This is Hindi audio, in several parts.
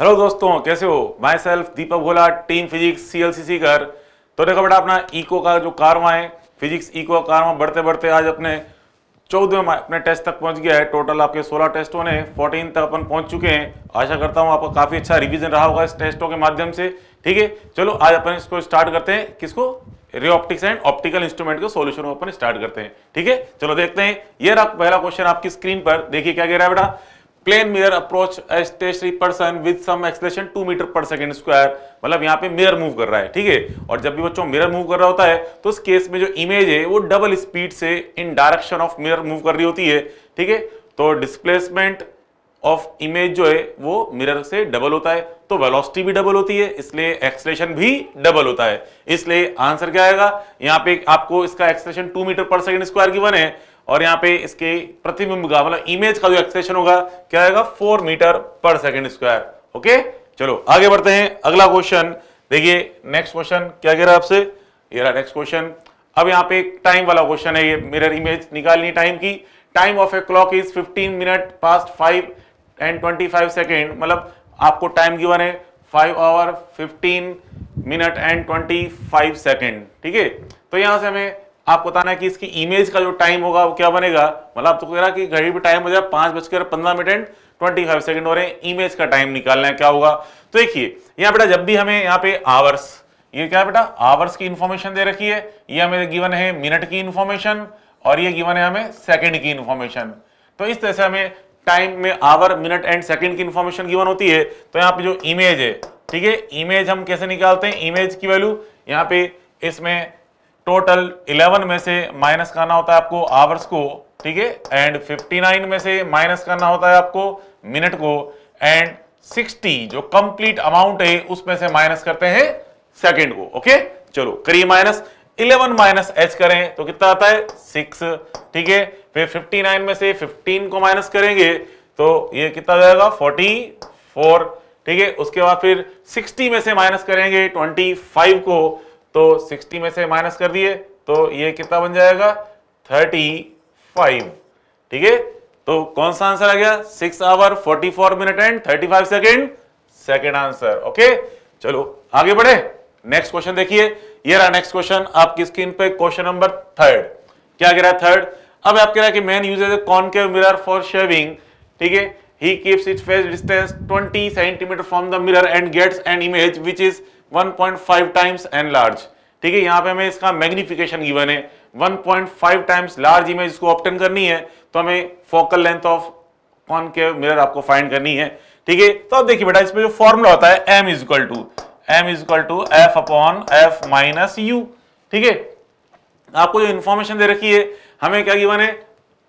हेलो दोस्तों कैसे हो myself Deepak Bhola team physics CLCC कर तो देखो बेटा अपना इको का जो कारवा है फिजिक्स इको कारवा बढ़ते बढ़ते आज अपने चौदह अपने टेस्ट तक पहुंच गया है टोटल आपके 16 टेस्ट होने 14 तक अपन पहुंच चुके हैं आशा करता हूं आपका काफ़ी अच्छा रिविजन रहा होगा इस टेस्टों के माध्यम से ठीक है चलो आज अपन इसको स्टार्ट करते हैं किसको रिओप्टिक्स एंड ऑप्टिकल इंस्ट्रूमेंट के सोल्यूशन अपन स्टार्ट करते हैं ठीक है चलो देखते हैं ये पहला क्वेश्चन आपकी स्क्रीन पर देखिए क्या कह रहा है बेटा plane mirror approach a stationary person with some acceleration two metre per second square मतलब यहाँ पे मिरर मूव कर रहा है ठीक है और जब भी बच्चों मिरर मूव कर रहा होता है तो उस केस में जो इमेज है वो डबल स्पीड से in direction of mirror move कर रही होती है ठीक है तो डिस्प्लेसमेंट ऑफ इमेज जो है वो मिरर से डबल होता है तो वेलोसिटी भी डबल होती है इसलिए एक्सलेशन भी डबल होता है इसलिए आंसर क्या आएगा यहाँ पे आपको इसका acceleration two metre per second square one है और यहाँ पे इसके प्रतिबिंब का मतलब इमेज का जो एक्सेशन होगा क्या आएगा four metre per second square okay चलो आगे बढ़ते हैं अगला क्वेश्चन देखिए नेक्स्ट क्वेश्चन क्या कह रहा है आपसे ये रहा नेक्स्ट क्वेश्चन अब यहाँ पे टाइम वाला क्वेश्चन है ये मिरर इमेज निकालनी टाइम की time of a clock is 15 minute past 5 and 25 second मतलब आपको टाइम गिवन है 5 आवर 15 मिनट एंड 25 सेकेंड ठीक है तो यहाँ से हमें आपको बताना है कि इसकी इमेज का जो टाइम होगा वो क्या बनेगा मतलब आप तो कह रहा कि घड़ी पे टाइम हो जाए पांच बजकर पंद्रह minute and twenty five second हो रहे हैं इमेज का टाइम निकालना है क्या होगा तो देखिए यहाँ बेटा जब भी हमें यहाँ पे आवर्स ये क्या बेटा आवर्स की इन्फॉर्मेशन दे रखी है ये हमें गिवन है मिनट की इन्फॉर्मेशन और ये गिवन है हमें सेकेंड की इन्फॉर्मेशन तो इस तरह से हमें टाइम में आवर मिनट एंड सेकेंड की इन्फॉर्मेशन गिवन होती है तो यहाँ पे जो इमेज है ठीक है इमेज हम कैसे निकालते हैं इमेज की वैल्यू यहाँ पे इसमें टोटल 11 में से माइनस करना होता है आपको आवर्स को ठीक है एंड 59 में से माइनस करना होता है आपको मिनट को एंड 60 जो कंप्लीट अमाउंट है उसमें से माइनस करते हैं सेकंड को ओके चलो करिए माइनस 11 माइनस एच करें तो कितना आता है सिक्स ठीक है फिर 59 में से 15 को माइनस करेंगे तो ये कितना जाएगा फोर्टी ठीक है उसके बाद फिर सिक्सटी में से माइनस करेंगे ट्वेंटी को तो 60 में से माइनस कर दिए तो ये कितना बन जाएगा 35 ठीक है तो कौन सा आंसर आ गया 6 hour 44 minute and 35 second second answer okay चलो आगे बढ़े नेक्स्ट क्वेश्चन देखिए ये रहा नेक्स्ट क्वेश्चन आपकी स्क्रीन पे क्वेश्चन नंबर थर्ड क्या कह रहा है थर्ड अब आप कह रहा है कि man use concave mirror for shaving ठीक है he keeps it face distance 20 centimetre from the mirror and gets an image which is 1.5 times an large ठीक है यहां पे हमें इसका मैग्निफिकेशन गिवन है 1.5 टाइम्स लार्ज इमेज को ऑप्टेन करनी है तो हमें फोकल लेंथ ऑफ कौन के मिरर आपको फाइंड करनी है ठीक है तो अब देखिए बेटा इसमें जो फॉर्मूला होता है M is equal to M is equal to F upon F minus U ठीक है आपको जो इन्फॉर्मेशन दे रखी है हमें क्या गिवन है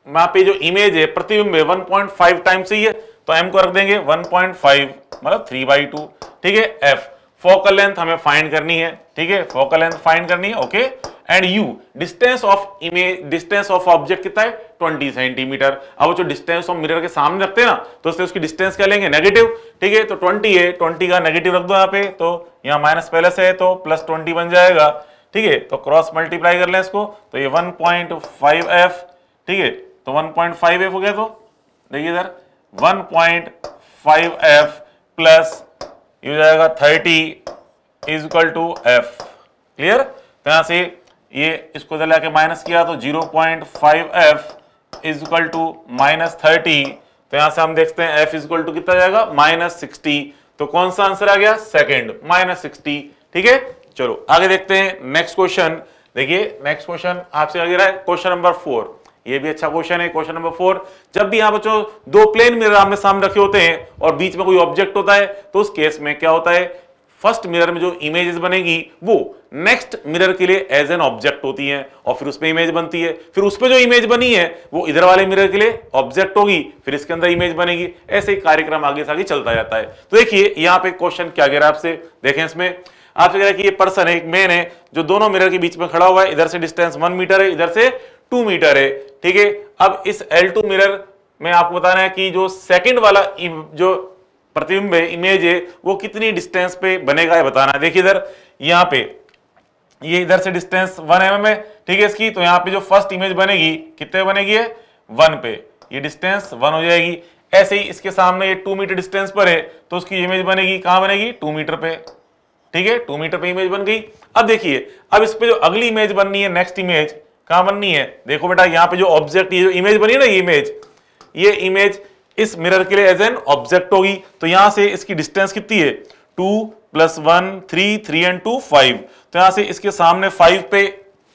वहां पे जो इमेज है प्रतिबिंब है 1.5 टाइम्स ही है तो एम को रख देंगे 1.5 मतलब 3 बाई टू ठीक है एफ फोकल लेंथ हमें फाइंड करनी है ठीक है फोकल लेंथ फाइंड करनी है okay and U distance of image distance of object कितना है 20 सेंटीमीटर अब जो डिस्टेंस ऑफ मिरर के सामने रखते हैं ना तो उससे उसकी डिस्टेंस क्या लेंगे नेगेटिव ठीक है तो 20 है 20 का नेगेटिव रख दो यहाँ पे तो यहाँ माइनस पहले से है तो प्लस 20 बन जाएगा ठीक है तो क्रॉस मल्टीप्लाई कर लें इसको तो ये एफ ठीक है तो एफ हो गया तो देखिए इधर एफ प्लस ये हो जाएगा thirty is equal to F clear तो यहां से ये इसको जला के माइनस किया तो zero point five F is equal to minus thirty तो यहां से हम देखते हैं एफ इज इक्वल टू कितना जाएगा माइनस सिक्सटी तो कौन सा आंसर आ गया सेकेंड माइनस सिक्सटी ठीक है चलो आगे देखते हैं नेक्स्ट क्वेश्चन देखिए नेक्स्ट क्वेश्चन आपसे आगे रहा है क्वेश्चन नंबर फोर ये भी अच्छा क्वेश्चन है क्वेश्चन नंबर फोर जब भी यहां बच्चों दो प्लेन मिरर आमने सामने रखे होते हैं और बीच में कोई ऑब्जेक्ट होता है तो उस केस में क्या होता है फर्स्ट मिरर में जो इमेजेस बनेगी वो नेक्स्ट मिरर के लिए एज एन ऑब्जेक्ट होती है और फिर उसमें इमेज बनती है फिर उसमें जो इमेज बनी है वो इधर वाले मिरर के लिए ऑब्जेक्ट होगी फिर इसके अंदर इमेज बनेगी ऐसे ही कार्यक्रम आगे से आगे चलता जाता है तो देखिए यहां पे क्वेश्चन क्या कह रहा है आपसे देखें इसमें आपसे कह रहा है कि ये पर्सन है एक मैन है जो दोनों मिरर के बीच में खड़ा हुआ है इधर से डिस्टेंस वन मीटर है इधर से टू मीटर है ठीक है अब इस एल टू मिरर में आपको बताना है कि जो सेकंड वाला जो प्रतिबिंब है इमेज है वो कितनी डिस्टेंस पे बनेगा ये बताना है देखिए इधर यहाँ पे ये इधर से डिस्टेंस वन एम है ठीक है इसकी तो यहाँ पे जो फर्स्ट इमेज बनेगी कितने बनेगी है वन पे ये डिस्टेंस वन हो जाएगी ऐसे ही इसके सामने ये टू मीटर डिस्टेंस पर है तो उसकी इमेज बनेगी कहाँ बनेगी टू मीटर पे ठीक है टू मीटर पे इमेज बन गई अब देखिए अब इस पे जो अगली इमेज बननी है नेक्स्ट इमेज कहां बननी है देखो बेटा यहाँ पे जो ऑब्जेक्ट ये जो इमेज बनी है ना इमेज ये इमेज इस मिरर के लिए एज एन ऑब्जेक्ट होगी तो यहां से इसकी डिस्टेंस कितनी है two plus one three three and two five तो यहां से इसके सामने फाइव पे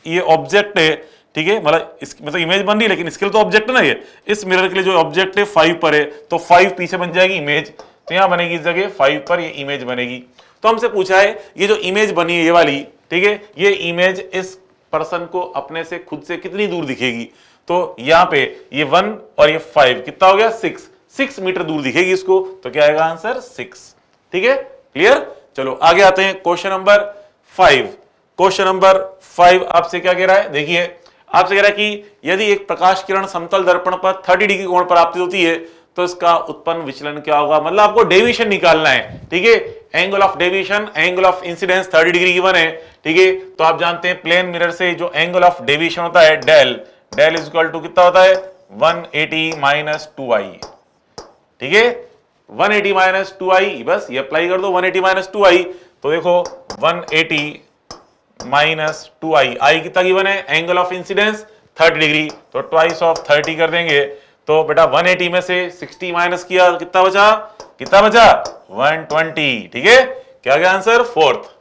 ये ऑब्जेक्ट है ठीक है मतलब इस मतलब इमेज बन रही है लेकिन इसके लिए तो ऑब्जेक्ट ना ये इस मिरर के लिए जो ऑब्जेक्ट है फाइव पर है तो फाइव पीछे बन जाएगी इमेज तो यहां बनेगी इस जगह फाइव पर ये इमेज बनेगी तो हमसे पूछा है ये जो इमेज बनी है ये वाली ठीक है ये इमेज इस पर्सन को अपने से खुद से कितनी दूर दिखेगी तो यहां पे ये वन और ये फाइव कितना हो गया सिक्स सिक्स मीटर दूर दिखेगी इसको तो क्या आएगा आंसर सिक्स ठीक है क्लियर चलो आगे आते हैं question number five question number five आपसे क्या कह रहा है देखिए आपसे कह रहा है कि यदि एक प्रकाश किरण समतल दर्पण पर थर्टी डिग्री कोण पर आपती होती है तो इसका उत्पन्न विचलन क्या होगा मतलब आपको डेविएशन निकालना है ठीक है angle of deviation angle of incidence thirty degree given है ठीक है तो आप जानते हैं प्लेन मिरर से जो एंगल ऑफ डेविएशन होता है del del is equal to कितना होता है 180 एटी माइनस टू आई ठीक है 180 एटी माइनस टू आई बस ये अप्लाई कर दो 180 एटी माइनस टू आई तो देखो 180 eighty minus two I I कितना गिवन है एंगल ऑफ इंसिडेंस 30 डिग्री तो ट्वाइस ऑफ 30 कर देंगे तो बेटा 180 में से 60 माइनस किया कितना बचा कितना बचा 120 ठीक है क्या गया answer fourth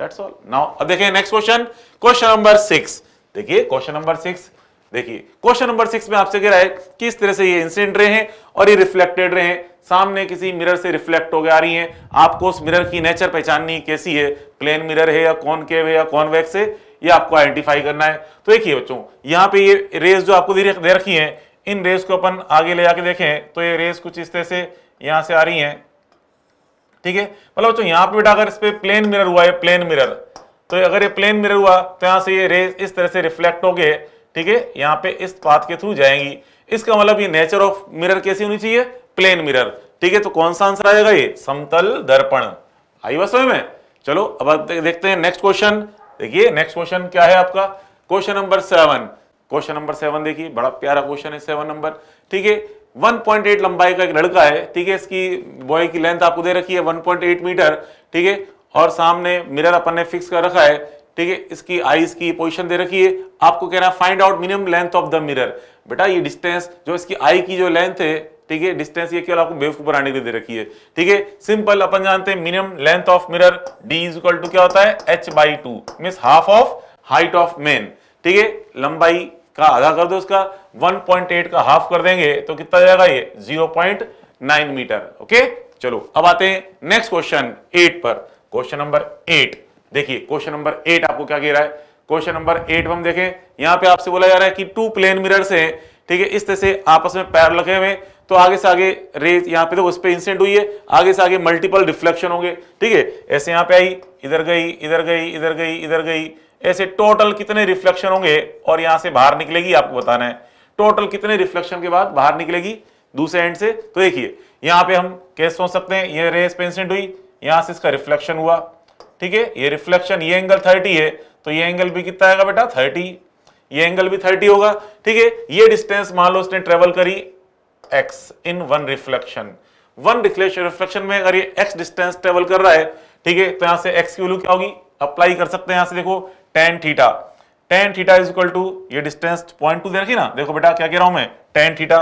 that's all now अब देखिए next question question number six देखिए क्वेश्चन नंबर सिक्स देखिए क्वेश्चन नंबर सिक्स में आपसे कह रहा है किस तरह से ये इंसिडेंट रहे हैं और ये रिफ्लेक्टेड रहे हैं सामने किसी मिरर से रिफ्लेक्ट हो गया आ रही है आपको उस मिरर की नेचर पहचाननी कैसी है प्लेन मिरर है या कौन कॉनकेव है या कौन कॉन्वेक्स है ये आपको आइडेंटिफाई करना है तो देखिए बच्चों यहाँ पे ये रेस जो आपको दे रखी है इन रेस को अपन आगे ले जाके देखें तो ये रेस कुछ इस तरह से यहाँ से आ रही है ठीक है मतलब बच्चों यहाँ पे बेटा अगर इस पर प्लेन मिरर हुआ है प्लेन मिरर तो अगर ये प्लेन मिरर हुआ तो यहाँ से ये रेज इस तरह से रिफ्लेक्ट हो गए ठीक है यहाँ पे इस पाथ के थ्रू जाएंगी इसका मतलब ये नेचर ऑफ मिरर कैसी होनी चाहिए प्लेन मिरर ठीक है तो कौन सा आंसर आएगा ये समतल दर्पण आई बस में चलो अब देखते हैं नेक्स्ट क्वेश्चन देखिए नेक्स्ट क्वेश्चन क्या है आपका question number seven question number seven देखिए बड़ा प्यारा क्वेश्चन है सेवन नंबर ठीक है 1.8 लंबाई का एक लड़का है ठीक है इसकी बॉय की लेंथ आपको दे रखी है 1.8 मीटर ठीक है और सामने मिरर अपन ने फिक्स कर रखा है ठीक है इसकी आईज की पोजीशन दे रखी है आपको कह रहा है find out minimum length of the mirror बेटा ये डिस्टेंस जो इसकी आई की जो लेंथ है ठीक है डिस्टेंस ये केवल आपको बेवकूफ बनाने के लिए दे रखी है ठीक है सिंपल अपन जानते हैं minimum length of mirror D is equal to क्या होता है H by two mean half of height of men ठीक है लंबाई का आधा कर दो उसका 1.8 का हाफ कर देंगे तो कितना जाएगा ये 0.9 मीटर ओके चलो अब आते हैं नेक्स्ट क्वेश्चन एट पर क्वेश्चन नंबर एट देखिए क्वेश्चन नंबर एट आपको क्या कह रहा है क्वेश्चन नंबर एट हम देखें यहां पे आपसे बोला जा रहा है कि टू प्लेन मिरर से ठीक है इस तरह से आपस में पैर लगे हुए तो आगे से आगे रेज यहाँ पे तो उस पर इंसिडेंट हुई है आगे से आगे मल्टीपल रिफ्लेक्शन होंगे ठीक है ऐसे यहाँ पे आई इधर गई इधर गई इधर गई इधर गई ऐसे टोटल कितने रिफ्लेक्शन होंगे और यहां से बाहर निकलेगी आपको बताना है टोटल कितने रिफ्लेक्शन के बाद बाहर निकलेगी दूसरे एंड से तो देखिए यहां पे हम कैसे सोच सकते हैं ये रेस पेंसेंट हुई यहां से इसका रिफ्लेक्शन हुआ ठीक है ये रिफ्लेक्शन ये एंगल 30 है तो ये एंगल भी कितना आएगा बेटा 30 ये एंगल भी 30 होगा ठीक है ये डिस्टेंस मान लो उसने ट्रेवल करी X in one reflection one reflection reflection में अगर ये एक्स डिस्टेंस ट्रेवल कर रहा है ठीक है तो यहां से एक्स की वैल्यू क्या होगी अप्लाई कर सकते हैं यहां से देखो tan theta tan theta is equal to ये डिस्टेंस पॉइंट टू दे रखी ना देखो बेटा क्या कह रहा हूं मैं tan theta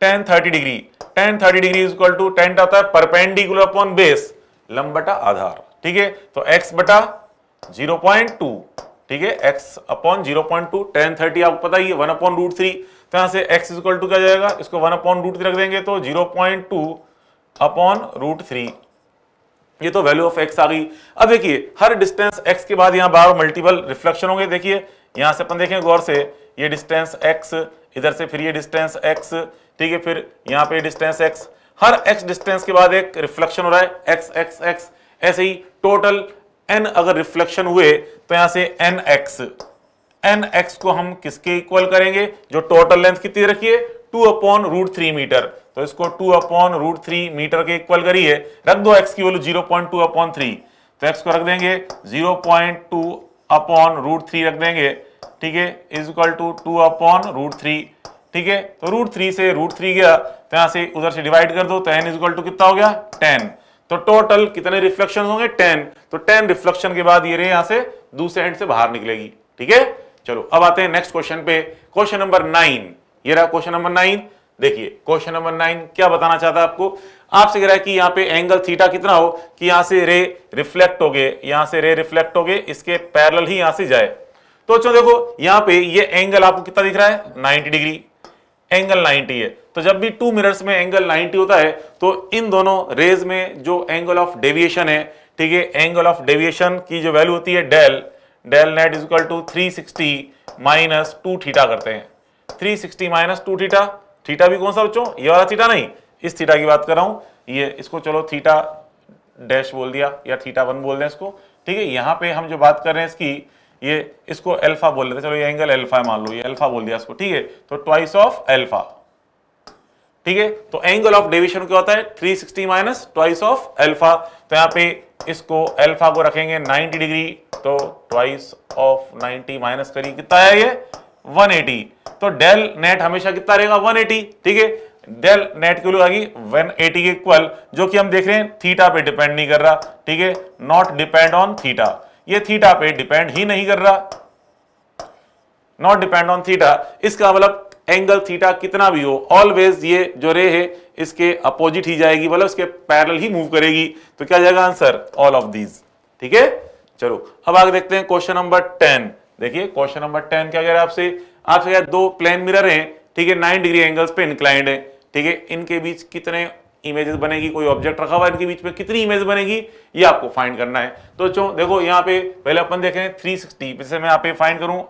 tan thirty degree tan thirty degree is equal to tan आता है परपेंडिकुलर अपॉन बेस लंब आधार ठीक है तो एक्स बटा जीरो पॉइंट टू ठीक है X upon zero point two tan thirty आपको पता ही है वन अपॉन रूट थ्री तो यहां से एक्स इक्वल टू क्या जाएगा इसको वन अपॉन रूट थ्री रख देंगे तो zero point two upon root three ये तो वैल्यू ऑफ एक्स आ गई अब देखिए हर डिस्टेंस एक्स के बाद यहाँ बार मल्टीपल रिफ्लेक्शन होंगे देखिए यहाँ से अपन देखें गौर से ये डिस्टेंस एक्स इधर से फिर ये डिस्टेंस एक्स ठीक है फिर यहाँ पे डिस्टेंस एक्स हर एक्स डिस्टेंस के बाद एक रिफ्लेक्शन हो रहा है एक्स एक्स एक्स ऐसे ही टोटल एन अगर रिफ्लेक्शन हुए तो यहाँ से एन एक्स एन एक्स को हम किसके इक्वल करेंगे जो टोटल लेंथ कितनी रखिए two upon root three metre तो इसको two upon root three metre के इक्वल करिए रख दो एक्स की value zero point two upon three तो एक्स को रख देंगे zero point two upon root three रख देंगे ठीक है is equal to two upon root three ठीक है तो रूट थ्री से रूट थ्री गया तो यहां से उधर से डिवाइड कर दो तो एन इक्वल टू कितना हो गया टेन तो टोटल कितने रिफ्लेक्शन होंगे टेन तो टेन रिफ्लेक्शन के बाद ये रहे यहां से दूसरे एंड से बाहर निकलेगी ठीक है चलो अब आते हैं नेक्स्ट क्वेश्चन पे क्वेश्चन नंबर नाइन ये रहा क्वेश्चन नंबर नाइन देखिए क्वेश्चन नंबर नाइन क्या बताना चाहता है आपको आपसे कह रहा है कि यहाँ पे एंगल थीटा कितना हो कि यहाँ से रे रिफ्लेक्ट हो गए यहाँ से रे रिफ्लेक्ट हो गए इसके पैरल ही यहाँ से जाए तो चलो देखो यहाँ पे ये एंगल आपको कितना दिख रहा है नाइनटी डिग्री एंगल नाइनटी है तो जब भी टू मिरर्स में एंगल नाइनटी होता है तो इन दोनों रेज में जो एंगल ऑफ डेविएशन है ठीक है एंगल ऑफ डेविएशन की जो वैल्यू होती है del del net is equal to three sixty minus two theta करते हैं three sixty minus two theta theta भी कौन सा बच्चों ये वाला थीटा नहीं इस थीटा की बात कर रहा हूं ये इसको चलो थीटा डैश बोल दिया या थीटा वन बोल दें इसको ठीक है यहां पे हम जो बात कर रहे हैं इसकी ये इसको अल्फा बोल रहे चलो ये एंगल अल्फा है मान लो ये अल्फा बोल दिया इसको ठीक है तो ट्वाइस ऑफ अल्फा ठीक है तो एंगल ऑफ डेविएशन क्या होता है three sixty minus twice of alpha तो यहां पर इसको अल्फा को रखेंगे नाइनटी डिग्री तो ट्वाइस ऑफ नाइनटी माइनस करिए कितना है ये 180 तो डेल नेट हमेशा कितना रहेगा 180 ठीक है डेल नेट क्यू आएगी 180 के इक्वल जो कि हम देख रहे हैं थीटा पे डिपेंड नहीं कर रहा ठीक है नॉट डिपेंड ऑन थीटा ये थीटा पे डिपेंड ही नहीं कर रहा नॉट डिपेंड ऑन थीटा इसका मतलब एंगल थीटा कितना भी हो ऑलवेज ये जो रे है इसके अपोजिट ही जाएगी मतलब इसके पैरल ही मूव करेगी तो क्या जाएगा आंसर ऑल ऑफ दीज ठीक है चलो अब आगे देखते हैं क्वेश्चन नंबर टेन देखिए क्वेश्चन नंबर टेन क्या कह रहा है आपसे आपसे क्या दो प्लेन मिरर हैं ठीक है नाइन डिग्री एंगल्स पे इंक्लाइंड है ठीक है इनके बीच कितने इमेजेस बनेगी कोई ऑब्जेक्ट रखा हुआ इनके बीच में कितनी इमेज बनेगी ये आपको फाइंड करना है तो चो देखो यहाँ पे पहले अपन देख रहे हैं थ्री सिक्सटी मैं यहाँ पे फाइंड करूँ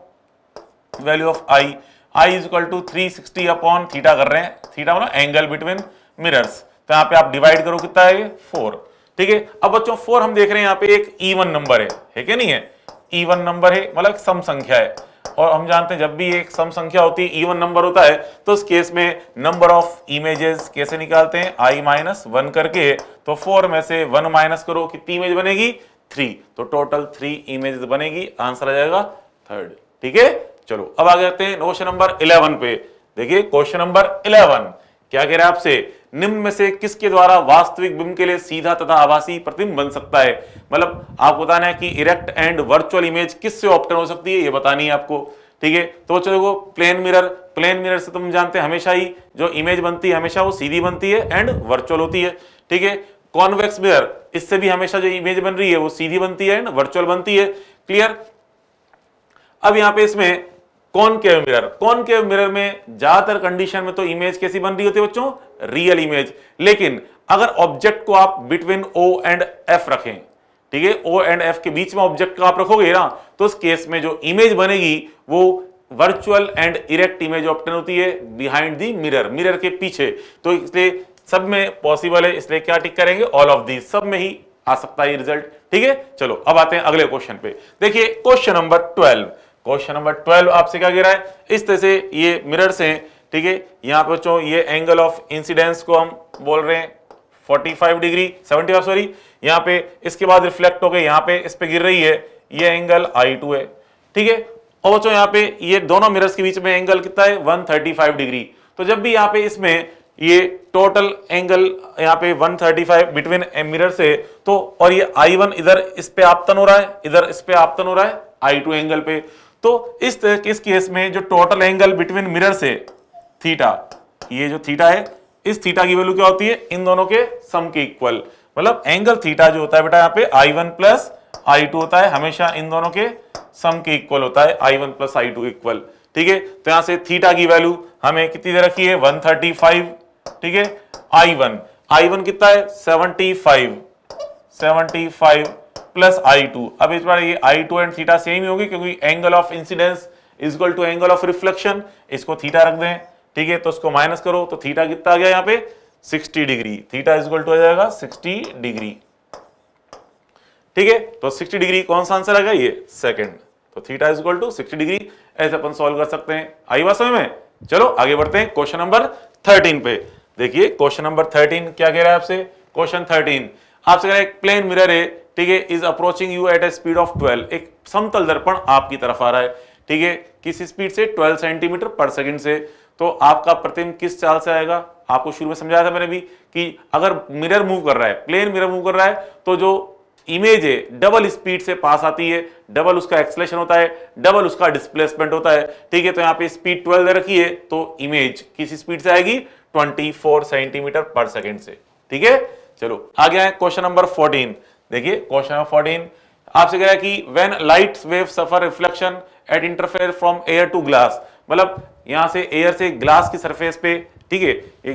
value of I I is equal to three sixty upon theta कर रहे हैं थीटा मतलब एंगल बिटवीन मिरर्स तो यहाँ पे आप डिवाइड करो कितना है फोर ठीक है अब बच्चों फोर हम देख रहे हैं यहाँ पे एक ईवन नंबर है है क्या नहीं है इवन e नंबर है मतलब सम संख्या है और हम जानते हैं जब भी एक सम संख्या होती है इवन e नंबर होता है तो उस केस में नंबर ऑफ इमेजेस कैसे निकालते हैं आई माइनस वन करके तो फोर में से वन माइनस करो कितनी इमेज बनेगी थ्री तो टोटल थ्री इमेजेस बनेगी आंसर आ जाएगा थर्ड ठीक है चलो अब आ जाते हैं क्वेश्चन नंबर इलेवन पे देखिए क्वेश्चन नंबर इलेवन क्या कह रहे हैं आपसे निम्न में से किसके द्वारा वास्तविक बिंब के लिए सीधा तथा आभासी प्रतिबिंब बन सकता है मतलब आपको बताना है कि इरेक्ट एंड वर्चुअल इमेज किससे ऑप्टन हो सकती है ये बतानी है आपको ठीक है तो चलो प्लेन मिरर प्लेन मिरर से तुम जानते हैं हमेशा ही जो इमेज बनती है हमेशा वो सीधी बनती है एंड वर्चुअल होती है ठीक है कॉन्वेक्स मिरर इससे भी हमेशा जो इमेज बन रही है वो सीधी बनती है एंड वर्चुअल बनती है क्लियर अब यहां पे इसमें कॉनकेव मिरर कॉनकेव मिरर में ज्यादातर कंडीशन में तो इमेज कैसी बन रही होती है बच्चों रियल इमेज लेकिन अगर ऑब्जेक्ट को आप बिटवीन ओ एंड एफ रखें ठीक है ओ एंड एफ के बीच में ऑब्जेक्ट को आप रखोगे ना तो उस केस में जो इमेज बनेगी वो वर्चुअल एंड इरेक्ट इमेज ऑप्टन होती है बिहाइंड दी मिरर मिरर के पीछे तो इसलिए सब में पॉसिबल है इसलिए क्या टिक करेंगे ऑल ऑफ दी सब में ही आ सकता है रिजल्ट ठीक है चलो अब आते हैं अगले क्वेश्चन पे देखिए question number twelve question number twelve आपसे क्या गिरा है इस तरह से ये मिरर्स हैं ठीक है यहां पर बच्चों ये एंगल ऑफ इंसिडेंस को हम बोल रहे हैं 45 डिग्री 75 सॉरी यहां पे इसके बाद रिफ्लेक्ट हो गए यहां पे इस पे गिर रही है ये एंगल आई टू है ठीक है और बच्चों यहां पे ये दोनों मिरर्स के बीच में एंगल कितना है 135 डिग्री तो जब भी यहां पे इसमें ये टोटल एंगल यहां पे 135 बिटवीन मिरर से तो और ये I1 इधर इस पे आपतन हो रहा है इधर इस पे आपतन हो रहा है I2 एंगल पे तो इस इस केस में जो टोटल एंगल बिटवीन मिरर से थीटा ये जो थीटा है इस थीटा की वैल्यू क्या होती है इन दोनों के सम के इक्वल मतलब एंगल थीटा जो होता है बेटा यहाँ पे I one plus I two होता है हमेशा इन दोनों के सम के इक्वल होता है I one plus I two equal ठीक है तो यहां से थीटा की वैल्यू हमें कितनी दे रखी है वन थर्टी फाइव ठीक है आई वन आई वन कितना है seventy five seventy five plus I two अब इस बार ये I two and theta same ही होगी क्योंकि angle of incidence equal to angle of reflection इसको थीटा रख दें ठीक है तो उसको माइनस करो तो थीटा कितना आ गया यहां पे 60 degree theta is equal to आ जाएगा 60 डिग्री ठीक है तो 60 डिग्री कौन सा आंसर आएगा ये सेकंड तो theta is equal to 60 degree ऐसे अपन सॉल्व कर सकते हैं आई बात समझ में चलो आगे बढ़ते हैं क्वेश्चन नंबर 13 पे देखिए क्वेश्चन नंबर 13 क्या कह रहा है आपसे क्वेश्चन 13 आपसे कह रहा है एक प्लेन मिरर है ठीक है is approaching you at a speed of 12 एक समतल दर्पण आपकी तरफ आ रहा है ठीक है किस स्पीड से 12 सेंटीमीटर पर सेकंड से तो आपका प्रतिम किस चाल से आएगा आपको शुरू में समझाया था मैंने भी कि अगर मिरर मूव कर रहा है प्लेन मिरर मूव कर रहा है तो जो इमेज है डबल स्पीड से पास आती है डबल उसका एक्सलेशन होता है डबल उसका डिस्प्लेसमेंट होता है ठीक है तो यहाँ पे स्पीड 12 दे रखी है तो इमेज किस स्पीड से आएगी 24 सेंटीमीटर पर सेकेंड से ठीक है चलो आ गया है क्वेश्चन नंबर 14 देखिए क्वेश्चन नंबर 14 आपसे कह रहा है कि when light wave suffer reflection at interfere from air to glass मतलब यहाँ से एयर से ग्लास की सरफेस पे ठीक है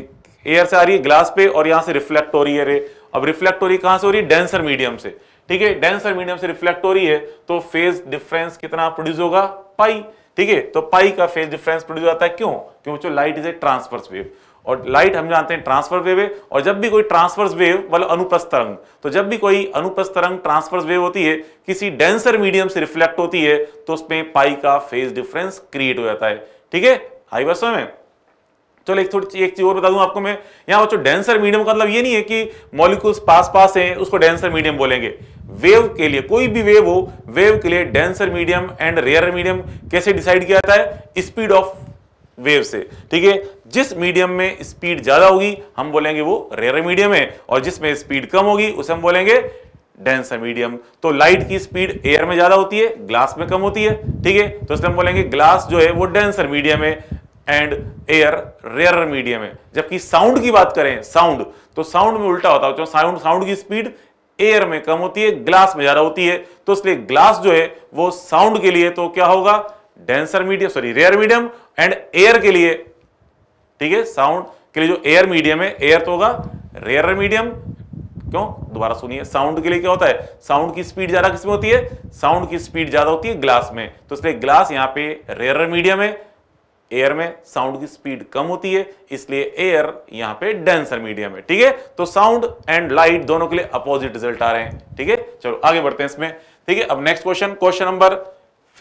एयर से आ रही है ग्लास पे और यहाँ से रिफ्लेक्ट हो रही है अब रिफ्लेक्ट हो रही कहाँ से हो रही है डेंसर मीडियम से ठीक है डेंसर मीडियम से रिफ्लेक्ट हो रही है तो फेज डिफरेंस कितना प्रोड्यूस होगा पाई ठीक है तो पाई का फेज डिफरेंस प्रोड्यूस होता है क्यों क्योंकि light is a transverse wave और लाइट हम जानते हैं ट्रांसफर वेव है और जब भी कोई ट्रांसफर्स वेव वाले अनुप्रस्थ तरंग तो जब भी कोई अनुप्रस्थ तरंग ट्रांसफर्स वेव होती है किसी डेंसर मीडियम से रिफ्लेक्ट होती है तो उसमें पाई का फेज डिफरेंस क्रिएट हो जाता है ठीक है आई बात समझ में चलो एक थोड़ी एक चीज और बता दूं आपको मैं यहां बच्चों डेंसर मीडियम का मतलब ये नहीं है कि मॉलिक्यूल्स पास पास हैं उसको डेंसर मीडियम बोलेंगे वेव के लिए कोई भी वेव हो वेव के लिए denser medium and rare medium कैसे डिसाइड किया जाता है स्पीड ऑफ वेव से ठीक है जिस मीडियम में स्पीड ज्यादा होगी हम बोलेंगे वो रेयर मीडियम है और जिसमें स्पीड कम होगी उसे हम बोलेंगे डेंस है मीडियम तो लाइट की स्पीड एयर में ज्यादा होती है ग्लास में कम होती है ठीक है तो इसलिए हम बोलेंगे ग्लास जो है वो डेंस है मीडियम है एंड एयर रेयर मीडियम है जबकि साउंड की बात करें साउंड तो साउंड में उल्टा होता है साउंड साउंड की स्पीड एयर में कम होती है ग्लास में ज्यादा होती है तो इसलिए ग्लास जो है वो साउंड के लिए तो क्या होगा denser medium sorry rare medium and air के लिए ठीक है साउंड के लिए जो एयर मीडियम है एयर तो होगा रेयर मीडियम क्यों दोबारा सुनिए साउंड के लिए क्या होता है साउंड की स्पीड ज्यादा किसमें होती है साउंड की स्पीड ज्यादा होती है ग्लास में तो इसलिए ग्लास यहाँ पे रेयर मीडियम है एयर में साउंड की स्पीड कम होती है इसलिए एयर यहां पे डेंसर मीडियम है ठीक है तो साउंड एंड लाइट दोनों के लिए अपोजिट रिजल्ट आ रहे हैं ठीक है चलो आगे बढ़ते हैं इसमें ठीक है अब नेक्स्ट क्वेश्चन क्वेश्चन नंबर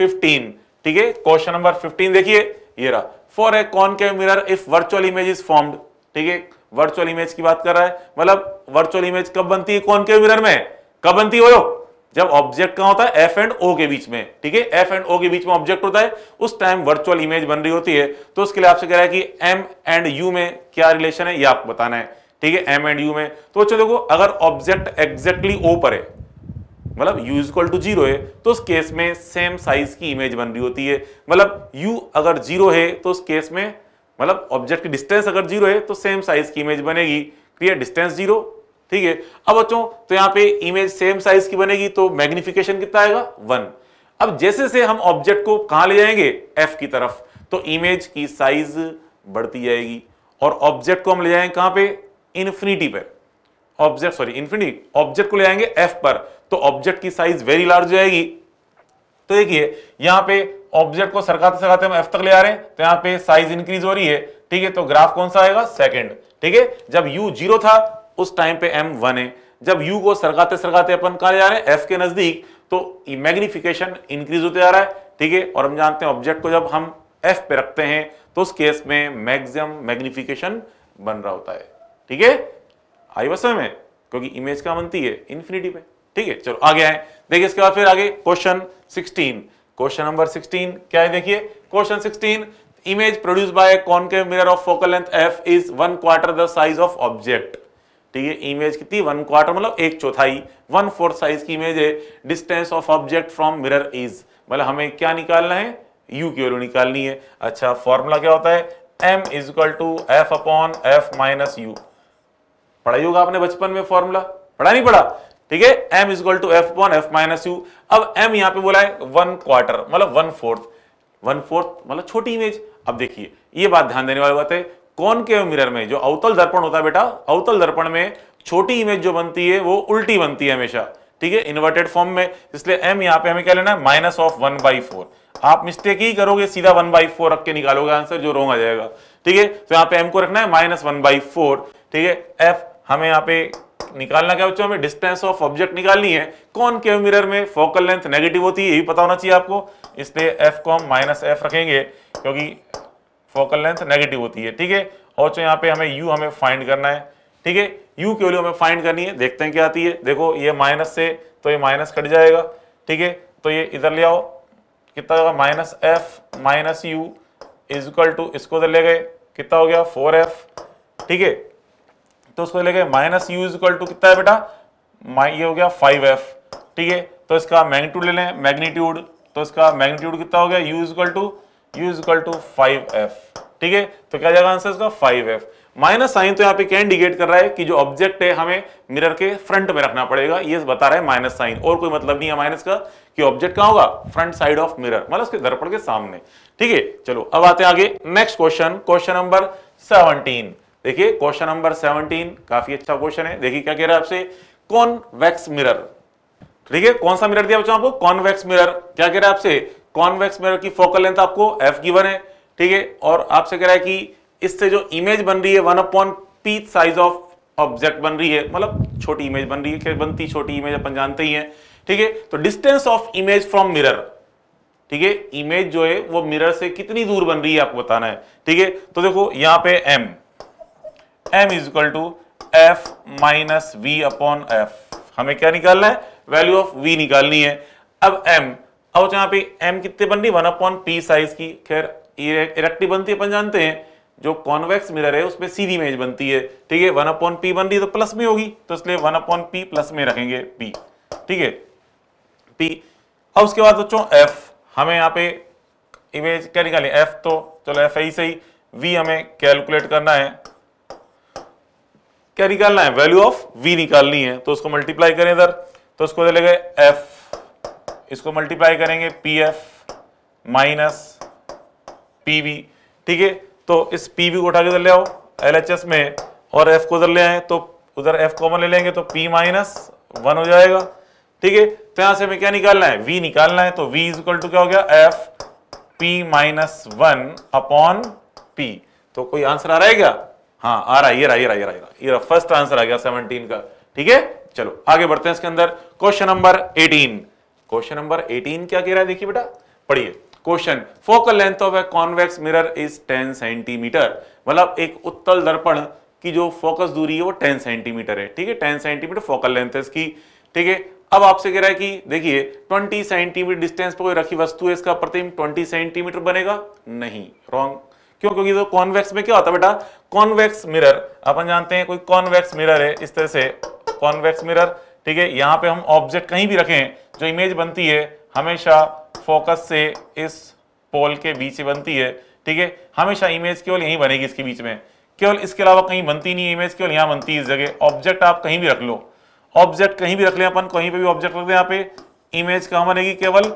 15 ठीक है क्वेश्चन नंबर 15 देखिए ये रहा for a concave mirror if virtual image is formed ठीक है वर्चुअल इमेज की बात कर रहा है मतलब वर्चुअल इमेज कब बनती है कौन के मिरर में कब बनती है वो जब ऑब्जेक्ट कहा होता है एफ एंड ओ के बीच में ठीक है एफ एंड ओ के बीच में ऑब्जेक्ट होता है उस टाइम वर्चुअल इमेज बन रही होती है तो उसके लिए आपसे कह रहा है कि एम एंड यू में क्या रिलेशन है यह आपको बताना है ठीक है एम एंड यू में तो चलो देखो अगर ऑब्जेक्ट एग्जैक्टली ओ पर है मतलब u इक्वल टू जीरो है तो उस केस में सेम साइज की इमेज बन रही होती है मतलब u अगर जीरो है तो उस केस में मतलब ऑब्जेक्ट की डिस्टेंस अगर जीरो है तो सेम साइज की इमेज बनेगी क्लियर डिस्टेंस जीरो ठीक है अब बच्चों तो यहाँ पे इमेज सेम साइज की बनेगी तो मैग्निफिकेशन कितना आएगा वन अब जैसे से हम ऑब्जेक्ट को कहाँ ले जाएंगे एफ की तरफ तो इमेज की साइज बढ़ती जाएगी और ऑब्जेक्ट को हम ले जाएंगे कहां पे इन्फिनिटी पर ऑब्जेक्ट सॉरी इन्फिनिटी ऑब्जेक्ट को ले जाएंगे एफ पर तो ऑब्जेक्ट की साइज वेरी लार्ज जाएगी तो देखिए यहां पे ऑब्जेक्ट को सरकाते सरकाते हम एफ तक ले आ रहे हैं तो यहाँ पे साइज इंक्रीज हो रही है ठीक है तो ग्राफ कौन सा आएगा सेकेंड ठीक है जब यू जीरो था उस टाइम पे एम वन है जब यू को सरकाते सरकाते अपन कहा जा रहे हैं एफ के नजदीक तो मैग्निफिकेशन इंक्रीज होते जा रहा है ठीक है और हम जानते हैं ऑब्जेक्ट को जब हम एफ पे रखते हैं तो उस केस में मैक्सिमम मैग्निफिकेशन बन रहा होता है ठीक है आई बस में क्योंकि इमेज क्या बनती है इन्फिनिटी पे ठीक है चलो आगे आए देखिए इसके बाद फिर आगे क्वेश्चन सिक्सटीन क्वेश्चन नंबर 16 क्या है देखिए question 16 image produce by concave mirror of focal length f is one quarter the size of object ठीक है इमेज कितनी वन क्वार्टर मतलब एक चौथाई वन फोर्थ साइज की इमेज है distance of object from mirror is मतलब हमें क्या निकालना है यू की वैल्यू निकालनी है अच्छा फॉर्मूला क्या होता है M is equal to F upon F minus u पढ़ाई होगा आपने बचपन में फॉर्मूला पढ़ा नहीं पढ़ा ठीक है M is to f one f minus u अब एम यहाँ पे बोला है वन क्वार्टर मतलब वन फोर्थ वन फोर्थ मतलब छोटी इमेज अब देखिए ये बात ध्यान देने वाली बात है कौन के मिरर में जो अवतल दर्पण होता है बेटा अवतल दर्पण में छोटी इमेज जो बनती है वो उल्टी बनती है हमेशा ठीक है इन्वर्टेड फॉर्म में इसलिए एम यहाँ पे हमें क्या लेना है minus of one by four आप मिस्टेक ही करोगे सीधा वन बाई फोर रख के निकालोगे आंसर जो रोंग आ जाएगा ठीक है तो यहाँ पे एम को रखना है माइनस वन बाई फोर ठीक है एफ हमें यहाँ पे निकालना क्या बच्चों हमें डिस्टेंस ऑफ ऑब्जेक्ट निकालनी है कौन के मिरर में फोकल लेंथ नेगेटिव होती है ये भी पता होना चाहिए आपको इसलिए एफ को हम माइनस एफ रखेंगे क्योंकि फोकल लेंथ नेगेटिव होती है ठीक है और चो यहाँ पे हमें यू हमें फाइंड करना है ठीक है यू के लिए हमें फाइंड करनी है देखते हैं क्या आती है देखो ये माइनस से तो ये माइनस कट जाएगा ठीक है तो ये इधर ले आओ कितना होगा minus f minus u is equal to इसको इधर ले गए कितना हो गया फोर एफ ठीक है तो उसको लेके minus u is equal to कितना है बेटा ये हो गया फाइव एफ ठीक है तो इसका मैग्नीट्यूड ले लें मैग्नीट्यूड तो इसका मैग्नीट्यूड कितना हो गया u is equal to u is equal to five f ठीक है तो क्या जाएगा आंसर इसका फाइव एफ माइनस साइन तो यहाँ पे क्या इंडिकेट कर रहा है कि जो ऑब्जेक्ट है हमें मिरर के फ्रंट में रखना पड़ेगा ये बता रहा है माइनस साइन और कोई मतलब नहीं है माइनस का कि ऑब्जेक्ट कहाँ होगा फ्रंट साइड ऑफ मिरर मतलब उसके दर्पण के सामने ठीक है चलो अब आते हैं आगे next question question number seventeen देखिए क्वेश्चन नंबर 17 काफी अच्छा क्वेश्चन है देखिए क्या कह रहा है आपसे कॉन्वेक्स मिरर ठीक है कौन सा मिरर दिया बच्चों आपको कॉन्वेक्स मिरर क्या कह रहा है आपसे कॉन्वेक्स मिरर की फोकल लेंथ आपको एफ गिवन है ठीक है और आपसे कह रहा है कि इससे जो इमेज बन रही है one upon p size of object बन रही है मतलब छोटी इमेज बन रही है क्या बनती छोटी इमेज अपन जानते ही है ठीक है तो distance of image from mirror ठीक है इमेज जो है वो मिरर से कितनी दूर बन रही है आपको बताना है ठीक है तो देखो यहां पे m m is equal to F minus v upon f हमें क्या निकालना है वैल्यू ऑफ वी निकालनी है अब एम अब तो यहां पे एम कितने बन रही वन अपॉन पी साइज की खैर इरेक्टिव बनती है अपन जानते हैं जो कॉन्वेक्स मिरर है उसमें सीधी इमेज बनती है ठीक है वन अपॉन पी बन रही तो प्लस में होगी तो इसलिए वन अपॉन पी प्लस में रखेंगे पी ठीक है पी अब उसके बाद बच्चों एफ हमें यहाँ पे इमेज क्या निकाली एफ तो चलो एफ ही सही वी हमें कैलकुलेट करना है क्या निकालना है वैल्यू ऑफ वी निकालनी है तो उसको मल्टीप्लाई करें इधर तो उसको चले गए एफ इसको मल्टीप्लाई करेंगे p f minus p v ठीक है तो इस पी वी को उठा के इधर ले आओ एल एच एस में और एफ को उधर ले आए तो उधर एफ कॉमन ले लेंगे तो पी माइनस वन हो जाएगा ठीक है तो यहां से हमें क्या निकालना है वी निकालना है तो वी इज इक्वल टू क्या हो गया f p minus one upon p तो कोई आंसर आ रहा है क्या हाँ आ रहा ये रहा ये रहा ये रहा ये रहा ये रहा फर्स्ट आंसर आ गया सेवनटीन का ठीक है चलो आगे बढ़ते हैं इसके अंदर question number eighteen question number eighteen क्या कह रहा है देखिए बेटा पढ़िए question focal length of a convex mirror is 10 centimetre मतलब एक उत्तल दर्पण की जो फोकस दूरी है वो 10 सेंटीमीटर है ठीक है 10 सेंटीमीटर फोकल लेंथ है इसकी ठीक है अब आपसे कह रहा है कि देखिए 20 सेंटीमीटर डिस्टेंस पर कोई रखी वस्तु है इसका प्रतिम 20 सेंटीमीटर बनेगा नहीं रॉन्ग क्यों क्योंकि तो कॉन्वेक्स में क्या होता है बेटा कॉन्वेक्स मिरर अपन जानते हैं कोई कॉन्वेक्स मिरर है इस तरह से कॉन्वेक्स मिरर ठीक है यहाँ पे हम ऑब्जेक्ट कहीं भी रखें जो इमेज बनती है हमेशा फोकस से इस पोल के बीच बनती है ठीक है हमेशा इमेज केवल यहीं बनेगी इसके बीच में केवल इसके अलावा कहीं बनती नहीं इमेज केवल यहाँ बनती है इस जगह ऑब्जेक्ट आप कहीं भी रख लो ऑब्जेक्ट कहीं भी रख लें अपन कहीं पे भी ऑब्जेक्ट रख दें यहाँ पे इमेज कहाँ बनेगी केवल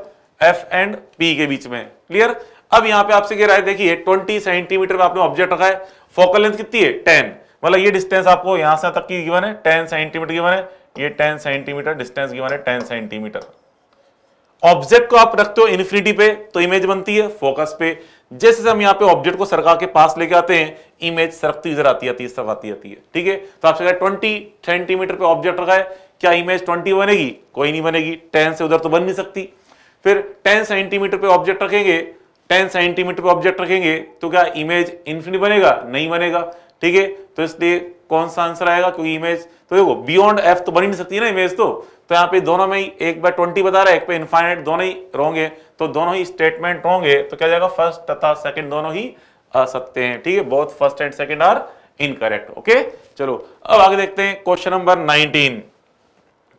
एफ एंड पी के बीच में क्लियर अब यहां पे आपसे कह रहा है देखिए 20 सेंटीमीटर में आपने ऑब्जेक्ट रखा है फोकल लेंथ कितनी है 10 मतलब ये डिस्टेंस आपको यहां से तक की गिवन है 10 सेंटीमीटर गिवन है ये 10 सेंटीमीटर डिस्टेंस गिवन है 10 सेंटीमीटर ऑब्जेक्ट को आप रखते हो इन्फिनिटी पे तो इमेज बनती है फोकस पे जैसे हम यहाँ पे ऑब्जेक्ट को सरका के पास लेके आते हैं इमेज सरकती इधर आती आती है आती आती है ठीक है तो आपसे कहा ट्वेंटी सेंटीमीटर पे ऑब्जेक्ट रखा है क्या इमेज ट्वेंटी बनेगी कोई नहीं बनेगी टेन से उधर तो बन नहीं सकती फिर टेन सेंटीमीटर पे ऑब्जेक्ट रखेंगे 10 सेंटीमीटर ऑब्जेक्ट रखेंगे तो क्या इमेज इन्फिनिट बनेगा नहीं बनेगा ठीक है तो इसलिए कौन सा आंसर आएगा क्योंकि इमेज तो देखो बियॉन्ड एफ तो बन ही नहीं सकती ना इमेज तो तो यहाँ पे दोनों में ही एक बाय ट्वेंटी बता रहा है एक पे इन्फाइनाइट दोनों ही रहोगे तो दोनों ही स्टेटमेंट होंगे तो क्या जाएगा फर्स्ट तथा सेकंड दोनों ही आ सकते हैं ठीक है both first and second are incorrect okay चलो अब आगे देखते हैं question number nineteen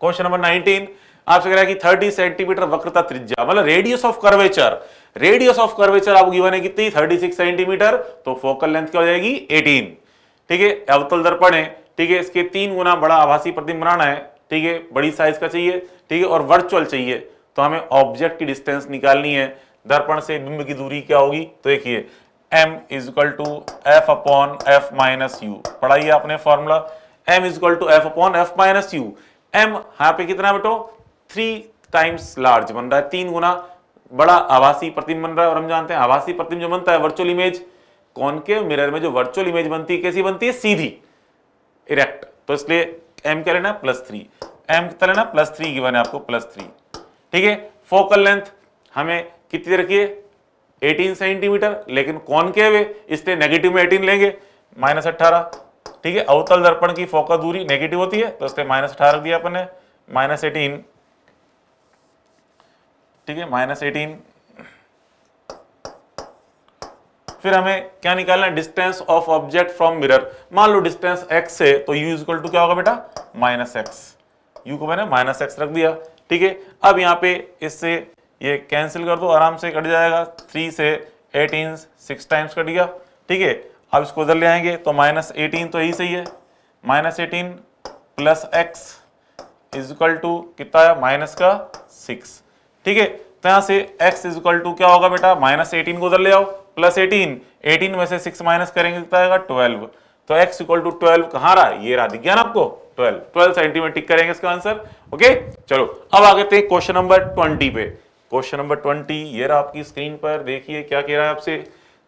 question number nineteen आपसे कह रहा है कि थर्टी सेंटीमीटर वक्रता त्रिज्या मतलब radius of curvature radius of curvature आपको गिवन है कितनी 36 सेंटीमीटर तो फोकल लेंथ क्या हो जाएगी 18 ठीक है अवतल दर्पण है ठीक है इसके तीन गुना बड़ा आभासी प्रतिम बनाना है ठीक है बड़ी साइज का चाहिए ठीक है और वर्चुअल चाहिए तो हमें ऑब्जेक्ट की डिस्टेंस निकालनी है दर्पण से बिंब की दूरी क्या होगी तो देखिए m is equal to F upon F minus u पढ़ाइए आपने formula m is equal to F upon F minus u m यहां पे कितना बेटो थ्री टाइम्स लार्ज बन रहा है तीन गुना बड़ा आवासीय प्रतिम बन रहा है और हम जानते हैं आवासीय प्रतिम जो बनता है वर्चुअल इमेज कॉनकेव मिरर में जो वर्चुअल इमेज बनती है कैसी बनती है सीधी इरेक्ट तो इसलिए एम क्या लेना प्लस थ्री एम कितना लेना प्लस थ्री की बने आपको प्लस थ्री ठीक है फोकल लेंथ हमें कितनी रखिए 18 सेंटीमीटर लेकिन कौन के वे इसलिए नेगेटिव में 18 लेंगे माइनस अट्ठारह ठीक है अवतल दर्पण की फोकल दूरी नेगेटिव होती है तो इसलिए माइनस अठारह दिया अपन ने माइनस एटीन ठीक है माइनस एटीन फिर हमें क्या निकालना है distance of object from mirror मान लो डिस्टेंस एक्स से तो यू इक्वल टू क्या होगा बेटा माइनस एक्स यू को मैंने माइनस एक्स रख दिया ठीक है अब यहाँ पे इससे ये कैंसिल कर दो आराम से कट जाएगा थ्री से एटीन सिक्स टाइम्स कट गया ठीक है अब इसको उधर ले आएंगे तो माइनस एटीन तो यही सही है minus eighteen plus x equal to कितना माइनस का सिक्स ठीक है तो यहां से x इज इक्वल टू क्या होगा बेटा माइनस एटीन को उधर ले आओ प्लस एटीन एटीन में से सिक्स माइनस करेंगे कितना आएगा ट्वेल्व तो x इक्वल टू ट्वेल्व कहां रहा ये रहा दिख गया ना आपको ट्वेल्व ट्वेल्व सेंटीमीटर टिक करेंगे इसका आंसर ओके चलो अब आगे थे क्वेश्चन नंबर ट्वेंटी पे क्वेश्चन नंबर ट्वेंटी ये रहा आपकी स्क्रीन पर देखिए क्या कह रहा है आपसे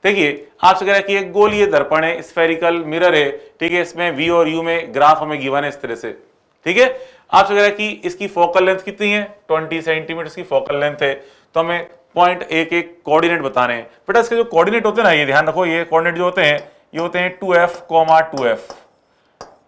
देखिए आपसे कह रहा है कि एक गोलीय दर्पण है स्फेरिकल मिरर है ठीक है इसमें वी और यू में ग्राफ हमें गिवन है इस तरह से ठीक है आप सोच रहे है कि इसकी फोकल लेंथ कितनी है ट्वेंटी सेंटीमीटर की फोकल लेंथ है तो हमें पॉइंट एक एक कोऑर्डिनेट बताने हैं बेटा इसके जो कोऑर्डिनेट होते हैं ना ये ध्यान रखो ये कोऑर्डिनेट जो होते हैं ये होते हैं two f comma two F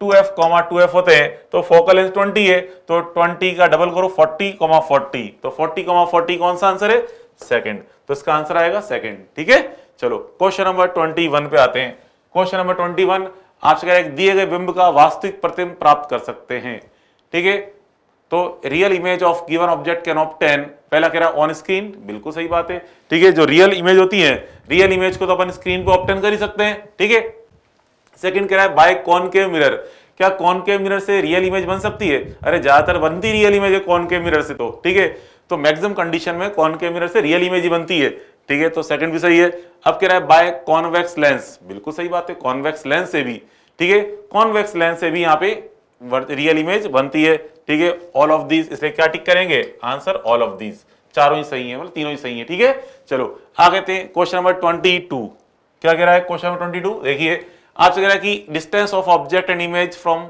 two f comma two f होते हैं तो फोकल लेंथ ट्वेंटी है तो ट्वेंटी का डबल करो फोर्टी कॉमा फोर्टी तो फोर्टी कॉमा फोर्टी कौन सा आंसर है सेकेंड तो इसका आंसर आएगा सेकेंड ठीक है चलो क्वेश्चन नंबर 21 पे आते हैं क्वेश्चन नंबर 21 आप क्या एक दिए गए बिंब का वास्तविक प्रतिम प्राप्त कर सकते हैं ठीक है तो real image of given object can ten पहला कह रहा ऑन स्क्रीन बिल्कुल सही बात है ठीक है जो रियल इमेज होती है रियल इमेज को तो अपन स्क्रीन पे ऑप्टेन कर ही सकते हैं ठीक है सेकंड कह रहा है बाय के मिरर क्या के मिरर से रियल इमेज बन सकती है अरे ज्यादातर बनती रियल इमेज है के मिरर से तो ठीक है तो मैक्सिमम कंडीशन में के मिरर से रियल इमेज ही बनती है ठीक है तो सेकंड भी सही है अब कह रहा है बाय कॉन्वेक्स लेंस बिल्कुल सही बात है कॉन्वेक्स लेंस से भी ठीक है कॉन्वेक्स लेंस से भी यहाँ पे रियल इमेज बनती है ठीक है ऑल ऑफ दीज इसलिए क्या टिक करेंगे आंसर ऑल ऑफ दीज चारों ही सही है मतलब तीनों ही सही है ठीक है चलो आगे थे क्वेश्चन नंबर ट्वेंटी टू क्या कह रहा है क्वेश्चन नंबर ट्वेंटी टू देखिए आपसे कह रहा है कि distance of object and image from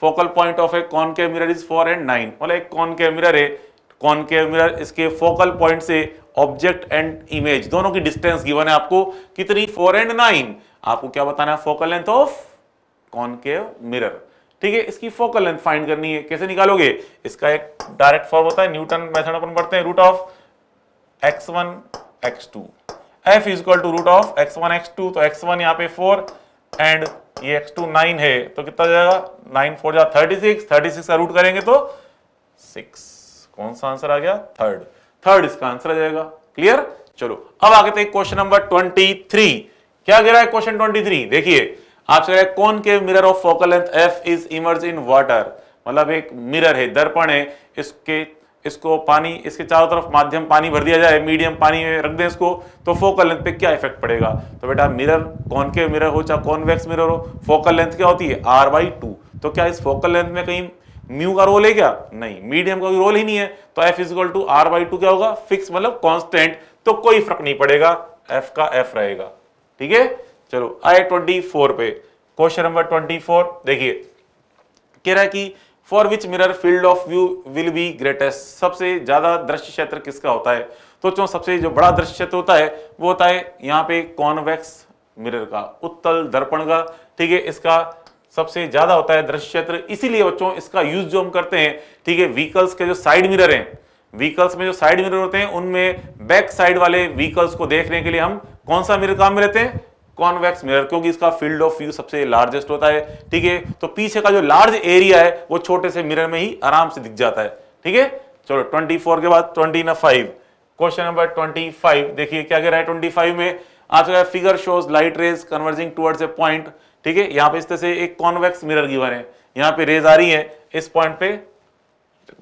focal point of a के mirror is four and nine मतलब एक के मिरर है के मिरर इसके फोकल पॉइंट से ऑब्जेक्ट एंड इमेज दोनों की डिस्टेंस गिवन है आपको कितनी फोर एंड नाइन आपको क्या बताना है focal length of concave mirror ठीक है इसकी फोकल लेंथ फाइंड करनी है कैसे निकालोगे इसका एक डायरेक्ट फॉर्म होता है न्यूटन मेथड अपन पढ़ते हैं root of x one x two f is equal to root of x one x two तो एक्स वन यहाँ पे फोर एंड ये एक्स टू नाइन है तो कितना जाएगा नाइन फोर जा थर्टी सिक्स थर्टी सिक्स का रूट करेंगे तो सिक्स कौन सा आंसर आ गया थर्ड थर्ड इसका आंसर आ जाएगा क्लियर चलो अब आगे थे क्वेश्चन नंबर ट्वेंटी थ्री क्या रहा है क्वेश्चन ट्वेंटी थ्री देखिए आपसे concave mirror of focal length f is immersed in water मतलब एक मिरर है दर्पण है इसके इसको पानी इसके चारों तरफ माध्यम पानी भर दिया जाए मीडियम पानी में रख दें इसको तो फोकल लेंथ पे क्या इफेक्ट पड़ेगा तो बेटा मिरर कौन के मिरर हो चाहे कॉन्वेक्स मिरर हो फोकल लेंथ क्या होती है आर बाई टू तो क्या इस फोकल लेंथ में कहीं म्यू का रोल है क्या नहीं मीडियम का रोल ही नहीं है तो f is equal to r by two क्या होगा फिक्स मतलब कॉन्स्टेंट तो कोई फर्क नहीं पड़ेगा एफ का एफ रहेगा ठीक है चलो आए ट्वेंटी फोर पे क्वेश्चन नंबर ट्वेंटी फोर देखिए कह रहा है कि for which mirror field of view will be greatest सबसे ज्यादा दृश्य क्षेत्र किसका होता है तो जो सबसे जो बड़ा दृश्य क्षेत्र होता है वो होता है यहाँ पे कॉन्वेक्स मिरर का उत्तल दर्पण का ठीक है इसका सबसे ज्यादा होता है दृश्य क्षेत्र इसीलिए बच्चों इसका यूज जो हम करते हैं ठीक है व्हीकल्स के जो साइड मिरर हैं व्हीकल्स में जो साइड मिरर होते हैं उनमें बैक साइड वाले व्हीकल्स को देखने के लिए हम कौन सा मिरर काम में लेते हैं कॉन्वेक्स मिरर क्योंकि इसका फील्ड ऑफ व्यू सबसे लार्जेस्ट होता है ठीक है तो पीछे का जो लार्ज एरिया है वो छोटे से मिरर में ही आराम से दिख जाता है ठीक है चलो ट्वेंटी के बाद ट्वेंटी ना क्वेश्चन नंबर ट्वेंटी देखिए क्या कह रहा है ट्वेंटी में आज figure shows light rays converging towards a point ठीक है यहां पे इस तरह से एक कॉन्वेक्स मिरर गिवन है यहां पे रेज आ रही है इस पॉइंट पे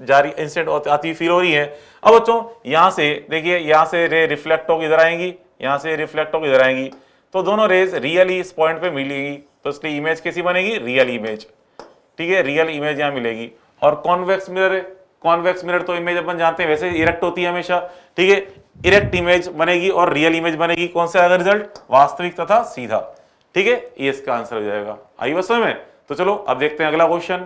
जा रही इंसिडेंट आती हुई फील हो रही है अब बच्चों यहां से देखिए यहां से रे रिफ्लेक्ट होकर इधर आएंगी यहां से रिफ्लेक्ट होकर इधर आएंगी तो दोनों रेज रियली इस पॉइंट पे मिलेगी तो इसलिए इमेज कैसी बनेगी रियल इमेज ठीक है रियल इमेज यहां मिलेगी और कॉन्वेक्स मिरर कॉन्वेक्स मिरर तो इमेज अपन जानते हैं वैसे इरेक्ट होती है हमेशा ठीक है इरेक्ट इमेज बनेगी और रियल इमेज बनेगी कौन सा रिजल्ट वास्तविक तथा सीधा ठीक है ये इसका आंसर हो जाएगा आई बस में तो चलो अब देखते हैं अगला क्वेश्चन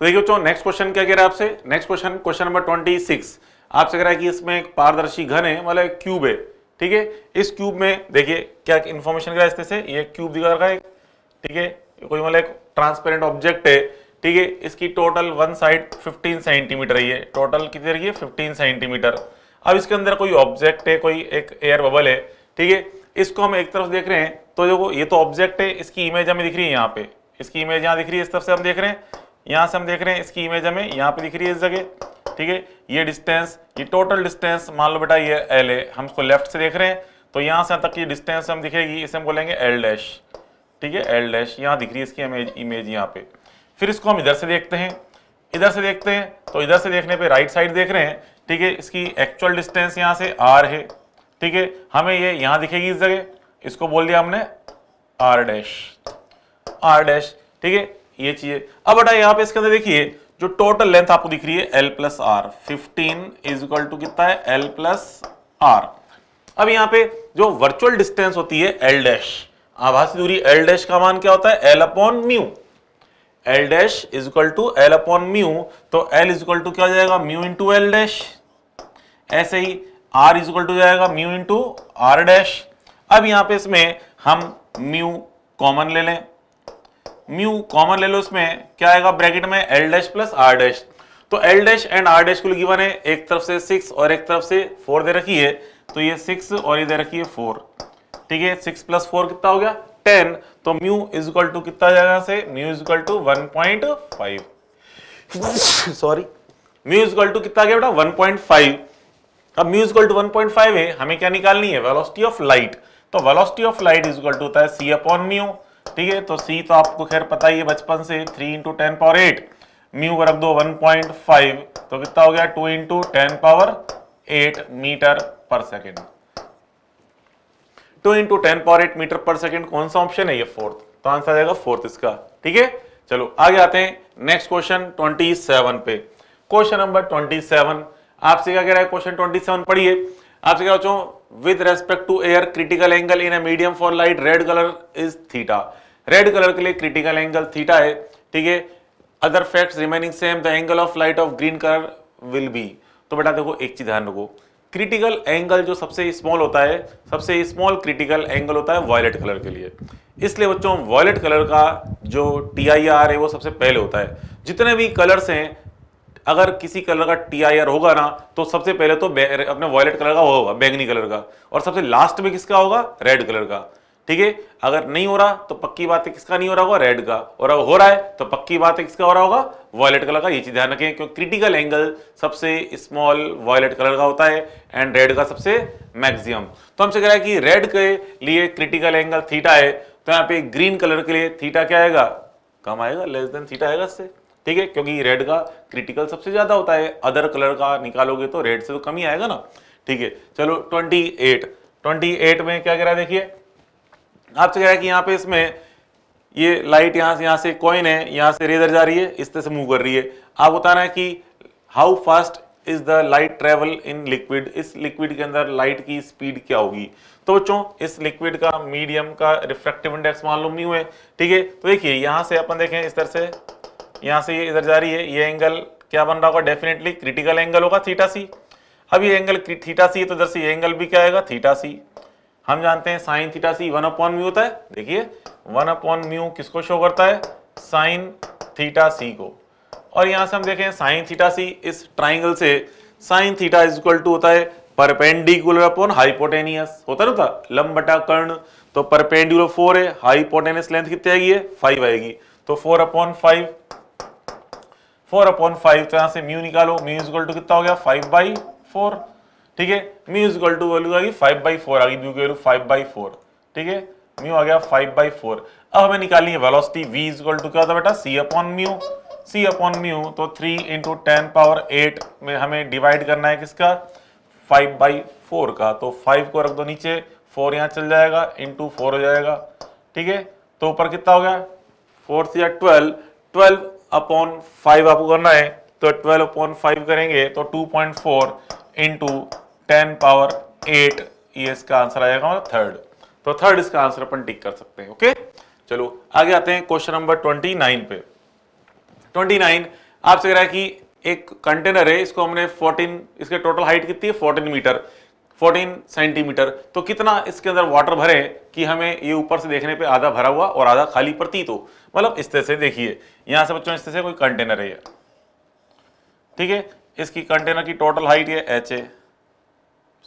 तो देखिए बच्चों नेक्स्ट क्वेश्चन क्या कह रहा है आपसे next question question number twenty six आपसे कह रहा है कि इसमें एक पारदर्शी घन है मतलब क्यूब है ठीक है इस क्यूब में देखिए क्या इन्फॉर्मेशन क्या इसमें से ये क्यूब दिखा रखा है ठीक है कोई मतलब एक ट्रांसपेरेंट ऑब्जेक्ट है ठीक है इसकी total one side fifteen centimetre है टोटल कितनी रही है फिफ्टीन सेंटीमीटर अब इसके अंदर कोई ऑब्जेक्ट है कोई एक एयर बबल है ठीक है इसको हम एक तरफ देख रहे हैं तो देखो ये तो ऑब्जेक्ट है इसकी इमेज हमें दिख रही है यहाँ पे इसकी इमेज यहाँ दिख रही है इस तरफ से हम देख रहे हैं यहाँ से हम देख रहे हैं इसकी इमेज हमें यहाँ पे दिख रही है इस जगह ठीक है ये डिस्टेंस ये टोटल डिस्टेंस मान लो बेटा ये एल है हम इसको लेफ्ट से देख रहे हैं तो यहाँ से तक ये डिस्टेंस हम दिखेगी इसे हम बोलेंगे एल डैश ठीक है एल डैश यहाँ दिख रही है इसकी इमेज इमेज यहाँ पे फिर इसको हम इधर से देखते हैं इधर से देखते हैं तो इधर से देखने पर राइट साइड देख रहे हैं ठीक है इसकी एक्चुअल डिस्टेंस यहाँ से आर है ठीक है हमें ये यहां दिखेगी इस जगह इसको बोल दिया हमने आर डैश आर डैश ठीक है ये चाहिए अब बेटा यहां पे इसके अंदर देखिए जो टोटल लेंथ आपको दिख रही है L plus R fifteen is equal to कितना है एल प्लस आर अब यहां पे जो वर्चुअल डिस्टेंस होती है एल डैश आभासी दूरी एल डैश का मान क्या होता है L upon mu L dash is equal to L upon mu तो एल इज इक्वल टू क्या हो जाएगा म्यू इंटू एल डैश ऐसे ही आर इज इक्वल टू जाएगा म्यू इंटू आर डैश अब यहां पे इसमें हम म्यू कॉमन ले लें म्यू कॉमन ले लो इसमें क्या आएगा ब्रैकेट में L dash plus R dash तो L dash and R dash कुल गिवन है एक तरफ से सिक्स और एक तरफ से फोर दे रखी है तो ये सिक्स और ये दे रखी है फोर ठीक है सिक्स प्लस फोर कितना हो गया टेन तो म्यू इज इक्वल टू कितना जाएगा से mu is equal to one point five sorry mu is equal to कितना गया बेटा वन पॉइंट फाइव अब mu equal to one point five है हमें क्या निकालनी है वेलोसिटी ऑफ लाइट तो velocity of light is equal to होता है सी अपॉन म्यू ठीक है तो सी तो आपको खैर पता ही है बचपन से three into ten power eight mu रख दो वन पॉइंट फाइव तो कितना हो गया two into ten power eight metre per second two into ten power eight metre per second कौन सा ऑप्शन है ये फोर्थ तो आंसर आ जाएगा फोर्थ इसका ठीक है चलो आगे आते हैं नेक्स्ट क्वेश्चन ट्वेंटी सेवन पे क्वेश्चन नंबर ट्वेंटी सेवन आपसे क्या कह रहा है क्वेश्चन ट्वेंटी सेवन पढ़िए आपसे क्या with respect to air critical angle in a medium for light red colour is theta red colour के लिए क्रिटिकल एंगल थीटा है ठीक है other facts remaining same the angle of light of green colour will be तो बेटा देखो एक चीज ध्यान रखो क्रिटिकल एंगल जो सबसे स्मॉल होता है सबसे स्मॉल क्रिटिकल एंगल होता है वॉयलेट कलर के लिए इसलिए बच्चों वॉयलेट कलर का जो टी आई आर है वो सबसे पहले होता है जितने भी कलर्स हैं अगर किसी कलर का टी आई आर होगा ना तो सबसे पहले तो अपने वॉयलेट कलर का होगा बैंगनी कलर का और सबसे लास्ट में किसका होगा रेड कलर का ठीक है अगर नहीं हो रहा तो पक्की बात है किसका नहीं हो रहा होगा रेड का और अगर हो रहा है तो पक्की बात है किसका हो रहा होगा वॉयलेट कलर का ये चीज़ ध्यान रखें क्योंकि क्रिटिकल एंगल सबसे स्मॉल वॉयलेट कलर का होता है एंड रेड का सबसे मैक्सिमम तो हमसे कह रहा है कि रेड के लिए क्रिटिकल एंगल थीटा है तो यहाँ पे ग्रीन कलर के लिए थीटा क्या आएगा कम आएगा लेस देन थीटा आएगा इससे ठीक है क्योंकि रेड का क्रिटिकल सबसे ज़्यादा होता है अदर कलर का निकालोगे तो रेड से तो कमी आएगा ना ठीक है चलो ट्वेंटी एट ट्वेंटी एट में क्या कह रहा है देखिए आपसे कह रहा है कि यहाँ पे इसमें ये लाइट यहाँ से यहाँ से कॉइन है यहाँ से रेजर जा रही है इस तरह से मूव कर रही है आप बताना है कि how fast is the light travel in liquid इस लिक्विड के अंदर लाइट की स्पीड क्या होगी तो बच्चों इस लिक्विड का मीडियम का रिफ्रेक्टिव इंडेक्स मालूम नहीं हुए ठीक है तो देखिए यहाँ से अपन देखें इस तरह से यहाँ से ये इधर जा रही है ये एंगल क्या बन रहा होगा डेफिनेटली क्रिटिकल एंगल होगा थीटा सी अब ये एंगल थीटा सी है तो इधर से ये एंगल भी क्या आएगा थीटा सी हम जानते हैं sine theta C one upon mu होता है देखिए वन अपॉन म्यू किसको शो करता है साइन थीटा सी को और यहाँ से हम देखें साइन थीटा सी इस ट्राइंगल से sine theta is equal to होता है परपेंडिकुलर अपॉन हाइपोटेनियस होता ना था लंब कर्ण तो परपेंडिकुलर फोर है हाइपोटेनियस लेंथ कितनी आएगी फाइव आएगी तो four upon five four upon five तो यहां से म्यू निकालो म्यू इजल टू कितना हो गया फाइव बाई फोर ठीक है म्यू इजल टू वैल्यू आ गई फाइव बाई फोर आ गई म्यू की वैल्यू फाइव बाई फोर ठीक है म्यू आ गया फाइव बाई फोर अब हमें निकालनी है वेलोसिटी वी इजल टू क्या होता है बेटा C upon mu C upon mu तो three into ten power eight में हमें डिवाइड करना है किसका फाइव बाई फोर का तो फाइव को रख दो नीचे फोर यहाँ चल जाएगा इंटू फोर हो जाएगा ठीक है तो ऊपर कितना हो गया फोर्थ या ट्वेल्व ट्वेल्व अपॉन फाइव आपको करना है तो ट्वेल्व अपॉन फाइव करेंगे तो two point four into ten power eight ये इसका आंसर आ जाएगा हमारा थर्ड तो थर्ड इसका आंसर अपन टिक कर सकते हैं ओके चलो आगे आते हैं क्वेश्चन नंबर ट्वेंटी नाइन पे ट्वेंटी नाइन आपसे कह रहा है कि एक कंटेनर है इसको हमने फोर्टीन इसके टोटल हाइट कितनी है फोर्टीन मीटर 14 सेंटीमीटर तो कितना इसके अंदर वाटर भरे कि हमें ये ऊपर से देखने पे आधा भरा हुआ और आधा खाली प्रतीत हो मतलब इस तरह से देखिए यहाँ से बच्चों इस तरह से कोई कंटेनर है ठीक है इसकी कंटेनर की टोटल हाइट ये एच ए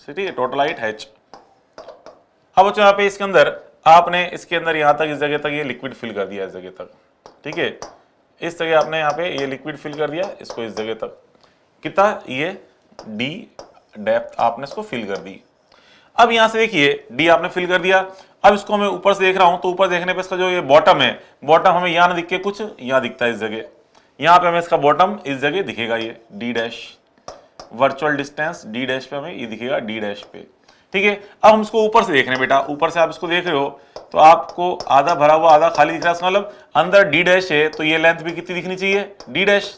ठीक है टोटल हाइट एच अब बच्चों यहाँ पे इसके अंदर आपने इसके अंदर यहाँ तक इस जगह तक ये लिक्विड फिल कर दिया इस जगह तक ठीक है इस जगह आपने यहाँ पे ये लिक्विड फिल कर दिया इसको इस जगह तक कितना ये डी डेप्थ आपने इसको फिल कर दी अब यहां से देखिए डी आपने फिल कर दिया अब इसको मैं ऊपर से देख रहा हूं तो ऊपर देखने पर इसका जो ये बॉटम है बॉटम हमें यहां ना दिख के कुछ यहां दिखता है इस जगह यहां पे हमें इसका बॉटम इस जगह दिखेगा ये D dash virtual distance D dash पे हमें ये दिखेगा डी डैश पे ठीक है अब हम इसको ऊपर से देख रहे हैं बेटा ऊपर से आप इसको देख रहे हो तो आपको आधा भरा हुआ आधा खाली दिख रहा है मतलब अंदर डी डैश है तो ये लेंथ भी कितनी दिखनी चाहिए डी डैश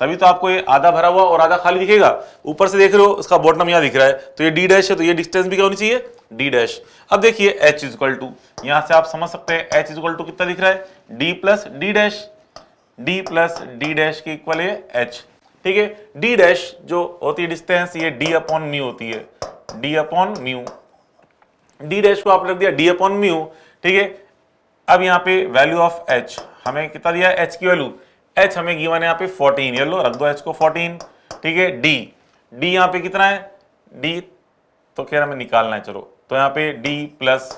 तभी तो आपको ये आधा भरा हुआ और आधा खाली दिखेगा ऊपर से देख रहे हो उसका बॉटम यहाँ दिख रहा है तो ये डी डैश है तो ये डिस्टेंस भी क्या होनी चाहिए डी डैश अब देखिए एच इज इक्वल टू यहाँ से आप समझ सकते हैं एच इज इक्वल टू कितना दिख रहा है D plus D dash D plus D dash के इक्वल है एच ठीक है डी डैश जो होती है डिस्टेंस ये डी अपॉन म्यू होती है D upon mu D dash को आप रख दिया डी अपॉन म्यू ठीक है अब यहाँ पे वैल्यू ऑफ एच हमें कितना दिया एच की वैल्यू एच हमें गिवन है यहाँ पे 14 ये लो रख दो एच को 14 ठीक है डी डी यहाँ पे कितना है डी तो खेर हमें निकालना है चलो तो यहाँ पे डी प्लस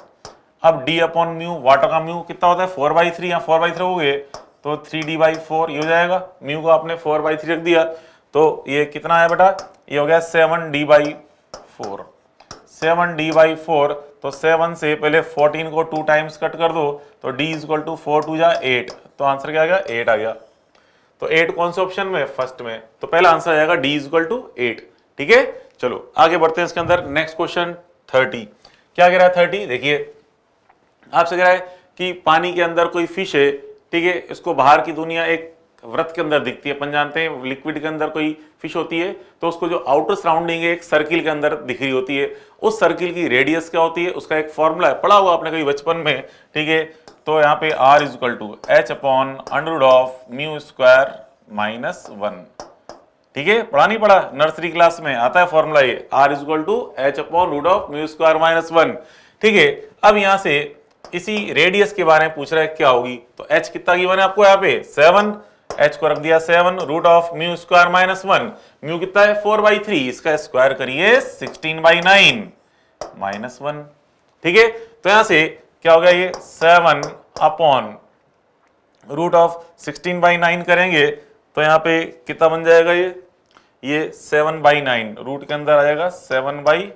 अब डी अपॉन म्यू वाटर का म्यू कितना होता है फोर बाई थ्री यहाँ फोर बाई थ्री हो गए तो थ्री डी बाई फोर ये हो जाएगा म्यू को आपने फोर बाई थ्री रख दिया तो ये कितना है बेटा ये हो गया seven D by four seven D by four तो सेवन से पहले फोर्टीन को टू टाइम्स कट कर दो तो D is equal to four two जा एट तो आंसर क्या आ गया एट आ गया तो एट कौन से ऑप्शन में फर्स्ट में तो पहला आंसर आ जाएगा डी इजक्वल टू एट ठीक है चलो आगे बढ़ते हैं इसके अंदर नेक्स्ट क्वेश्चन थर्टी क्या कह रहा है थर्टी देखिए आपसे कह रहा है कि पानी के अंदर कोई फिश है ठीक है इसको बाहर की दुनिया एक व्रत के अंदर दिखती है अपन जानते हैं लिक्विड के अंदर कोई फिश होती है तो उसको जो आउटर सराउंडिंग है एक सर्किल के अंदर दिख रही होती है उस सर्किल की रेडियस क्या होती है उसका एक फॉर्मूला है पढ़ा हुआ आपने कभी बचपन में ठीक है तो यहाँ पे R equal to H upon under root of mu square minus one ठीक है पढ़ा नहीं पढ़ा नर्सरी क्लास में आता है फॉर्मूला ये R equal to H upon root of mu square minus one ठीक है अब यहां से इसी रेडियस के बारे में पूछ रहा है क्या होगी तो h कितना की बने आपको यहाँ पे सेवन h को रख दिया seven root of mu square minus one mu कितना है फोर बाई थ्री इसका स्क्वायर करिए sixteen by nine minus one ठीक है तो यहां से क्या हो गया ये seven upon root of sixteen by nine करेंगे तो यहाँ पे कितना बन जाएगा ये ये सेवन बाई नाइन रूट के अंदर आ जाएगा seven by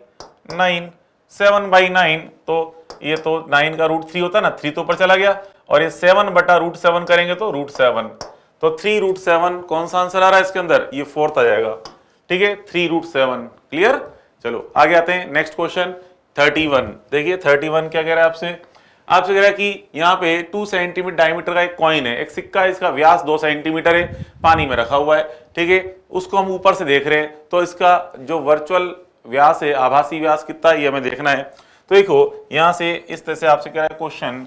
nine seven by nine तो ये तो नाइन का रूट थ्री होता है ना थ्री तो ऊपर चला गया और ये सेवन बटा रूट सेवन करेंगे तो रूट सेवन तो थ्री रूट सेवन कौन सा आंसर आ रहा है इसके अंदर ये फोर्थ आ जाएगा ठीक है थ्री रूट सेवन क्लियर चलो आगे आते हैं नेक्स्ट क्वेश्चन थर्टी वन देखिए थर्टी वन क्या कह रहा है आपसे आपसे कह रहा है कि यहाँ पे टू सेंटीमीटर डायमीटर का एक कॉइन है एक सिक्का है इसका व्यास दो सेंटीमीटर है पानी में रखा हुआ है ठीक है उसको हम ऊपर से देख रहे हैं तो इसका जो वर्चुअल व्यास है आभासी व्यास कितना ये हमें देखना है तो देखो यहाँ से इस तरह से आपसे कह रहा है क्वेश्चन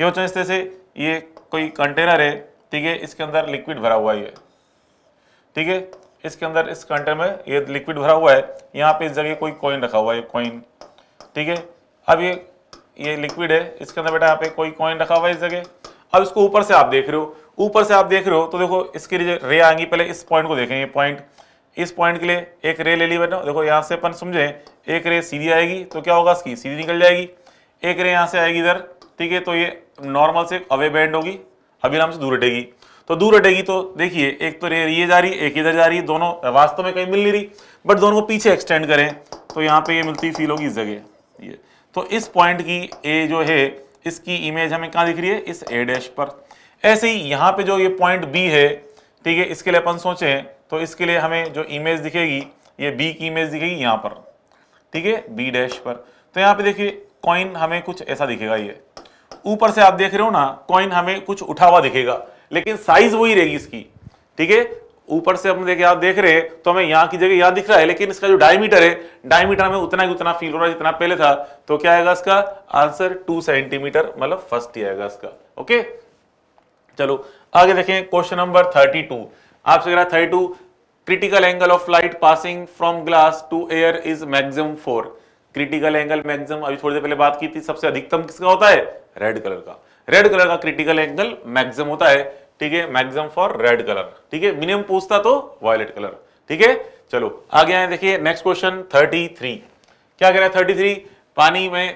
ये इस तरह से ये कोई कंटेनर है ठीक है इसके अंदर लिक्विड भरा हुआ है ठीक है इसके अंदर इस कंटेनर में ये लिक्विड भरा हुआ है यहाँ पे इस जगह कोई कॉइन रखा हुआ है कॉइन ठीक है अब ये ये लिक्विड है इसके अंदर बेटा यहाँ पे कोई कॉइन रखा हुआ है इस जगह अब इसको ऊपर से आप देख रहे हो ऊपर से आप देख रहे हो तो देखो इसके लिए रे आएंगी पहले इस पॉइंट को देखेंगे पॉइंट इस पॉइंट के लिए एक रे ले ली बेटा देखो यहाँ से अपन समझे एक रे सीधी आएगी तो क्या होगा इसकी सीधी निकल जाएगी एक रे यहाँ से आएगी इधर ठीक है तो ये नॉर्मल से अवे बैंड होगी अभी नाम से दूर हटेगी तो दूर हटेगी तो देखिए एक तो रे ये जा रही एक इधर जा रही दोनों वास्तव में कहीं मिल नहीं रही बट दोनों को पीछे एक्सटेंड करें तो यहाँ पे ये मिलती फील होगी इस जगह तो इस पॉइंट की ए जो है इसकी इमेज हमें कहाँ दिख रही है इस ए डैश पर ऐसे ही यहाँ पे जो ये पॉइंट बी है ठीक है इसके लिए अपन सोचें तो इसके लिए हमें जो इमेज दिखेगी ये बी की इमेज दिखेगी यहाँ पर ठीक है बी डैश पर तो यहाँ पे देखिए कॉइन हमें कुछ ऐसा दिखेगा ये ऊपर से आप देख रहे हो ना कॉइन हमें कुछ उठा हुआ दिखेगा लेकिन साइज वही रहेगी इसकी ठीक है ऊपर से हम देखे आप देख रहे हैं तो हमें यहाँ की जगह यहाँ दिख रहा है लेकिन इसका जो डायमीटर है डायमीटर हमें उतना ही उतना फील हो रहा है जितना पहले था तो क्या आएगा इसका आंसर टू सेंटीमीटर मतलब फर्स्ट ही आएगा इसका ओके चलो आगे देखें क्वेश्चन नंबर थर्टी टू आपसे कह रहा है thirty two critical angle of light passing from glass to air is maximum for critical angle maximum अभी थोड़ी देर पहले बात की थी सबसे अधिकतम किसका होता है रेड कलर का रेड कलर का क्रिटिकल एंगल मैक्सिमम होता है ठीक है मैक्सिमम फॉर रेड कलर ठीक है मिनिमम पूछता तो वायलेट कलर ठीक है चलो आगे आए देखिए नेक्स्ट क्वेश्चन थर्टी थ्री क्या कह रहा है थर्टी थ्री पानी में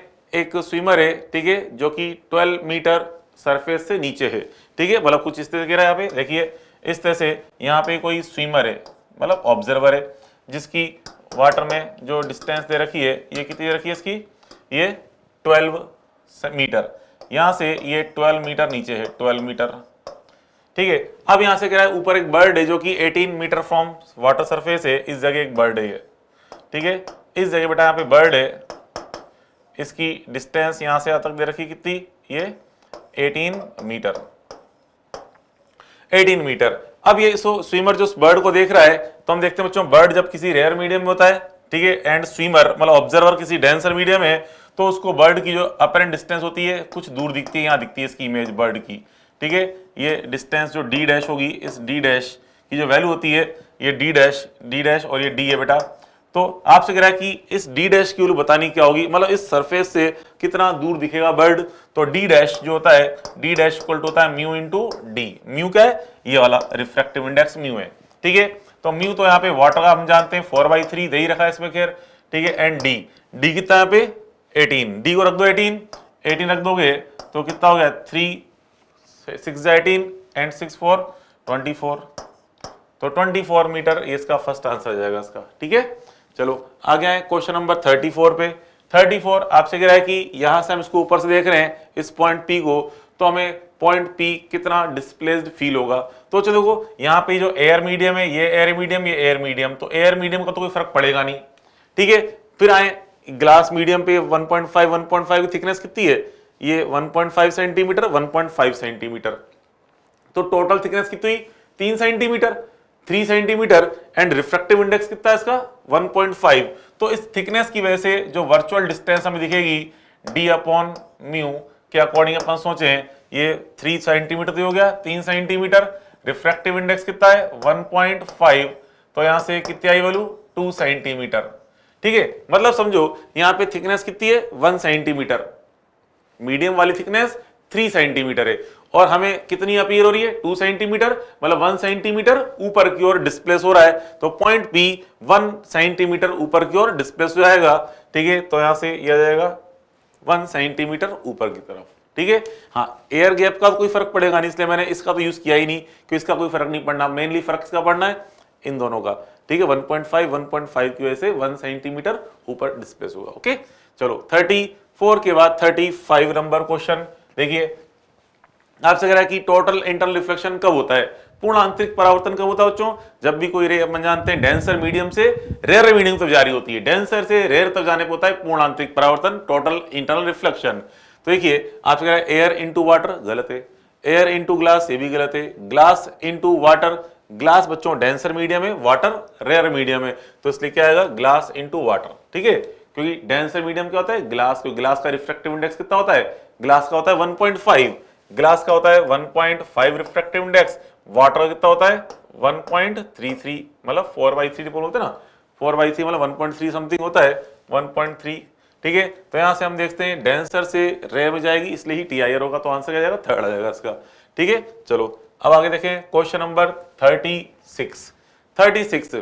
एक स्विमर है ठीक है जो कि ट्वेल्व मीटर सरफेस से नीचे है ठीक है मतलब कुछ इस तरह कह रहा है यहाँ पे देखिए इस तरह से यहाँ पे कोई स्विमर है मतलब ऑब्जर्वर है जिसकी वाटर में जो डिस्टेंस दे रखी है ये कितनी दे रखी है इसकी ये ट्वेल्व मीटर यहाँ से ये ट्वेल्व मीटर नीचे है ट्वेल्व मीटर ठीक है अब यहां से कह रहा है ऊपर एक बर्ड है जो कि 18 मीटर फ्रॉम वाटर सरफेस है इस जगह एक बर्ड है ठीक है इस जगह बेटा यहां पे बर्ड है इसकी डिस्टेंस यहां से यहां तक दे रखी कितनी ये 18 मीटर 18 मीटर अब ये सो स्विमर जो बर्ड को देख रहा है तो हम देखते हैं बच्चों बर्ड जब किसी रेयर मीडियम में होता है ठीक है एंड स्विमर मतलब ऑब्जर्वर किसी डेंसर मीडियम है तो उसको बर्ड की जो अपेरेंट डिस्टेंस होती है कुछ दूर दिखती है यहां दिखती है इसकी इमेज बर्ड की ठीक है ये डिस्टेंस जो डी डैश होगी इस डी डैश की जो वैल्यू होती है ये डी डैश डी डैश और ये डी है बेटा तो आपसे कह रहा है कि इस डी डैश की वैल्यू बतानी क्या होगी मतलब इस सरफेस से कितना दूर दिखेगा बर्ड तो डी डैश जो होता है डी डैश इक्वल टू होता है म्यू इंटू डी म्यू क्या है ये वाला रिफ्रेक्टिव इंडेक्स म्यू है ठीक है तो म्यू तो यहाँ पे वाटर का हम जानते हैं फोर बाई थ्री दे ही रखा है इसमें खेर ठीक है एंड डी डी कितना यहाँ पे एटीन डी को रख दो एटीन एटीन रख दोगे तो कितना हो गया three six eighteen and six four twenty four तो ट्वेंटी फोर मीटर ये इसका फर्स्ट आंसर आ जाएगा इसका ठीक है चलो आ गया है क्वेश्चन नंबर थर्टी फोर पे थर्टी फोर आपसे कह रहा है कि यहां से हम इसको ऊपर से देख रहे हैं इस पॉइंट पी को तो हमें पॉइंट पी कितना डिस्प्लेस्ड फील होगा तो चलो को यहाँ पे जो एयर मीडियम है ये एयर मीडियम ये एयर मीडियम तो एयर मीडियम का तो कोई फर्क पड़ेगा नहीं ठीक है फिर आए ग्लास मीडियम पे 1.5 1.5 की थिकनेस कितनी है ये 1.5 सेंटीमीटर 1.5 सेंटीमीटर तो टोटल थिकनेस कितनी तीन centimetre three centimetre and refractive index कितना इसका 1.5 तो इस थिकनेस की वजह से जो वर्चुअल डिस्टेंस हमें दिखेगी डी अपॉन म्यू के अकॉर्डिंग अपन सोचे ये थ्री सेंटीमीटर तो हो गया तीन सेंटीमीटर रिफ्रैक्टिव इंडेक्स कितना है 1.5 तो यहां से कितनी आई वैल्यू टू सेंटीमीटर ठीक है मतलब समझो यहां पे थिकनेस कितनी है वन सेंटीमीटर मीडियम वाली थिकनेस थ्री सेंटीमीटर है और हमें कितनी अपीयर हो रही है टू सेंटीमीटर मतलब वन सेंटीमीटर ऊपर की ओर डिस्प्लेस हो रहा है तो पॉइंट पी वन सेंटीमीटर ऊपर की ओर डिस्प्लेस हो जाएगा ठीक है तो यहां से यह जाएगा वन सेंटीमीटर ऊपर की तरफ ठीक है हाँ एयर गैप का कोई फर्क पड़ेगा नहीं इसलिए मैंने इसका तो यूज किया ही नहीं क्योंकि इसका कोई फर्क नहीं पड़ना मेनली फर्क इसका पड़ना है इन दोनों का ठीक है one one point five point five की वजह से वन सेंटीमीटर ऊपर डिस्प्लेस होगा ओके चलो थर्टी फोर के बाद थर्टी फाइव नंबर क्वेश्चन देखिए आपसे कह रहा है कि टोटल इंटरनल रिफ्लेक्शन कब होता है पूर्ण आंतरिक परावर्तन कब होता है बच्चों जब भी कोई रे अपन जानते हैं डेंसर मीडियम से रेयर मीडियम तक जारी होती है डेंसर से रेयर तक जाने पर होता है पूर्ण आंतरिक परावर्तन टोटल इंटरनल रिफ्लेक्शन तो देखिए आपसे कह रहा है एयर इंटू वाटर गलत है एयर इंटू ग्लास ये भी गलत है ग्लास इंटू वाटर ग्लास बच्चों डेंसर मीडियम है वाटर रेयर मीडियम है तो इसलिए क्या आएगा ग्लास इंटू वाटर ठीक है क्योंकि डेंसर मीडियम क्या होता है ग्लास क्योंकि ग्लास का रिफ्रेक्टिव इंडेक्स कितना होता है ग्लास का होता है 1.5 ग्लास का होता है 1.5 रिफ्रेक्टिव इंडेक्स वाटर कितना होता है 1.33 मतलब 4 बाई थ्री बोलते ना 4 बाई थ्री मतलब 1.3 समथिंग होता है 1.3 ठीक है तो यहां से हम देखते हैं डेंसर से रे में जाएगी इसलिए ही टी आई आर होगा तो आंसर क्या जाएगा थर्ड आ जाएगा इसका ठीक है चलो अब आगे देखें question number thirty six thirty six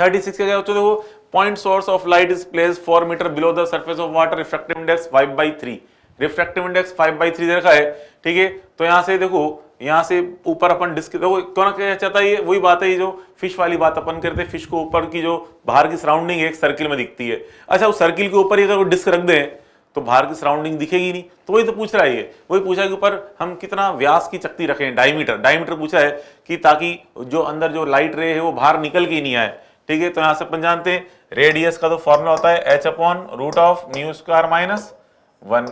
thirty six का क्या होता है देखो point source of light is place four metre below the surface of water refractive index five by three refractive index five by three देखा है ठीक है तो यहाँ से देखो यहाँ से ऊपर अपन डिस्क देखो ना क्या चाहता है ये वही बात है ये जो फिश वाली बात अपन करते हैं फिश को ऊपर की जो बाहर की सराउंडिंग है एक सर्किल में दिखती है अच्छा उस सर्किल के ऊपर ही अगर डिस्क रख दें तो बाहर की सराउंडिंग दिखेगी नहीं तो वही तो पूछ रहा है ये वही पूछा कि ऊपर हम कितना व्यास की चक्ति रखें डायमीटर डायमीटर पूछा है कि ताकि जो अंदर जो लाइट रे है वो बाहर निकल के नहीं आए ठीक है तो यहाँ से अपन जानते हैं रेडियस का तो फॉर्मूला होता है H upon root of mu square minus one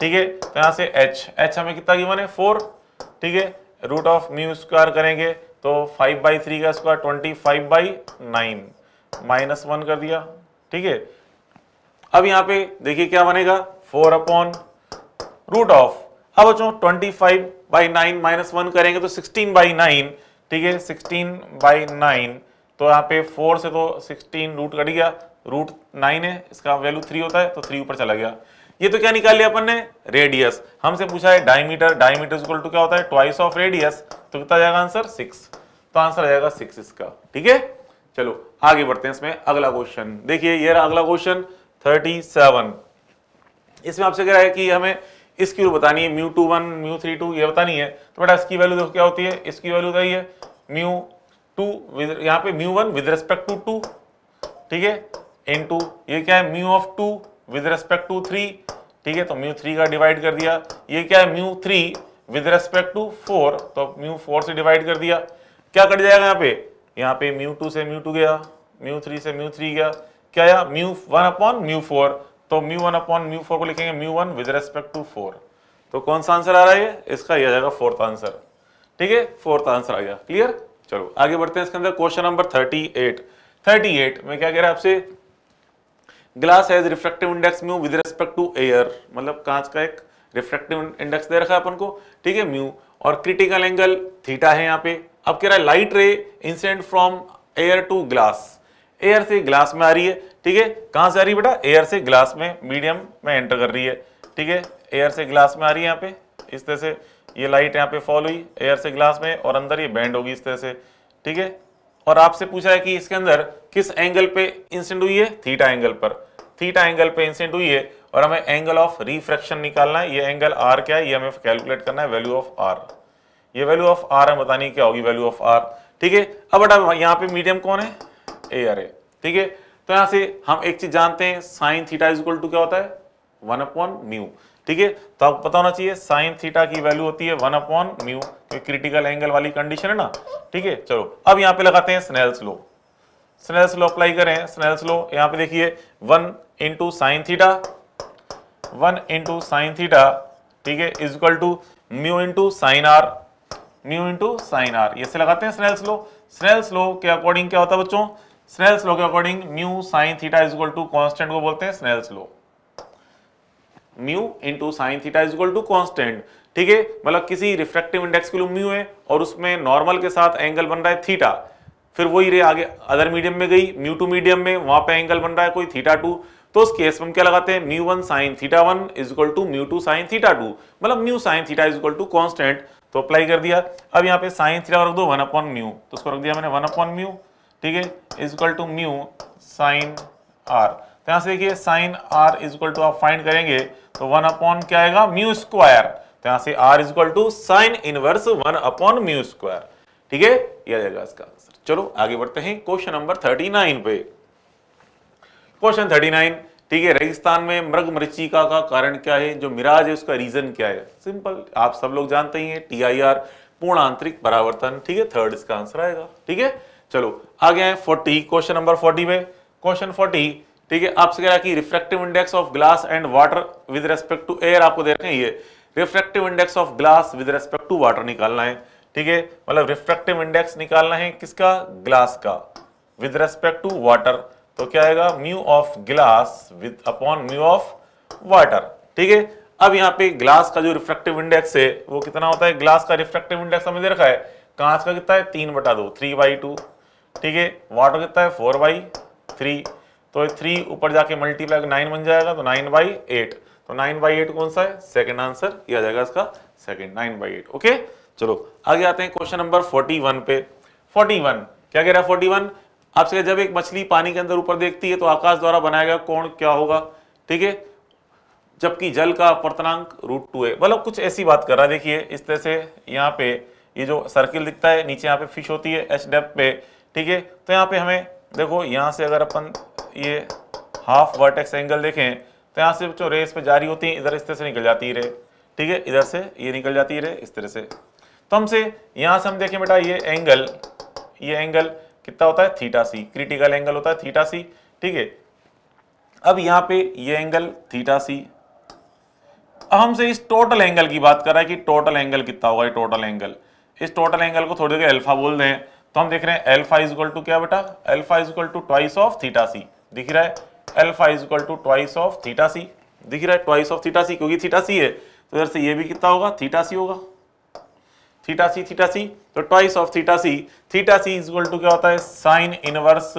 ठीक है तो यहां से एच एच हमें कितना गिवन है फोर ठीक है रूट ऑफ म्यू स्क्वायर करेंगे तो फाइव बाई थ्री का square twenty five by nine minus one कर दिया ठीक है अब यहां पे देखिए क्या बनेगा फोर अपॉन रूट ऑफ अब बच्चों twenty five by nine minus one करेंगे तो सिक्सटीन बाई नाइन ठीक है सिक्सटीन बाई नाइन तो यहाँ पे फोर से तो सिक्सटीन रूट कट गया रूट नाइन है इसका वैल्यू थ्री होता है तो थ्री ऊपर चला गया ये तो क्या निकाल लिया अपन ने रेडियस हमसे पूछा है डायमीटर डायमीटर इक्वल टू क्या होता है ट्वाइस ऑफ रेडियस तो कितना जाएगा आंसर सिक्स तो आंसर आ जाएगा सिक्स तो इसका ठीक है चलो आगे बढ़ते हैं इसमें अगला क्वेश्चन देखिए ये रहा अगला क्वेश्चन थर्टी सेवन इसमें आपसे कह रहा है कि हमें इसकी वैल्यू बतानी है mu two one mu three two ये बतानी है तो बेटा इसकी वैल्यू देखो क्या होती है इसकी वैल्यू है म्यू टू यहां पे mu one with respect to two ठीक है इन टू ये क्या है mu of two with respect to three ठीक है तो म्यू थ्री का डिवाइड कर दिया ये क्या है mu three with respect to four तो म्यू फोर से डिवाइड कर दिया क्या कट जाएगा यहाँ पे यहाँ पे म्यू टू से म्यू टू गया म्यू थ्री से म्यू थ्री गया क्या आया mu one upon mu four तो mu one upon mu four को लिखेंगे mu one with respect to four तो कौन सा आंसर आ रहा है इसका यह आ जाएगा फोर्थ आंसर ठीक है फोर्थ आंसर आ गया क्लियर चलो आगे बढ़ते हैं इसके अंदर question number thirty eight thirty eight में क्या कह रहा है आपसे glass has refractive index mu with respect to air मतलब कांच का एक रिफ्रेक्टिव इंडेक्स दे रखा है अपन को ठीक है म्यू और क्रिटिकल एंगल थीटा है यहाँ पे अब कह रहा है light ray incident from air to glass air से ग्लास में आ रही है ठीक है कहां से आ रही है बेटा एयर से ग्लास में मीडियम में एंटर कर रही है ठीक है एयर से ग्लास में आ रही है यहाँ पे इस तरह से ये लाइट यहाँ पे फॉल हुई एयर से ग्लास में और अंदर ये बैंड होगी इस तरह से ठीक है और आपसे पूछा है कि इसके अंदर किस एंगल पे इंसिडेंट हुई है थीटा एंगल पर थीटा एंगल पे इंसिडेंट हुई है और हमें एंगल ऑफ रिफ्रैक्शन निकालना है ये एंगल आर क्या है ये हमें कैलकुलेट करना है वैल्यू ऑफ आर ये वैल्यू ऑफ आर हमें बतानी क्या होगी वैल्यू ऑफ आर ठीक है अब बेटा यहाँ पे मीडियम कौन है एयर है ठीक है तो यहाँ से हम एक चीज जानते हैं sine theta is equal to क्या होता है वन अपॉन म्यू ठीक है तो आपको पता होना चाहिए साइन थीटा की वैल्यू होती है वन अपॉन म्यू क्योंकि क्रिटिकल एंगल वाली कंडीशन है ना ठीक है चलो अब यहाँ पे लगाते हैं Snell's law Snell's law apply करें स्नेल्स लो यहाँ पे देखिए one into sine theta one into sine theta ठीक है is equal to mu into sine R mu into sine R ये से लगाते हैं स्नेल्स लो स्नेल्स लो के अकॉर्डिंग क्या होता है बच्चों स्नेल्स लो के according mu sine theta is equal to constant को बोलते हैं Snell's law mu into sine theta is equal to constant ठीक है मतलब किसी रिफ्रेक्टिव इंडेक्स के लिए म्यू है और उसमें नॉर्मल के साथ एंगल बन रहा है थीटा फिर वही रे आगे अदर मीडियम में गई म्यू टू मीडियम में वहां पे एंगल बन रहा है कोई थीटा टू तो उस केस में हम क्या लगाते हैं mu one sine theta one is equal to mu two sine theta two मतलब mu sine theta is equal to constant तो अप्लाई कर दिया अब यहाँ पे साइन थीटा रख दो वन अपॉन म्यू तो उसको रख दिया मैंने वन अपॉन म्यू ठीक है is equal to mu sine R यहां से देखिए sine R is equal to आप फाइंड करेंगे तो वन अपॉन क्या आएगा म्यू स्क्वायर तो यहां से R is equal to sine inverse one upon mu square ठीक है यह आ जाएगा इसका आंसर चलो आगे बढ़ते हैं क्वेश्चन नंबर थर्टी नाइन पे क्वेश्चन थर्टी नाइन ठीक है रेगिस्तान में मृग मृचिका का कारण क्या है जो मिराज है उसका रीजन क्या है सिंपल आप सब लोग जानते ही हैं टी आई आर पूर्ण आंतरिक परावर्तन ठीक है थर्ड इसका आंसर आएगा ठीक है चलो आगे आए फोर्टी क्वेश्चन नंबर फोर्टी में क्वेश्चन फोर्टी ठीक है आपसे कह रहा कि refractive index of glass and water with respect to air आपको दे रखें ये refractive index of glass with respect to water निकालना है ठीक है मतलब रिफ्रेक्टिव इंडेक्स निकालना है किसका ग्लास का विद रेस्पेक्ट टू वाटर तो क्या आएगा mu of glass with upon mu of water ठीक है अब यहाँ पे ग्लास का जो रिफ्रैक्टिव इंडेक्स है वो कितना होता है ग्लास का रिफ्रेक्टिव इंडेक्स हमें दे रखा है कांच का कितना है तीन बटा दो थ्री बाई टू ठीक है वाटर कितना है फोर बाई थ्री तो थ्री ऊपर जाके मल्टीप्लाई नाइन बन जाएगा तो नाइन बाई एट तो नाइन बाई एट कौन सा है सेकंड आंसर ये आ जाएगा इसका second nine by eight okay चलो आगे आते हैं क्वेश्चन नंबर फोर्टी वन पे फोर्टी वन क्या कह रहा है फोर्टी वन आपसे जब एक मछली पानी के अंदर ऊपर देखती है तो आकाश द्वारा बनाया गया कोण क्या होगा ठीक है जबकि जल का अपवर्तनांक रूट टू है मतलब कुछ ऐसी बात कर रहा है देखिए इस तरह से यहाँ पे ये जो सर्किल दिखता है नीचे यहाँ पे फिश होती है एच डेप पे ठीक है तो यहाँ पे हमें देखो यहाँ से अगर अपन ये हाफ वर्टेक्स एंगल देखें तो यहाँ से बच्चों रेस पे जारी होती है इधर इस तरह से निकल जाती रे ठीक है इधर से ये निकल जाती रे इस तरह से तो हमसे यहाँ से हम देखें बेटा ये एंगल ये एंगल कितना होता है थीटा सी क्रिटिकल एंगल होता है थीटा सी ठीक है अब यहाँ पे ये एंगल थीटा सी अब हमसे इस टोटल एंगल की बात कर रहा है कि टोटल एंगल कितना होगा ये टोटल एंगल इस टोटल एंगल को थोड़ी देर अल्फा बोल दें तो हम देख रहे हैं अल्फा इज इक्वल टू क्या बेटा alpha is equal to twice of theta C दिख रहा है alpha is equal to twice of theta C दिख रहा है ट्वाइस ऑफ थीटा सी क्योंकि थीटा सी है तो इधर से ये भी कितना होगा थीटा सी होगा थीटा सी थीटा सी तो twice of theta C theta C is equal to क्या होता है sine inverse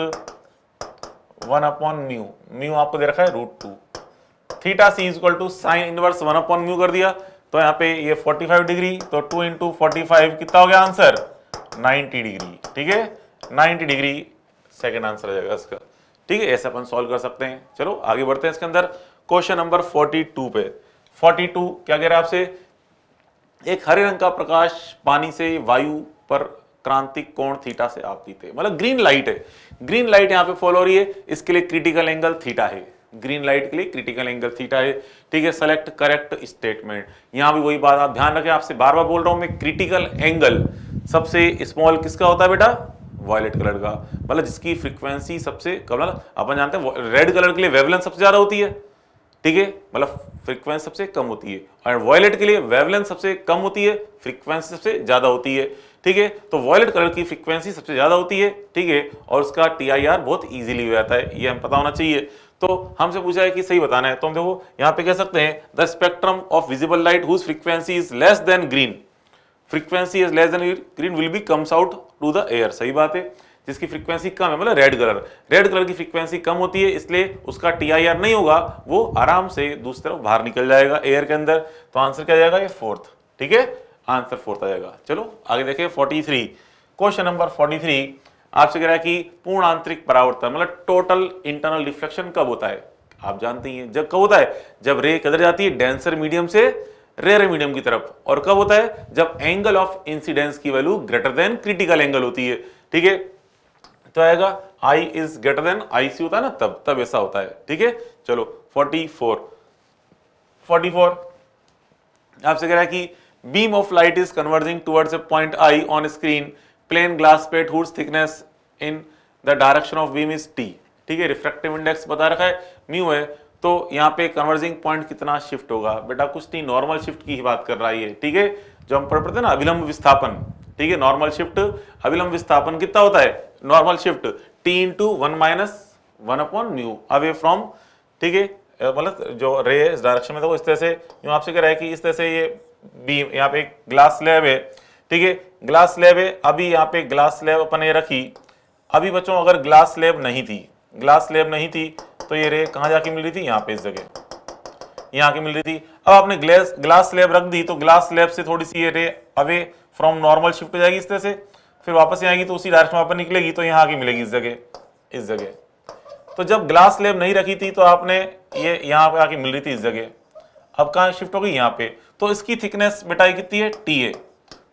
one upon mu mu आपको दे रखा है root two theta C is equal to sine inverse one upon mu कर दिया तो यहाँ पे ये 45 डिग्री तो 2 इंटू फोर्टी कितना हो गया आंसर 90 डिग्री ठीक है 90 डिग्री सेकेंड आंसर आ जाएगा इसका ठीक है ऐसे अपन सॉल्व कर सकते हैं चलो आगे बढ़ते हैं इसके अंदर क्वेश्चन नंबर 42 पे 42 क्या कह रहा है आपसे एक हरे रंग का प्रकाश पानी से वायु पर क्रांतिक कोण थीटा से आप मतलब है मतलब ग्रीन लाइट है ग्रीन लाइट यहाँ पे फॉलो हो रही है इसके लिए क्रिटिकल एंगल थीटा है ग्रीन लाइट के लिए क्रिटिकल एंगल थीटा है ठीक है सेलेक्ट करेक्ट स्टेटमेंट यहां भी वही बात आप ध्यान रखें आपसे बार बार बोल रहा हूं मैं क्रिटिकल एंगल सबसे स्मॉल किसका होता है बेटा वायलेट कलर का मतलब जिसकी फ्रिक्वेंसी सबसे कम मतलब अपन जानते हैं रेड कलर के लिए वेवलेंथ सबसे ज़्यादा होती है ठीक है मतलब फ्रिक्वेंस सबसे कम होती है एंड वॉयलेट के लिए वेवलेंथ सबसे कम होती है फ्रिक्वेंसी सबसे ज़्यादा होती है ठीक है तो वॉयलेट कलर की फ्रिक्वेंसी सबसे ज़्यादा होती है ठीक है और उसका टी आई आर बहुत ईजिली हो जाता है ये हम पता होना चाहिए तो हमसे पूछा है कि सही बताना है तो हम देखो यहाँ पे कह सकते हैं the spectrum of visible light whose frequency is less than green frequency is less than green will be comes out to the air सही बात है जिसकी फ्रीक्वेंसी कम है मतलब रेड कलर रेड कलर की फ्रीक्वेंसी कम होती है इसलिए उसका टी आई आर नहीं होगा वो आराम से दूसरी तरफ बाहर निकल जाएगा एयर के अंदर तो आंसर क्या जाएगा ये फोर्थ ठीक है आंसर फोर्थ आ जाएगा चलो आगे देखिए forty three question number forty three आपसे कह रहा है कि पूर्ण आंतरिक परावर्तन मतलब टोटल इंटरनल रिफ्लेक्शन कब होता है आप जानते ही हैं जब कब होता है जब रे कदर जाती है डेंसर मीडियम से रेयर मीडियम की तरफ और कब होता है जब एंगल ऑफ इंसिडेंस की value greater than critical angle होती है ठीक है तो आएगा I is greater than I C होता है ना तब तब ऐसा होता है ठीक है चलो 44 44 आपसे कह रहा है कि beam of light is converging towards a point I on screen plane glass glass plate thickness in the direction of beam is T ठीक है रिफ्रेक्टिव इंडेक्स बता रखा है म्यू है तो यहाँ पे कन्वर्जिंग पॉइंट कितना शिफ्ट होगा बेटा कुछ नहीं नॉर्मल शिफ्ट की ही बात कर रहा है ठीक है जो हम पढ़ पढ़ते हैं ना अविलंब विस्थापन ठीक है नॉर्मल शिफ्ट अभिलंब विस्थापन कितना होता है normal shift T into one minus one upon mu away from ठीक है मतलब जो रे है इस डायरेक्शन में वो तो इस तरह से यूँ आपसे कह रहा है कि इस तरह से ये बीम यहाँ पे ग्लास स्लैब है ठीक है ग्लास स्लैब है अभी यहाँ पे ग्लास स्लैब अपन रखी अभी बच्चों अगर ग्लास स्लैब नहीं थी ग्लास स्लैब नहीं थी तो ये रे कहाँ जाके मिल रही थी यहाँ पे इस जगह यहाँ की मिल रही थी अब आपने ग्लास ग्लास स्लैब रख दी तो ग्लास स्लैब से थोड़ी सी ये रे अवे फ्रॉम नॉर्मल शिफ्ट हो जाएगी इस तरह से फिर वापस आएगी तो उसी डायरेक्शन वापस निकलेगी तो यहाँ की मिलेगी इस जगह इस जगह तो जब ग्लास स्लैब नहीं रखी थी तो आपने ये यहाँ पे आके मिल रही थी इस जगह अब कहा शिफ्ट हो गई यहाँ पे तो इसकी थिकनेस बेटाई कितनी है टी ए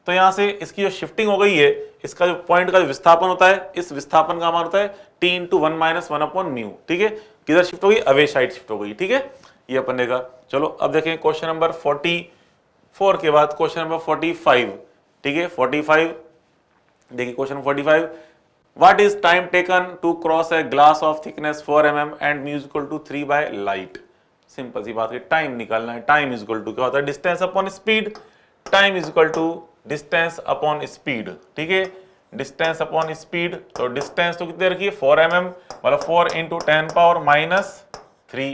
तो यहाँ से इसकी जो शिफ्टिंग हो गई है इसका जो पॉइंट का जो विस्थापन होता है इस विस्थापन का मान होता है T into one minus one upon mu ठीक है किधर शिफ्ट हो गई अवे साइड शिफ्ट हो गई ठीक है ये अपन देखा चलो अब देखें क्वेश्चन नंबर फोर्टी फोर के बाद क्वेश्चन नंबर फोर्टी फाइव ठीक है फोर्टी फाइव देखिए question forty five what is time taken to cross a glass of thickness 4 M M and musical to to 3 mm by simple सी बात है टाइम निकालना है टाइम इज इक्वल टू क्या होता है distance upon speed time is equal to distance upon speed ठीक है डिस्टेंस अपॉन स्पीड तो डिस्टेंस तो कितने रखिए 4 एम mm, मतलब 4 into ten power minus three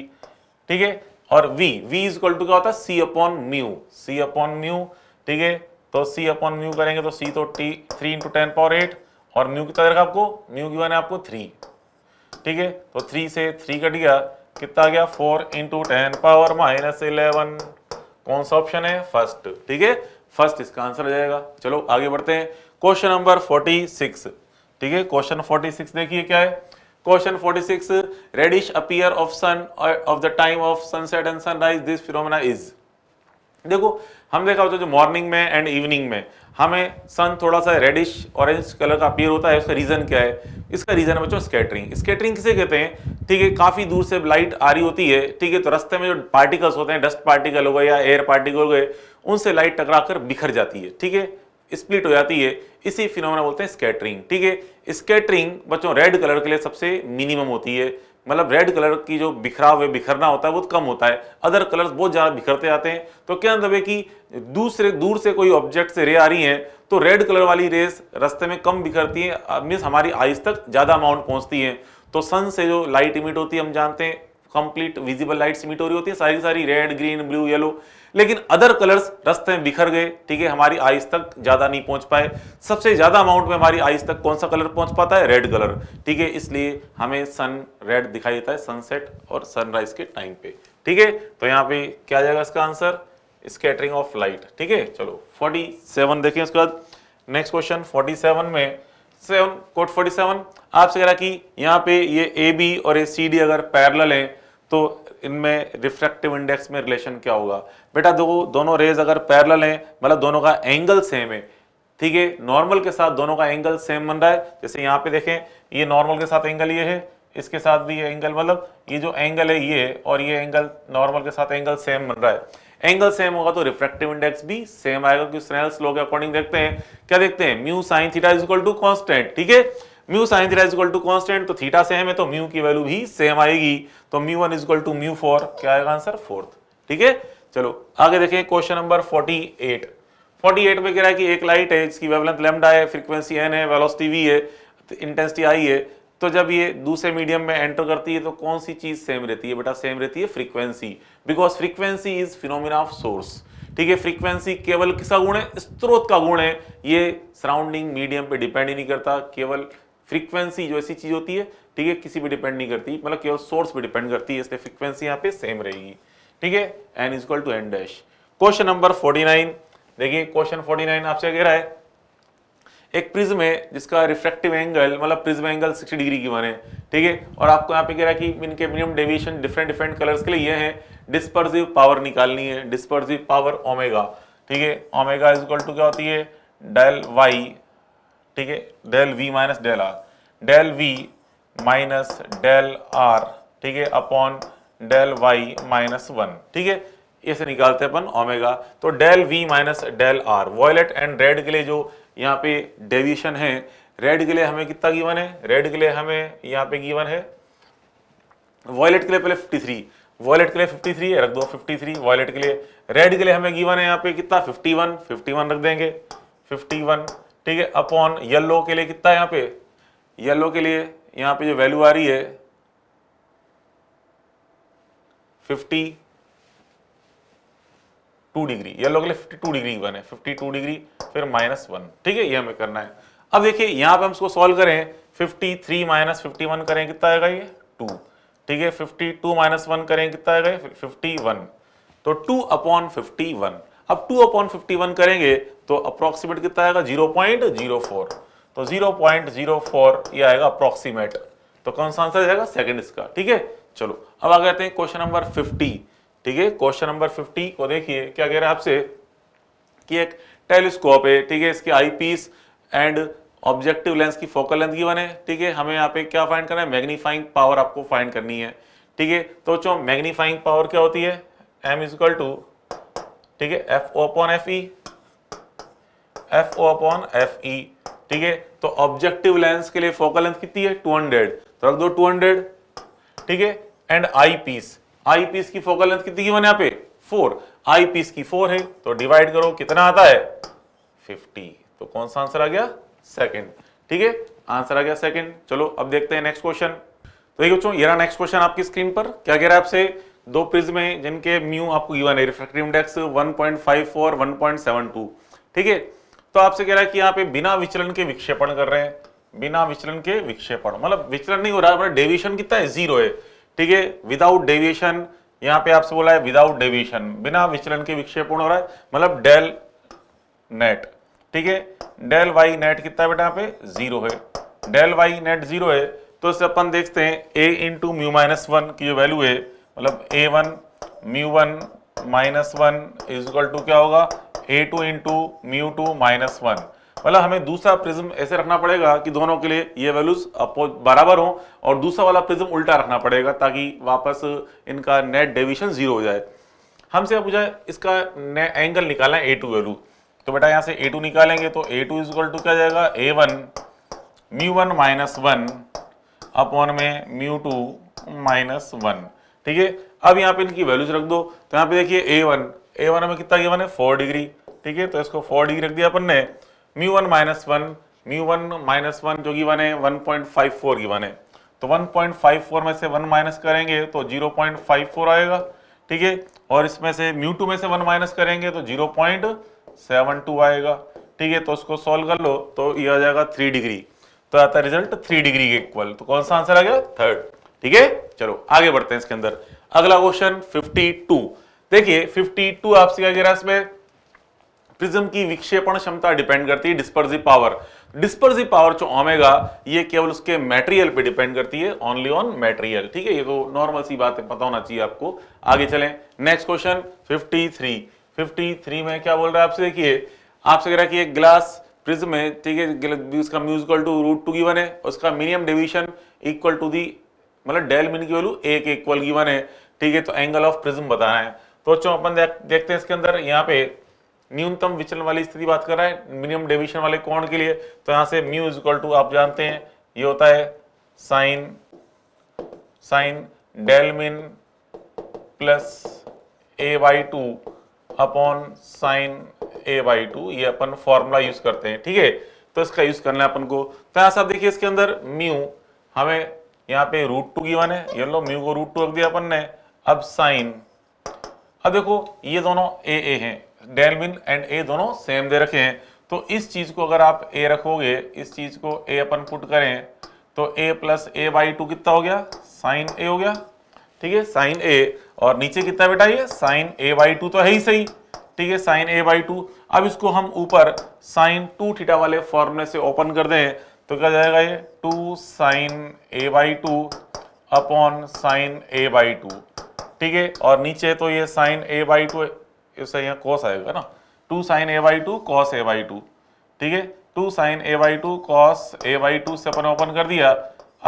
ठीक है और v v is equal to क्या होता है C upon mu C upon mu ठीक है तो c अपॉन म्यू करेंगे तो c तो t three into ten power eight और म्यू कितना रखा आपको म्यू की बने आपको थ्री ठीक है तो थ्री से थ्री कट गया कितना गया four into ten power minus eleven कौन सा ऑप्शन है फर्स्ट ठीक है फर्स्ट इसका आंसर हो जाएगा चलो आगे बढ़ते हैं क्वेश्चन नंबर 46 ठीक है क्वेश्चन 46 देखिए क्या है question 46 reddish appear of sun of the time of sunset and sunrise this phenomena is देखो हम देखा होता है जो मॉर्निंग में एंड इवनिंग में हमें सन थोड़ा सा रेडिश ऑरेंज कलर का अपीयर होता है उसका रीज़न क्या है इसका रीज़न है बच्चों स्केटरिंग स्केटरिंग किसे कहते हैं ठीक है काफ़ी दूर से लाइट आ रही होती है ठीक है तो रास्ते में जो पार्टिकल्स होते हैं डस्ट पार्टिकल हो गए या एयर पार्टिकल हो गए उनसे लाइट टकरा कर बिखर जाती है ठीक है स्प्लिट हो जाती है इसी फिनोमेना बोलते हैं स्कैटरिंग ठीक है स्कैटरिंग बच्चों रेड कलर के लिए सबसे मिनिमम होती है मतलब रेड कलर की जो बिखराव है बिखरना होता है बहुत कम होता है अदर कलर्स बहुत ज़्यादा बिखरते जाते हैं तो क्या मतलब है कि दूसरे दूर से कोई ऑब्जेक्ट से रे आ रही है तो रेड कलर वाली रेस रास्ते में कम बिखरती है मीन्स हमारी आइज तक ज़्यादा अमाउंट पहुँचती है तो सन से जो लाइट इमिट होती है हम जानते हैं कंप्लीट विजिबल लाइट्स इमिट हो रही होती है सारी सारी रेड ग्रीन ब्लू येलो लेकिन अदर कलर्स रस्ते में बिखर गए ठीक है हमारी आईज तक ज़्यादा नहीं पहुंच पाए सबसे ज़्यादा अमाउंट में हमारी आईज तक कौन सा कलर पहुंच पाता है रेड कलर ठीक है इसलिए हमें सन रेड दिखाई देता है सनसेट और सनराइज के टाइम पे ठीक है तो यहाँ पे क्या आ जाएगा इसका आंसर स्केटरिंग ऑफ लाइट ठीक है चलो सेवन देखें उसके बाद नेक्स्ट क्वेश्चन सेवन में सेवन कोट सेवन आपसे कह रहा कि यहाँ पे ये ए बी और ए सी डी अगर पैरेलल है तो इनमें रिफ्रैक्टिव इंडेक्स में रिलेशन क्या होगा बेटा दो दोनों रेज अगर पैरल हैं मतलब दोनों का एंगल सेम है ठीक है नॉर्मल के साथ दोनों का एंगल सेम बन रहा है जैसे यहाँ पे देखें ये नॉर्मल के साथ एंगल ये है इसके साथ भी ये एंगल मतलब ये जो एंगल है ये और ये एंगल नॉर्मल के साथ एंगल सेम बन रहा है एंगल सेम होगा तो रिफ्रेक्टिव इंडेक्स भी सेम आएगा क्योंकि स्नेल्स लोग अकॉर्डिंग देखते हैं क्या देखते हैं mu sine theta is equal to constant ठीक है mu sine theta is equal to constant तो थीटा सेम है तो म्यू की वैल्यू भी सेम आएगी तो mu one is equal to mu four क्या आएगा आंसर फोर्थ ठीक है चलो आगे देखें question number forty eight forty eight में कह रहा है कि एक लाइट है इसकी वेवलेंथ लेमडा है फ्रीक्वेंसी एन है वेलोसिटी वी है इंटेंसिटी तो आई है तो जब ये दूसरे मीडियम में एंटर करती है तो कौन सी चीज़ सेम रहती है बेटा सेम रहती है frequency because frequency is phenomena of source ठीक है फ्रीक्वेंसी केवल किसका गुण है स्त्रोत का गुण है ये सराउंडिंग मीडियम पे डिपेंड ही नहीं करता केवल फ्रीक्वेंसी जो ऐसी चीज़ होती है ठीक है किसी पर डिपेंड नहीं करती मतलब केवल सोर्स पे डिपेंड करती है इसलिए फ्रीक्वेंसी यहाँ पे सेम रहेगी ठीक है N is two N dash question number nine देखिए क्वेश्चन नाइन आपसे कह रहा है एक प्रिज्म है जिसका रिफ्रेक्टिव एंगल मतलब प्रिज्म एंगल 60 डिग्री की माने ठीक है और आपको यहाँ पे कह रहा है कि इनके minimum deviation different different colours के लिए ये है डिस्पर्सिव पावर निकालनी है डिस्पर्सिव पावर ओमेगा ठीक है ओमेगा इज इक्वल टू क्या होती है डेल वाई ठीक है del V minus del R del V minus del R ठीक है upon del Y minus one ठीक है इसे निकालते अपन ओमेगा तो del V minus del R violet and red के लिए जो यहाँ पे डेविएशन है रेड के लिए हमें कितना गिवन है रेड के लिए हमें यहाँ पे गिवन है वॉयलेट के लिए पहले 53 वॉयलेट के लिए 53 रख दो 53 वॉयलेट के लिए रेड के लिए हमें गिवन है यहाँ पे कितना 51 51 रख देंगे 51 ठीक है अपॉन येल्लो के लिए कितना है यहाँ पे येल्लो के लिए यहाँ पे जो वैल्यू आ रही है फिफ्टी टू डिग्री येल्लो के लिए फिफ्टी टू डिग्री वन है फिफ्टी टू डिग्री फिर माइनस वन ठीक है ये हमें करना है अब देखिए यहाँ पे हम इसको सॉल्व करें fifty three minus fifty one करें कितना आएगा ये टू ठीक है फिफ्टी टू माइनस वन करें कितना आएगा फिफ्टी वन तो टू अपॉन फिफ्टी वन अब टू अपॉन फिफ्टी वन करेंगे तो अप्रोक्सीमेट कितना आएगा जीरो पॉइंट जीरो फोर तो जीरो पॉइंट जीरो फोर ये आएगा अप्रोक्सीमेट तो कौन सा आंसर जाएगा सेकंड इसका ठीक है चलो अब आ जाते हैं क्वेश्चन नंबर फिफ्टी ठीक है क्वेश्चन नंबर फिफ्टी को देखिए क्या कह रहे हैं आपसे कि एक टेलीस्कोप है ठीक है इसके eyepiece and objective lens की फोकल लेंथ की है ठीक है हमें यहाँ पे क्या फाइंड करना है मैग्नीफाइंग पावर आपको फाइंड करनी है ठीक है तो चो मैग्नीफाइंग पावर क्या होती है एम इजक्वल टू ठीक है F O upon F E F O upon F E ठीक है तो ऑब्जेक्टिव लेंस के लिए फोकल लेंथ कितनी है 200 तो रख दो 200 ठीक है and eyepiece eyepiece की फोकल लेंथ कितनी की मैंने यहां पे फोर आई पीस की फोर है तो डिवाइड करो कितना आता है 50 तो कौन सा आंसर आ गया सेकंड ठीक है आंसर आ गया सेकंड चलो अब देखते हैं नेक्स्ट क्वेश्चन तो ये बच्चों ये रहा नेक्स्ट क्वेश्चन आपकी स्क्रीन पर क्या कह रहा है आपसे दो प्रिज्म हैं जिनके म्यू आपको गिवन है रिफ्रैक्टिव इंडेक्स 1.54 1.72 ठीक है तो आपसे कह रहा है कि यहाँ पे बिना विचलन के विक्षेपण कर रहे हैं बिना विचलन के विक्षेपण मतलब विचलन नहीं हो रहा है डेविएशन कितना है जीरो है ठीक है विदाउट डेविएशन यहाँ पे आपसे बोला है विदाउट डेविएशन बिना विचलन के विक्षेपण हो रहा है मतलब डेल नेट ठीक है डेल वाई नेट कितना है बेटा यहाँ पे जीरो है डेल वाई नेट जीरो है तो इससे अपन देखते हैं A into mu minus one की जो वैल्यू है मतलब A one mu one minus one is equal to क्या होगा A two into mu two minus one मतलब हमें दूसरा प्रिज्म ऐसे रखना पड़ेगा कि दोनों के लिए ये वैल्यूज बराबर हो और दूसरा वाला प्रिज्म उल्टा रखना पड़ेगा ताकि वापस इनका नेट डेविशन जीरो हो जाए हमसे अब पूछा इसका एंगल निकालना है ए टू वैल्यू तो बेटा यहाँ से ए टू निकालेंगे तो ए टू इजल टू क्या जाएगा A one mu one minus one upon में म्यू टू माइनस वन ठीक है अब यहाँ पे इनकी वैल्यूज रख दो तो यहाँ पे देखिए ए वन ए वन हमें कितना गिवन है फोर डिग्री ठीक है तो इसको फोर डिग्री रख दिया अपन ने mu one minus one mu one minus one जो गिवन है one point five four given है तो वन पॉइंट फाइव फोर में से वन माइनस करेंगे तो जीरो पॉइंट फाइव फोर आएगा ठीक है और इसमें से म्यू टू में से वन माइनस करेंगे तो जीरो पॉइंट सेवन टू आएगा ठीक है तो उसको सॉल्व कर लो तो ये आ जाएगा थ्री डिग्री तो आता है रिजल्ट थ्री डिग्री के इक्वल तो कौन सा आंसर आ गया थर्ड ठीक है चलो आगे बढ़ते हैं इसके अंदर अगला क्वेश्चन 52 देखिए 52 आपसे क्या कह रहा है इसमें प्रिज्म की विक्षेपण क्षमता डिपेंड करती है डिस्पर्सिव पावर डिस्पर्सिव पावर जो ओमेगा ये केवल उसके मटेरियल पे डिपेंड करती है ओनली ऑन मटेरियल ठीक है ये तो नॉर्मल सी बात है पता होना चाहिए आपको आगे चलें नेक्स्ट क्वेश्चन 53 53 में क्या बोल रहा है आपसे देखिए आपसे कह रहा है कि एक ग्लास प्रिज्म है ठीक है उसका mu equal to root two given है उसका minimum division equal to the मतलब डेल मिन की वैल्यू एक इक्वल गिवन है ठीक है तो एंगल ऑफ प्रिज्म बताना है तो बच्चों अपन देखते हैं इसके अंदर यहाँ पे न्यूनतम विचलन वाली स्थिति बात कर रहा है मिनिमम डेविशन वाले कोण के लिए तो यहां से म्यू इज इक्वल टू आप जानते हैं ये होता है sine sine del min plus A by two upon sine A by two ये अपन फॉर्मूला यूज करते हैं ठीक है तो इसका यूज करना है अपन को तो यहाँ से आप देखिए इसके अंदर म्यू हमें यहाँ पे रूट टू की वन है ये लो म्यू को रूट टू रख दिया अपन ने अब साइन अब देखो ये दोनों ए ए हैं डेल मिन एंड ए दोनों सेम दे रखे हैं तो इस चीज को अगर आप ए रखोगे इस चीज को ए अपन पुट करें तो A plus A by two कितना हो गया साइन ए हो गया ठीक है साइन ए और नीचे कितना बेटा ये साइन ए बाई टू तो है ही सही ठीक है साइन ए बाई टू अब इसको हम ऊपर साइन टू थीटा वाले फॉर्मूले से ओपन कर दें तो क्या जाएगा ये two sine A by two upon sine A by two ठीक है और नीचे तो ये साइन ए बाई टू इससे यहाँ कॉस आएगा ना two sine A by two cos A by two ठीक है two sine A by two cos A by two से अपन ओपन कर दिया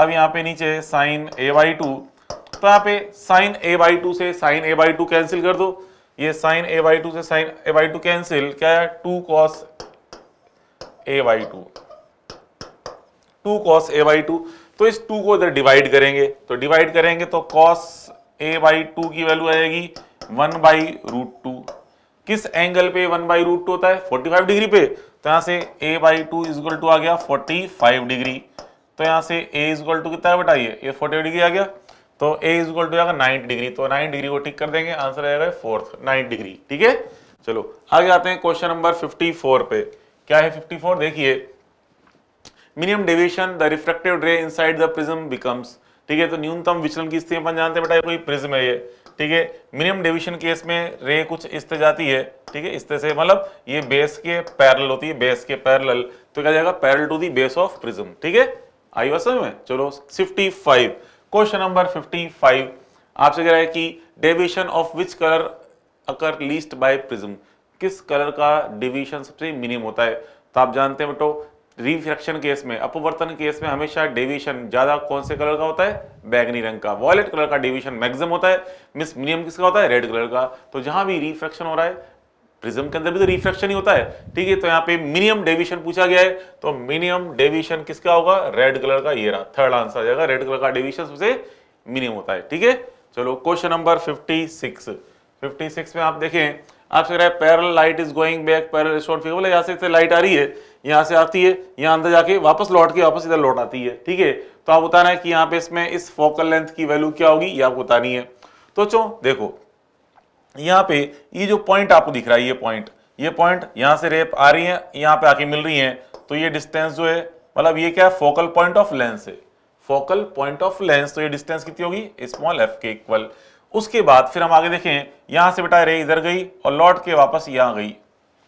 अब यहाँ पे नीचे साइन ए बाई टू तो यहाँ पे साइन ए बाई टू से sine A by two cancel कर दो ये साइन ए बाई टू से sine A by two cancel क्या है two cos A by two two cos A by two तो इस टू को इधर डिवाइड करेंगे तो डिवाइड करेंगे तो कॉस ए बाई टू की वैल्यू आ जाएगी वन बाई रूट टू किस एंगल पे वन बाई रूट टू होता है फोर्टी फाइव डिग्री पे तो यहां से A by two equal to आ गया फोर्टी फाइव डिग्री तो यहां से ए इजल टू कितना है बताइए ए 45 डिग्री आ गया तो ए इजल टू आएगा नाइन डिग्री तो नाइन डिग्री को ठीक कर देंगे आंसर आएगा फोर्थ नाइन डिग्री ठीक है चलो आगे आते हैं क्वेश्चन नंबर 54 पे क्या है 54 देखिए minimum deviation the refractive ray inside the prism becomes ठीक है तो न्यूनतम विचलन की स्थिति अपन जानते हैं बेटा कोई प्रिज्म है ये ठीक है मिनिमम डेविएशन केस में रे कुछ इस तरह जाती है ठीक है इस तरह से मतलब ये बेस के पैरल होती है बेस के पैरल तो क्या जाएगा parallel to the base of prism ठीक है आई बात समझ में चलो 55 क्वेश्चन नंबर 55 आपसे कह रहा है कि deviation of which colour occur least by prism किस कलर का डिविएशन सबसे मिनिमम होता है तो आप जानते हैं बेटो रिफ्रैक्शन केस में अपवर्तन केस में हमेशा डेविएशन ज़्यादा कौन से कलर का होता है बैगनी रंग का वॉयलेट कलर का डेविएशन मैक्सिमम होता है मिस मिनिमम किसका होता है रेड कलर का तो जहां भी रिफ्रैक्शन हो रहा है प्रिज्म के अंदर भी तो रिफ्रैक्शन ही होता है ठीक है तो यहाँ पे मिनिमम डेविएशन पूछा गया है तो मिनिमम डेविएशन किसका होगा रेड कलर का ये रहा थर्ड आंसर आ जाएगा रेड कलर का डेविएशन सबसे मिनिमम होता है ठीक है चलो question number fifty six fifty six में आप देखें आप कह रहे हैं parallel light is going back parallel यहाँ से लाइट आ रही है यहाँ से आती है यहाँ अंदर जाके वापस लौट के वापस इधर लौट आती है ठीक है तो आप बताना है कि यहाँ पे इसमें इस फोकल लेंथ की वैल्यू क्या होगी ये आपको बतानी है तो चो देखो यहाँ पे ये जो पॉइंट आपको दिख रहा है ये पॉइंट ये पॉइंट यहाँ से रेप आ रही है यहाँ पे आके मिल रही है तो ये डिस्टेंस जो है मतलब ये क्या है फोकल पॉइंट ऑफ लेंस है फोकल पॉइंट ऑफ लेंस तो ये डिस्टेंस कितनी होगी स्मॉल एफ के इक्वल उसके बाद फिर हम आगे देखें यहां से बेटा रे इधर गई और लौट के वापस यहां गई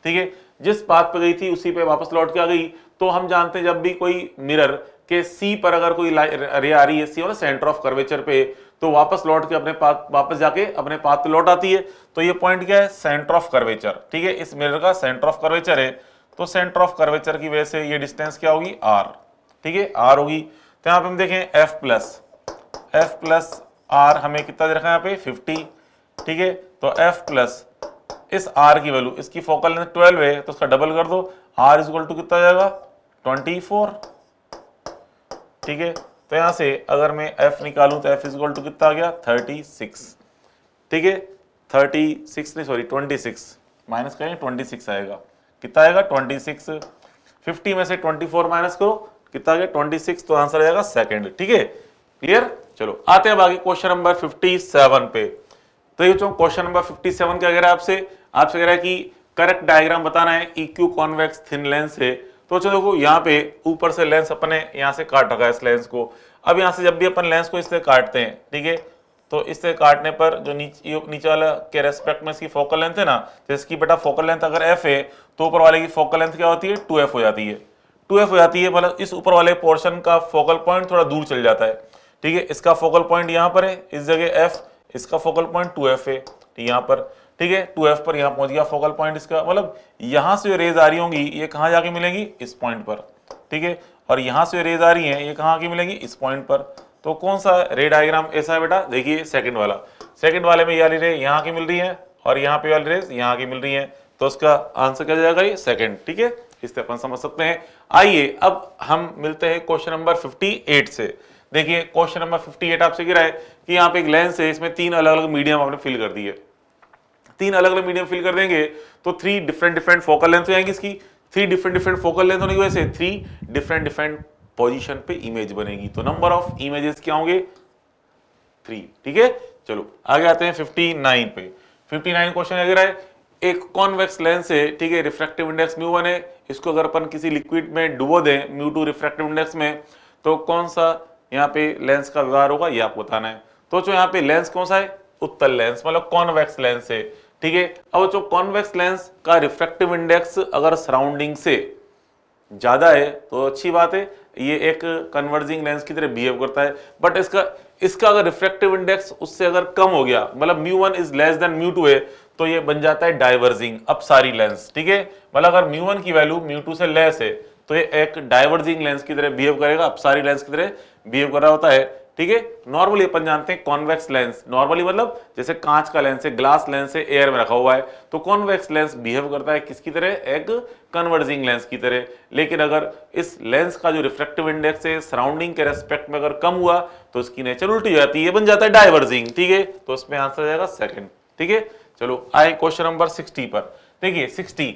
ठीक है जिस पाथ पे गई थी उसी पे वापस लौट के आ गई तो हम जानते हैं जब भी कोई मिरर के सी पर अगर कोई रे आ रही है सी और सेंटर ऑफ कर्वेचर पे तो वापस लौट के अपने पाथ वापस जाके अपने पाथ पे लौट आती है तो ये पॉइंट क्या है सेंटर ऑफ कर्वेचर ठीक है इस मिरर का सेंटर ऑफ कर्वेचर है तो सेंटर ऑफ कर्वेचर की वजह से ये डिस्टेंस क्या होगी आर ठीक है आर होगी तो यहाँ पे हम देखें F plus F plus R हमें कितना दे रखा है यहाँ पे फिफ्टी ठीक है तो एफ प्लस इस आर की वैल्यू इसकी फोकल लेंथ ट्वेल्व है तो उसका डबल कर दो आर इज टू कितना जाएगा ट्वेंटी फोर ठीक है तो यहां से अगर मैं एफ निकालू तो एफ इज टू कितना आ गया थर्टी सिक्स ठीक है थर्टी सिक्स नहीं सॉरी ट्वेंटी सिक्स माइनस करेंगे ट्वेंटी सिक्स आएगा कितना आएगा ट्वेंटी सिक्स फिफ्टी में से ट्वेंटी फोर माइनस करो कितना आ गया ट्वेंटी सिक्स तो आंसर आएगा सेकेंड ठीक है क्लियर चलो आते हैं बाकी क्वेश्चन नंबर फिफ्टी सेवन पे तो ये बच्चों क्वेश्चन नंबर 57 क्या कह रहा आपसे आपसे कह रहा है कि करेक्ट डायग्राम बताना है इक्यू कॉन्वेक्स थिन लेंस है तो चलो अच्छा देखो यहाँ पे ऊपर से लेंस अपने यहाँ से काट रखा है इस लेंस को अब यहाँ से जब भी अपन लेंस को इससे काटते हैं ठीक है तो इससे काटने पर जो नीचे नीचे वाला के रेस्पेक्ट में इसकी फोकल लेंथ है ना तो इसकी बेटा फोकल लेंथ अगर एफ है तो ऊपर वाले की फोकल लेंथ क्या होती है टू हो जाती है टू हो जाती है मतलब इस ऊपर वाले पोर्शन का फोकल पॉइंट थोड़ा दूर चल जाता है ठीक है इसका फोकल पॉइंट यहाँ पर है इस जगह एफ इसका focal point two F A तो यहाँ पर ठीक है टू एफ पर यहाँ पहुंच गया फोकल पॉइंट इसका मतलब यहां से रेज आ रही होंगी ये कहाँ जाके मिलेंगी इस पॉइंट पर ठीक है और यहां से रेज आ रही है ये कहाँ की मिलेंगी इस पॉइंट पर तो कौन सा रे डायग्राम ऐसा है बेटा देखिए सेकंड वाला सेकंड वाले में ये वाली रे यहाँ की मिल रही है और यहाँ पे वाली रेज यहाँ की मिल रही है तो उसका आंसर क्या जाएगा ये सेकंड ठीक है इससे अपन समझ सकते हैं आइए अब हम मिलते हैं क्वेश्चन नंबर 58 से देखिए क्वेश्चन नंबर 58 आपसे गिरा है कि यहाँ पे एक लेंस है इसमें तीन अलग अलग मीडियम आपने फिल कर दिए तीन अलग अलग मीडियम फिल कर देंगे तो three different different focal length हो जाएंगे इसकी three different different focal length होने की वजह से थ्री डिफरेंट डिफरेंट पोजिशन पे इमेज बनेगी तो नंबर ऑफ इमेजेस क्या होंगे थ्री ठीक है चलो आगे आते हैं फिफ्टी नाइन पे फिफ्टी नाइन क्वेश्चन अगर है एक कॉन्वेक्स लेंस है ठीक है रिफ्रेक्टिव इंडेक्स म्यू वन है इसको अगर अपन किसी लिक्विड में डुबो दें म्यू टू रिफ्रेक्टिव इंडेक्स में तो कौन सा यहाँ पे लेंस का व्यवहार होगा ये आपको बताना है तो जो यहाँ पे लेंस कौन सा है उत्तल लेंस मतलब कॉन्वेक्स लेंस है ठीक है अब जो कॉन्वेक्स लेंस का रिफ्रेक्टिव इंडेक्स अगर सराउंडिंग से ज़्यादा है तो अच्छी बात है ये एक कन्वर्जिंग लेंस की तरह बिहेव करता है बट इसका इसका अगर रिफ्लेक्टिव इंडेक्स उससे अगर कम हो गया मतलब mu one is less than mu two है तो ये बन जाता है डाइवर्जिंग अपसारी लेंस ठीक है मतलब अगर म्यू वन की वैल्यू म्यू टू से लेस है तो ये एक डाइवर्जिंग लेंस की तरह बिहेव करेगा अब सारी लेंस की तरह बिहेव कर रहा होता है ठीक है नॉर्मली अपन जानते हैं कॉन्वेक्स लेंस नॉर्मली मतलब जैसे कांच का लेंस है ग्लास लेंस है एयर में रखा हुआ है तो कॉन्वेक्स लेंस बिहेव करता है किसकी तरह एक कन्वर्जिंग लेंस की तरह लेकिन अगर इस लेंस का जो रिफ्लेक्टिव इंडेक्स है सराउंडिंग के रेस्पेक्ट में अगर कम हुआ तो इसकी नेचर उल्टी हो जाती है बन जाता है डाइवर्जिंग ठीक है तो उसमें आंसर आ जाएगा सेकेंड ठीक है चलो आए क्वेश्चन नंबर सिक्सटी पर देखिए सिक्सटी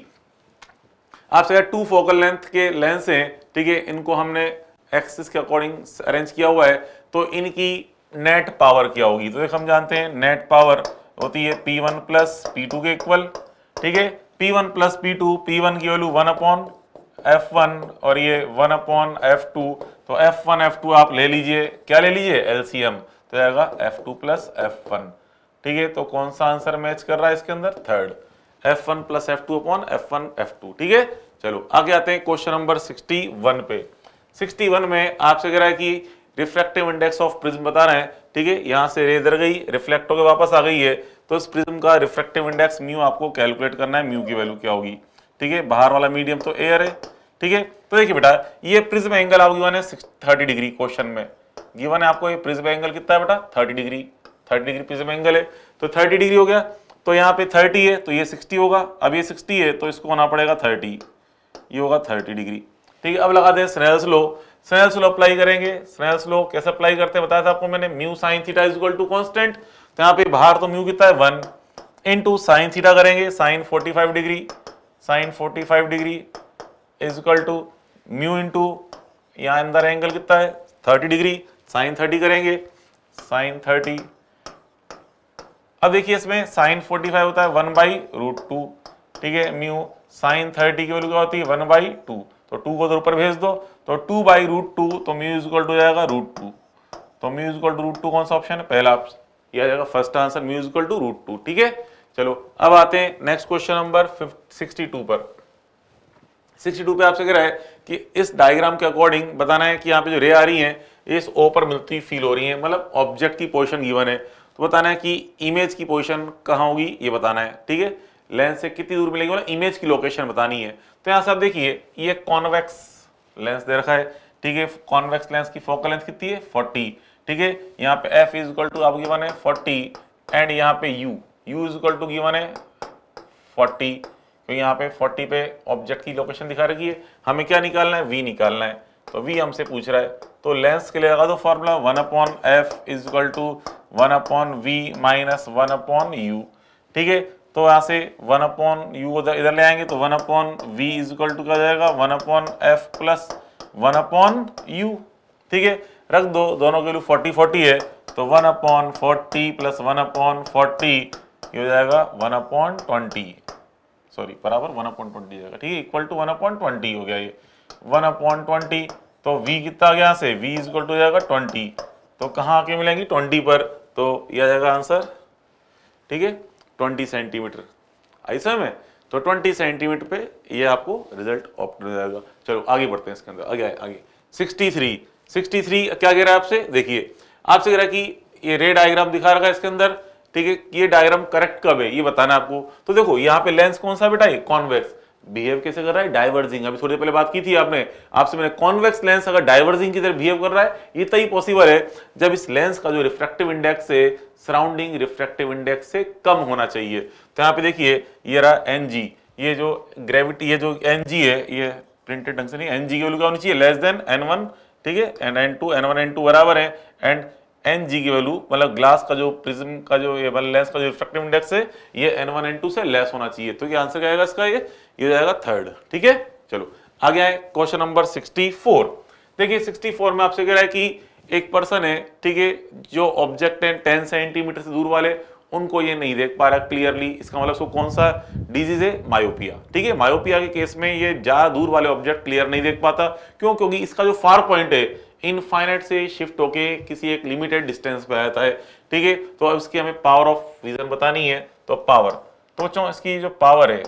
आपसे टू फोकल लेंथ के लेंस हैं ठीक है इनको हमने एक्सिस के अकॉर्डिंग अरेंज किया हुआ है तो इनकी नेट पावर क्या होगी तो देखो हम जानते हैं नेट पावर होती है P one plus P two के इक्वल ठीक है P one plus P two की वैल्यू वन अपॉन एफ और ये वन अपॉन एफ तो एफ वन एफ टू आप ले लीजिए क्या ले लीजिए एलसीएम तो आएगा F two plus F one ठीक है तो कौन सा आंसर मैच कर रहा है इसके अंदर third F one plus F two upon F one F two ठीक है चलो आगे आते हैं क्वेश्चन नंबर सिक्सटी वन पे सिक्सटी वन में आपसे कह रहा है कि रिफ्लेक्टिव इंडेक्स ऑफ प्रिज्म बता रहे हैं ठीक है यहां से रेजर गई रिफ्लेक्ट होकर वापस आ गई है तो इस प्रिज्म का रिफ्लेक्टिव इंडेक्स म्यू आपको कैलकुलेट करना है म्यू की वैल्यू क्या होगी ठीक है बाहर वाला मीडियम तो एयर है ठीक है तो देखिए बेटा ये प्रिज्म एंगल आपको गिवन है 30 डिग्री क्वेश्चन में गिवन है आपको ये प्रिज्म एंगल कितना है बेटा 30 डिग्री 30 डिग्री प्रिज्म एंगल है तो 30 डिग्री हो गया तो यहाँ पे 30 है तो ये 60 होगा अब ये 60 है तो इसको होना पड़ेगा 30 ये होगा 30 डिग्री ठीक है अब लगा दें Snell's law Snell's law apply करेंगे स्नेल्स लॉ कैसे अप्लाई करते हैं बताया था आपको मैंने mu sine theta is equal to constant तो यहाँ पे बाहर तो म्यू कितना है one into sine theta करेंगे sine 45 degree sine 45 degree is equal to mu into यहाँ अंदर एंगल कितना है थर्टी डिग्री साइन थर्टी करेंगे साइन थर्टी अब देखिए इसमें साइन 45 होता है वन बाई रूट टू ठीक है म्यू साइन थर्टी की वैल्यू क्या होती है वन बाई टू तो टू को ऊपर भेज दो तो टू बाई रूट टू तो म्यू टू जाएगा रूट टू तो म्यू टू रूट टू कौन सा ऑप्शन है पहला ऑप्शन यह आ जाएगा first answer mu to root two ठीक है चलो अब आते हैं next question number sixty two पर टू पे आपसे कह रहा है कि इस डायग्राम के अकॉर्डिंग बताना है कि यहाँ पे जो रे आ रही है इस ओ पर मिलती फील हो रही है मतलब ऑब्जेक्ट की पोजिशन गिवन है तो बताना है कि इमेज की पोजिशन कहाँ होगी ये बताना है ठीक है लेंस से कितनी दूर मिलेगी मतलब इमेज की लोकेशन बतानी है तो यहां से आप देखिए ये कॉन्वेक्स लेंस दे रखा है ठीक है कॉन्वेक्स लेंस की फोकल लेंथ कितनी है फोर्टी ठीक है यहाँ पे एफ इज इक्वल टू आप गिवन है फोर्टी एंड यहाँ पे U U is equal to given है फोर्टी तो यहाँ पे 40 पे ऑब्जेक्ट की लोकेशन दिखा रखी है हमें क्या निकालना है वी निकालना है तो वी हमसे पूछ रहा है तो लेंस के लिए लगा दो formula one upon F is equal to one upon V minus one upon U ठीक है तो यहाँ से वन अपॉन यू इधर ले आएंगे तो one upon V is equal to क्या जाएगा one upon F plus one upon U ठीक है रख दो दोनों के लिए फोर्टी फोर्टी है तो one upon forty plus one upon forty ये हो जाएगा वन अपॉन ट्वेंटी सॉरी बराबर वन अपॉन ट्वेंटी जाएगा ठीक है equal to one upon twenty हो गया ये वन अपॉन ट्वेंटी तो v कितना आ गया यहाँ से v इक्वल टू हो जाएगा ट्वेंटी तो कहाँ आके मिलेंगी ट्वेंटी पर तो यह आ जाएगा आंसर ठीक है 20 सेंटीमीटर ऐसा में तो 20 सेंटीमीटर पे ये आपको रिजल्ट ऑप्ट जाएगा चलो आगे बढ़ते हैं इसके अंदर आगे आगे 63 63 क्या कह रहा है आपसे देखिए आपसे कह रहा है कि ये रे डायग्राम दिखा रहा है इसके अंदर ठीक है ये डायग्राम करेक्ट कब है ये बताना आपको तो देखो यहाँ पे लेंस कौन सा बेटा है कॉन्वेक्स बिहेव कैसे कर रहा है डाइवर्जिंग अभी थोड़ी देर पहले बात की थी आपने आपसे मैंने कॉन्वेक्स लेंस अगर डाइवर्जिंग की तरह बिहेव कर रहा है ये ही पॉसिबल है जब इस लेंस का जो रिफ्रेक्टिव इंडेक्स है सराउंडिंग रिफ्रेक्टिव इंडेक्स से कम होना चाहिए तो यहाँ पे देखिए ये रहा एन ये जो ग्रेविटी ये जो एन है ये प्रिंटेड ढंग से नहीं एन की वैल्यू क्या होनी चाहिए लेस देन एन ठीक है and N two N one N two बराबर है एंड एन जी की वैल्यू मतलब ग्लास का जो प्रिज्म का जो मतलब लेंस का जो रिफ्रैक्टिव इंडेक्स है ये एन वन एन टू से लेस होना चाहिए तो ये आंसर क्या आएगा इसका ये ये जाएगा थर्ड ठीक है चलो आगे आए क्वेश्चन नंबर सिक्सटी फोर देखिए सिक्सटी फोर में आपसे कह रहा है कि एक पर्सन है ठीक है जो ऑब्जेक्ट है टेन सेंटीमीटर से दूर वाले उनको ये नहीं देख पा रहा क्लियरली इसका मतलब उसको कौन सा डिजीज है मायोपिया ठीक है मायोपिया के केस में ये ज़्यादा दूर वाले ऑब्जेक्ट क्लियर नहीं देख पाता क्यों क्योंकि इसका जो फार पॉइंट है इनफाइनाइट से शिफ्ट होके किसी एक लिमिटेड डिस्टेंस पे आता है ठीक है तो अब इसकी हमें पावर ऑफ विजन बतानी है तो पावर तो बच्चों इसकी जो पावर है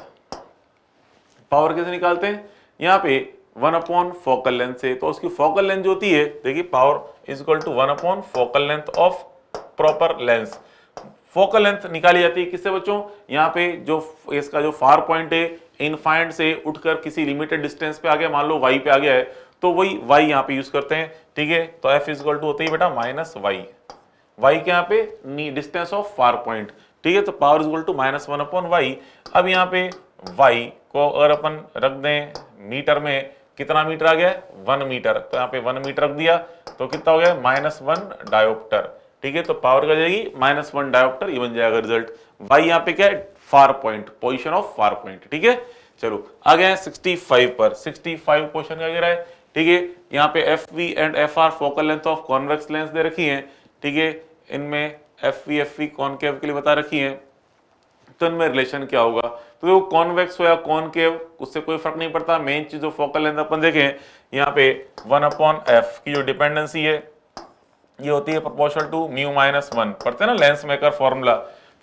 पावर कैसे निकालते हैं यहाँ पे वन अपॉन फोकल लेंथ से तो उसकी फोकल लेंथ जो होती है देखिए power is equal to one upon focal length of proper lens focal length निकाली जाती है किससे बच्चों यहाँ पे जो इसका जो फार पॉइंट है इनफाइंड से उठकर किसी लिमिटेड डिस्टेंस पे आ गया मान लो वाई पे आ गया है तो वही वाई यहां पे यूज करते हैं ठीक है तो एफ इजकल टू होता ही बेटा माइनस वाई वाई के यहाँ पे डिस्टेंस ऑफ फार पॉइंट ठीक है तो power is equal to minus one upon Y अब यहाँ पे वाई को अगर अपन रख दें मीटर में कितना मीटर आ गया वन मीटर तो यहाँ पे वन मीटर रख दिया तो कितना हो गया माइनस वन डायोप्टर ठीक है तो पावर क्या जाएगी माइनस वन डायोप्टर ये बन जाएगा रिजल्ट वाई यहाँ पे क्या है far point position of far point ठीक है चलो आ गया सिक्सटी पर सिक्सटी फाइव क्वेश्चन क्या कह है ठीक है यहाँ पे F V and F R focal length of convex lens दे रखी है ठीक है इनमें F V F V concave के लिए बता रखी है तो इनमें रिलेशन क्या होगा तो देखो कॉन्वेक्स हो या कॉनकेव उससे कोई फर्क नहीं पड़ता मेन चीज जो फोकल लेंथ अपन देखें यहाँ पे वन अपॉन एफ की जो डिपेंडेंसी है ये होती है proportional to mu minus one पढ़ते हैं ना लेंस मेकर फॉर्मूला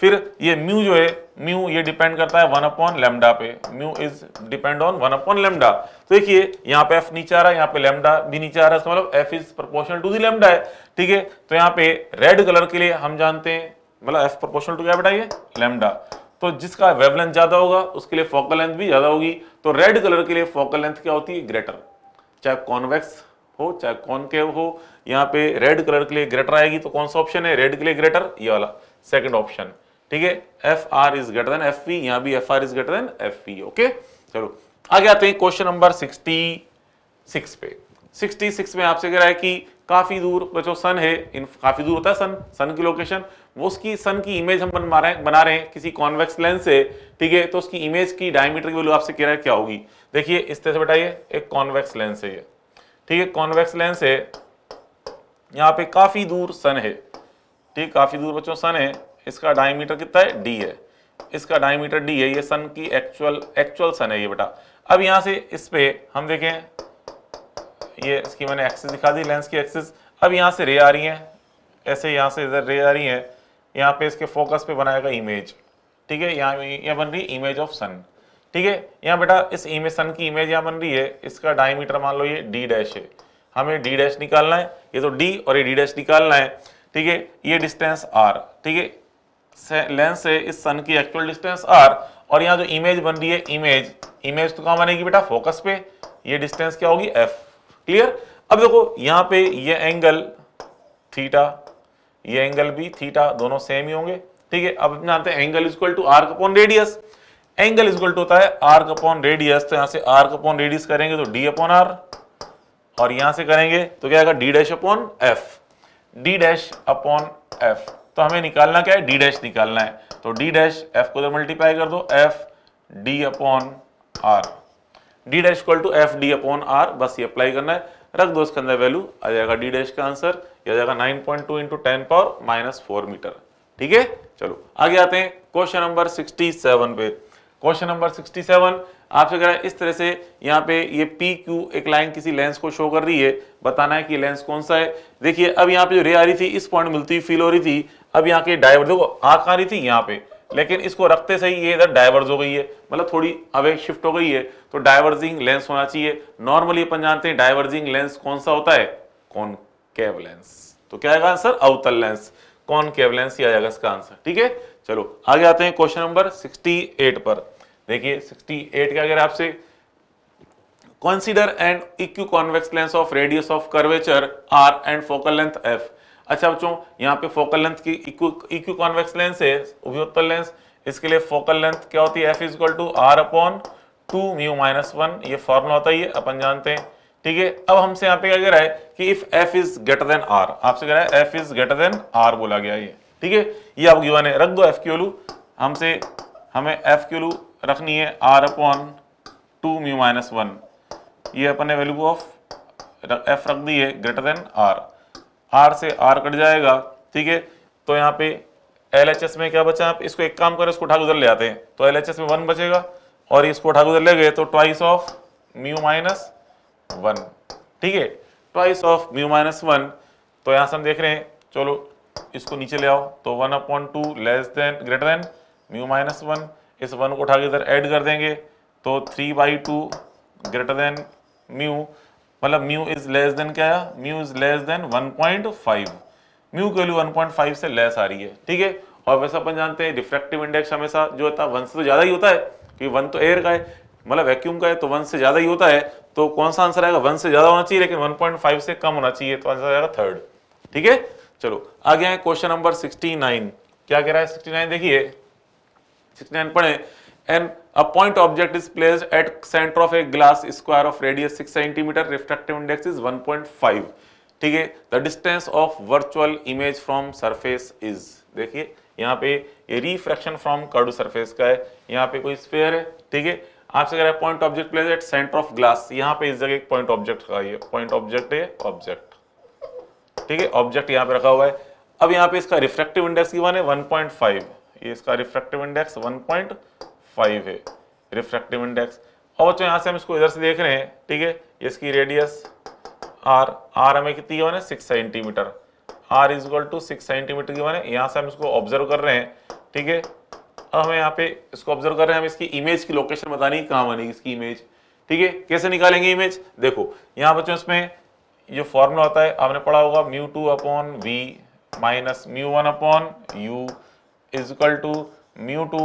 फिर ये म्यू जो है म्यू ये डिपेंड करता है वन अपॉन लेमडा पे mu is depend on one upon lambda तो देखिए यहाँ पे एफ नीचे आ रहा है यहाँ पे लेमडा भी नीचे आ रहा है मतलब F is proportional to the lambda है ठीक है तो यहाँ पे रेड कलर के लिए हम जानते हैं मतलब एफ प्रोपोर्शनल टू क्या बताइए लेमडा तो जिसका वेब लेंथ ज्यादा होगा उसके लिए फोकल लेंथ भी ज्यादा होगी तो रेड कलर के लिए फोकल लेंथ क्या होती है ग्रेटर चाहे कॉन्वेक्स हो चाहे कॉनकेव हो यहाँ पे रेड कलर के लिए ग्रेटर आएगी तो कौन सा ऑप्शन है रेड के लिए ग्रेटर ये वाला सेकंड ऑप्शन ठीक है F R is greater than F V यहां भी F R is greater than F V okay चलो आगे आते हैं क्वेश्चन नंबर सिक्सटी सिक्स पे सिक्सटी सिक्स में आपसे कह रहा है कि काफ़ी दूर बच्चों सन है इन काफ़ी दूर होता है सन सन की लोकेशन वो उसकी सन की इमेज हम बना रहे हैं बना रहे हैं किसी कॉन्वेक्स लेंस से ठीक है तो उसकी इमेज की डायमीटर की वैल्यू आपसे कह रहा है क्या होगी देखिए इस तरह से बताइए एक कॉन्वेक्स लेंस है ये ठीक है कॉन्वेक्स लेंस है यहाँ पे काफ़ी दूर सन है ठीक काफ़ी दूर बच्चों सन है इसका डायमीटर कितना है डी है इसका डायमीटर डी है ये सन की एक्चुअल एक्चुअल सन है ये बेटा अब यहां से इस पे हम देखें ये इसकी मैंने एक्सिस दिखा दी लेंस की एक्सिस अब यहां से रे आ रही है ऐसे यहां से इधर रे आ रही है यहां पे इसके फोकस पे बनाएगा इमेज ठीक है यहाँ यहाँ बन रही है इमेज ऑफ सन ठीक है यहाँ बेटा इस इमेज सन की इमेज यहाँ बन रही है इसका डायमीटर मान लो ये डी डैश है हमें डी डैश निकालना है ये तो डी और ये डी डैश निकालना है ठीक है ये डिस्टेंस आर ठीक है लेंस से इस सन की एक्चुअल डिस्टेंस आर और यहाँ जो इमेज बन रही है इमेज इमेज तो कहाँ बनेगी बेटा फोकस पे ये डिस्टेंस क्या होगी एफ क्लियर अब देखो यहाँ पे ये एंगल थीटा ये एंगल भी थीटा दोनों सेम ही होंगे ठीक है अब जानते हैं angle is equal to arc upon radius angle is equal to होता है आर्क अपॉन रेडियस तो यहाँ से आर्क अपॉन रेडियस करेंगे तो डी अपॉन आर और यहाँ से करेंगे तो क्या आएगा D dash upon F D dash upon F तो हमें निकालना क्या है डी डैश निकालना है तो डी डैश एफ को मल्टीप्लाई कर दो F D upon R D dash equal to F D upon R बस ये अप्लाई करना है रख दो इसके अंदर वैल्यू आ जाएगा डी डैश का आंसर यह आ जाएगा 9.2 point two into ten power minus four metre ठीक है चलो आगे आते हैं क्वेश्चन नंबर 67 पे क्वेश्चन नंबर 67 आपसे कह रहा है इस तरह से यहाँ पे ये पी क्यू एक लाइन किसी लेंस को शो कर रही है बताना है कि लेंस कौन सा है देखिए अब यहाँ पे जो रे आ रही थी इस पॉइंट मिलती हुई फील हो रही थी अब यहाँ के डाइवर्ज देखो आँख आ रही थी यहाँ पे लेकिन इसको रखते सही ये इधर डाइवर्ज हो गई है मतलब थोड़ी अवे शिफ्ट हो गई है तो डाइवर्जिंग लेंस होना चाहिए नॉर्मली अपन जानते हैं डाइवर्जिंग लेंस कौन सा होता है कैब लेंस तो क्या आएगा आंसर अवतल लेंस कैब लेंस ही आ जाएगा इसका आंसर ठीक है चलो आगे आते हैं क्वेश्चन नंबर एट पर देखिए सिक्सटी क्या कह अगर आपसे आपसे and equiconvex lens of radius of curvature R and focal length F अच्छा बच्चों यहाँ पे फोकल लेंथ की इक्व कॉन्वेक्स लेंस है उभयोत्तल लेंस इसके लिए फोकल लेंथ क्या होती है F equal to R upon two mu minus one ये फॉर्मूला होता है ये अपन जानते हैं ठीक है अब हमसे यहाँ पे क्या कह रहा है कि if F is greater than R आपसे कह रहा है F is greater than R बोला गया ये ठीक है ये आप गिवन है रख दो एफ क्यू लू हमसे हमें एफ क्यू रखनी है R upon two mu minus one ये अपने वैल्यू ऑफ एफ रख दी है ग्रेटर देन आर आर से आर कट जाएगा ठीक है तो यहाँ पे एल एच एस में क्या बचा आप इसको एक काम करें इसको उठा उधर ले आते हैं तो एल एच एस में वन बचेगा और इसको उठा उधर ले गए तो twice of mu minus one ठीक है twice of mu minus one तो यहाँ से हम देख रहे हैं चलो इसको नीचे ले आओ तो one upon two less than greater than mu minus one इस वन को उठा के इधर ऐड कर देंगे तो three by two greater than mu मतलब म्यू इज लेस देन क्या है mu is less than 1.5 point mu की वैल्यू 1.5 से लेस आ रही है ठीक है और वैसे अपन जानते हैं डिफ्रेक्टिव इंडेक्स हमेशा जो होता है वन से तो ज़्यादा ही होता है क्योंकि वन तो एयर का है मतलब वैक्यूम का है तो वन से ज़्यादा ही होता है तो कौन सा आंसर आएगा वन से ज़्यादा होना चाहिए लेकिन वन से कम होना चाहिए तो आंसर आएगा थर्ड ठीक है चलो आगे हैं क्वेश्चन नंबर सिक्सटी क्या कह रहा है सिक्सटी देखिए 69 पढ़े and a point object is placed at center of a glass square of radius 6 centimeter refractive index is 1.5 ठीक है the distance of virtual image from surface is देखिए यहाँ पे रिफ्रैक्शन फ्रॉम कर्ड सरफेस का है यहाँ पे कोई स्पेयर है ठीक है आपसे कह रहा है point object place at centre of glass यहाँ पे इस जगह एक पॉइंट ऑब्जेक्ट का पॉइंट ऑब्जेक्ट है ऑब्जेक्ट ठीक है ऑब्जेक्ट यहाँ पे रखा हुआ है अब यहाँ पे इसका रिफ्रेक्टिव इंडेक्स की वन है 1.5 ये इसका रिफ्रेक्टिव इंडेक्स फाइव है रिफ्रैक्टिव इंडेक्स और बच्चों यहाँ से हम इसको इधर से देख रहे हैं ठीक है इसकी रेडियस आर आर हमें कितनी है six centimetre R is equal to six centimetre की मैंने यहाँ से हम इसको ऑब्जर्व कर रहे हैं ठीक है अब हमें यहाँ पे इसको ऑब्जर्व कर रहे हैं हम इसकी इमेज की लोकेशन बतानी कहाँ बनेगी इसकी इमेज ठीक है कैसे निकालेंगे इमेज देखो यहाँ बच्चों इसमें जो फॉर्मूला होता है आपने पढ़ा होगा mu two upon V minus mu one upon U is equal to mu two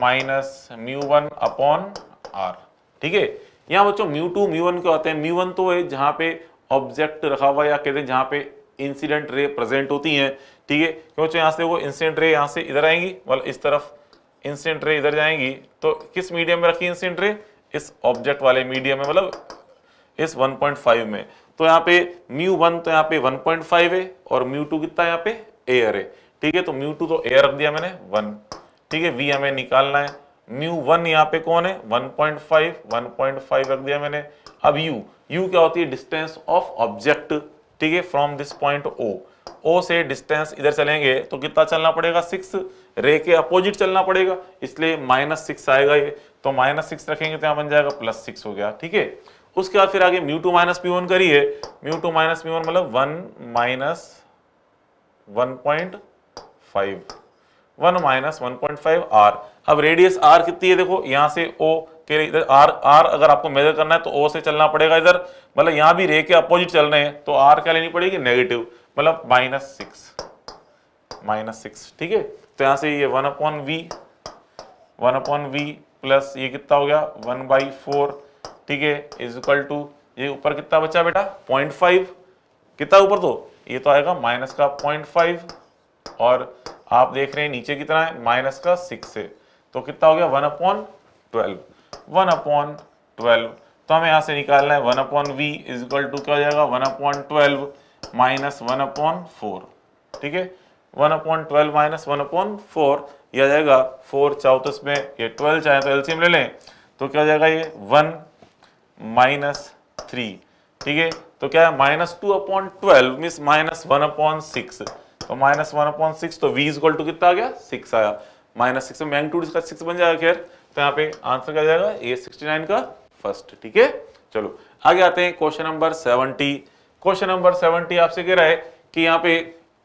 minus mu one upon R ठीक है यहाँ बच्चों म्यू टू म्यू वन क्या होते हैं म्यू वन तो है जहाँ पे ऑब्जेक्ट रखा हुआ या कहते हैं जहाँ पे इंसिडेंट रे प्रेजेंट होती है ठीक है क्यों बच्चों यहाँ से वो इंसिडेंट रे यहाँ से इधर आएंगी मतलब इस तरफ इंसिडेंट रे इधर जाएंगी तो किस मीडियम में रखी इंसिडेंट रे इस ऑब्जेक्ट वाले मीडियम में मतलब इस 1.5 में तो यहाँ पे म्यू वन तो यहाँ पे 1.5 है और म्यू टू कितना यहाँ पे एयर है ठीक है तो म्यू टू तो एयर रख दिया मैंने वन ठीक है वी हमें निकालना है म्यू वन यहाँ पे कौन है 1.5 1.5 रख दिया मैंने अब यू यू क्या होती है डिस्टेंस ऑफ ऑब्जेक्ट ठीक है from this point O O से डिस्टेंस इधर चलेंगे तो कितना चलना पड़ेगा सिक्स रे के अपोजिट चलना पड़ेगा इसलिए माइनस सिक्स आएगा ये तो माइनस सिक्स रखेंगे तो यहाँ बन जाएगा प्लस सिक्स हो गया ठीक है उसके बाद फिर आगे mu two minus P one करिए mu two minus P one मतलब one minus one point five one minus one point five R अब रेडियस आर कितनी है देखो यहाँ से ओ के इधर आर आर अगर आपको मेजर करना है तो ओ से चलना पड़ेगा इधर मतलब यहाँ भी रे के अपोजिट चल रहे हैं तो आर क्या लेनी पड़ेगी नेगेटिव मतलब माइनस सिक्स माइनस सिक्स ठीक है तो यहाँ से ये one upon V one upon V plus ये कितना हो गया वन बाई फोर ठीक है इज इक्वल टू ये ऊपर कितना बचा बेटा पॉइंट फाइव कितना ऊपर तो ये तो आएगा माइनस का पॉइंट फाइव और आप देख रहे हैं नीचे कितना है माइनस का सिक्स है तो कितना हो गया one upon twelve one upon twelve तो हमें यहां से निकालना है one upon V is equal to क्या हो जाएगा one upon twelve minus one upon four ठीक है one upon twelve minus one upon four यह जाएगा फोर चाहो तो इसमें ये ट्वेल्व चाहे तो एलसीएम ले लें तो क्या हो जाएगा ये वन माइनस थ्री ठीक है तो क्या है minus two upon twelve means minus one upon six तो माइनस वन अपॉइंट सिक्स तो वी इजल टू कितना आ गया सिक्स आया माइनस सिक्स में मैग्नीट्यूड इसका सिक्स बन जाएगा खेर तो यहाँ पे आंसर क्या जाएगा ए सिक्सटी नाइन का फर्स्ट ठीक है चलो आगे आते हैं question number seventy question number seventy आपसे कह रहा है कि यहाँ पे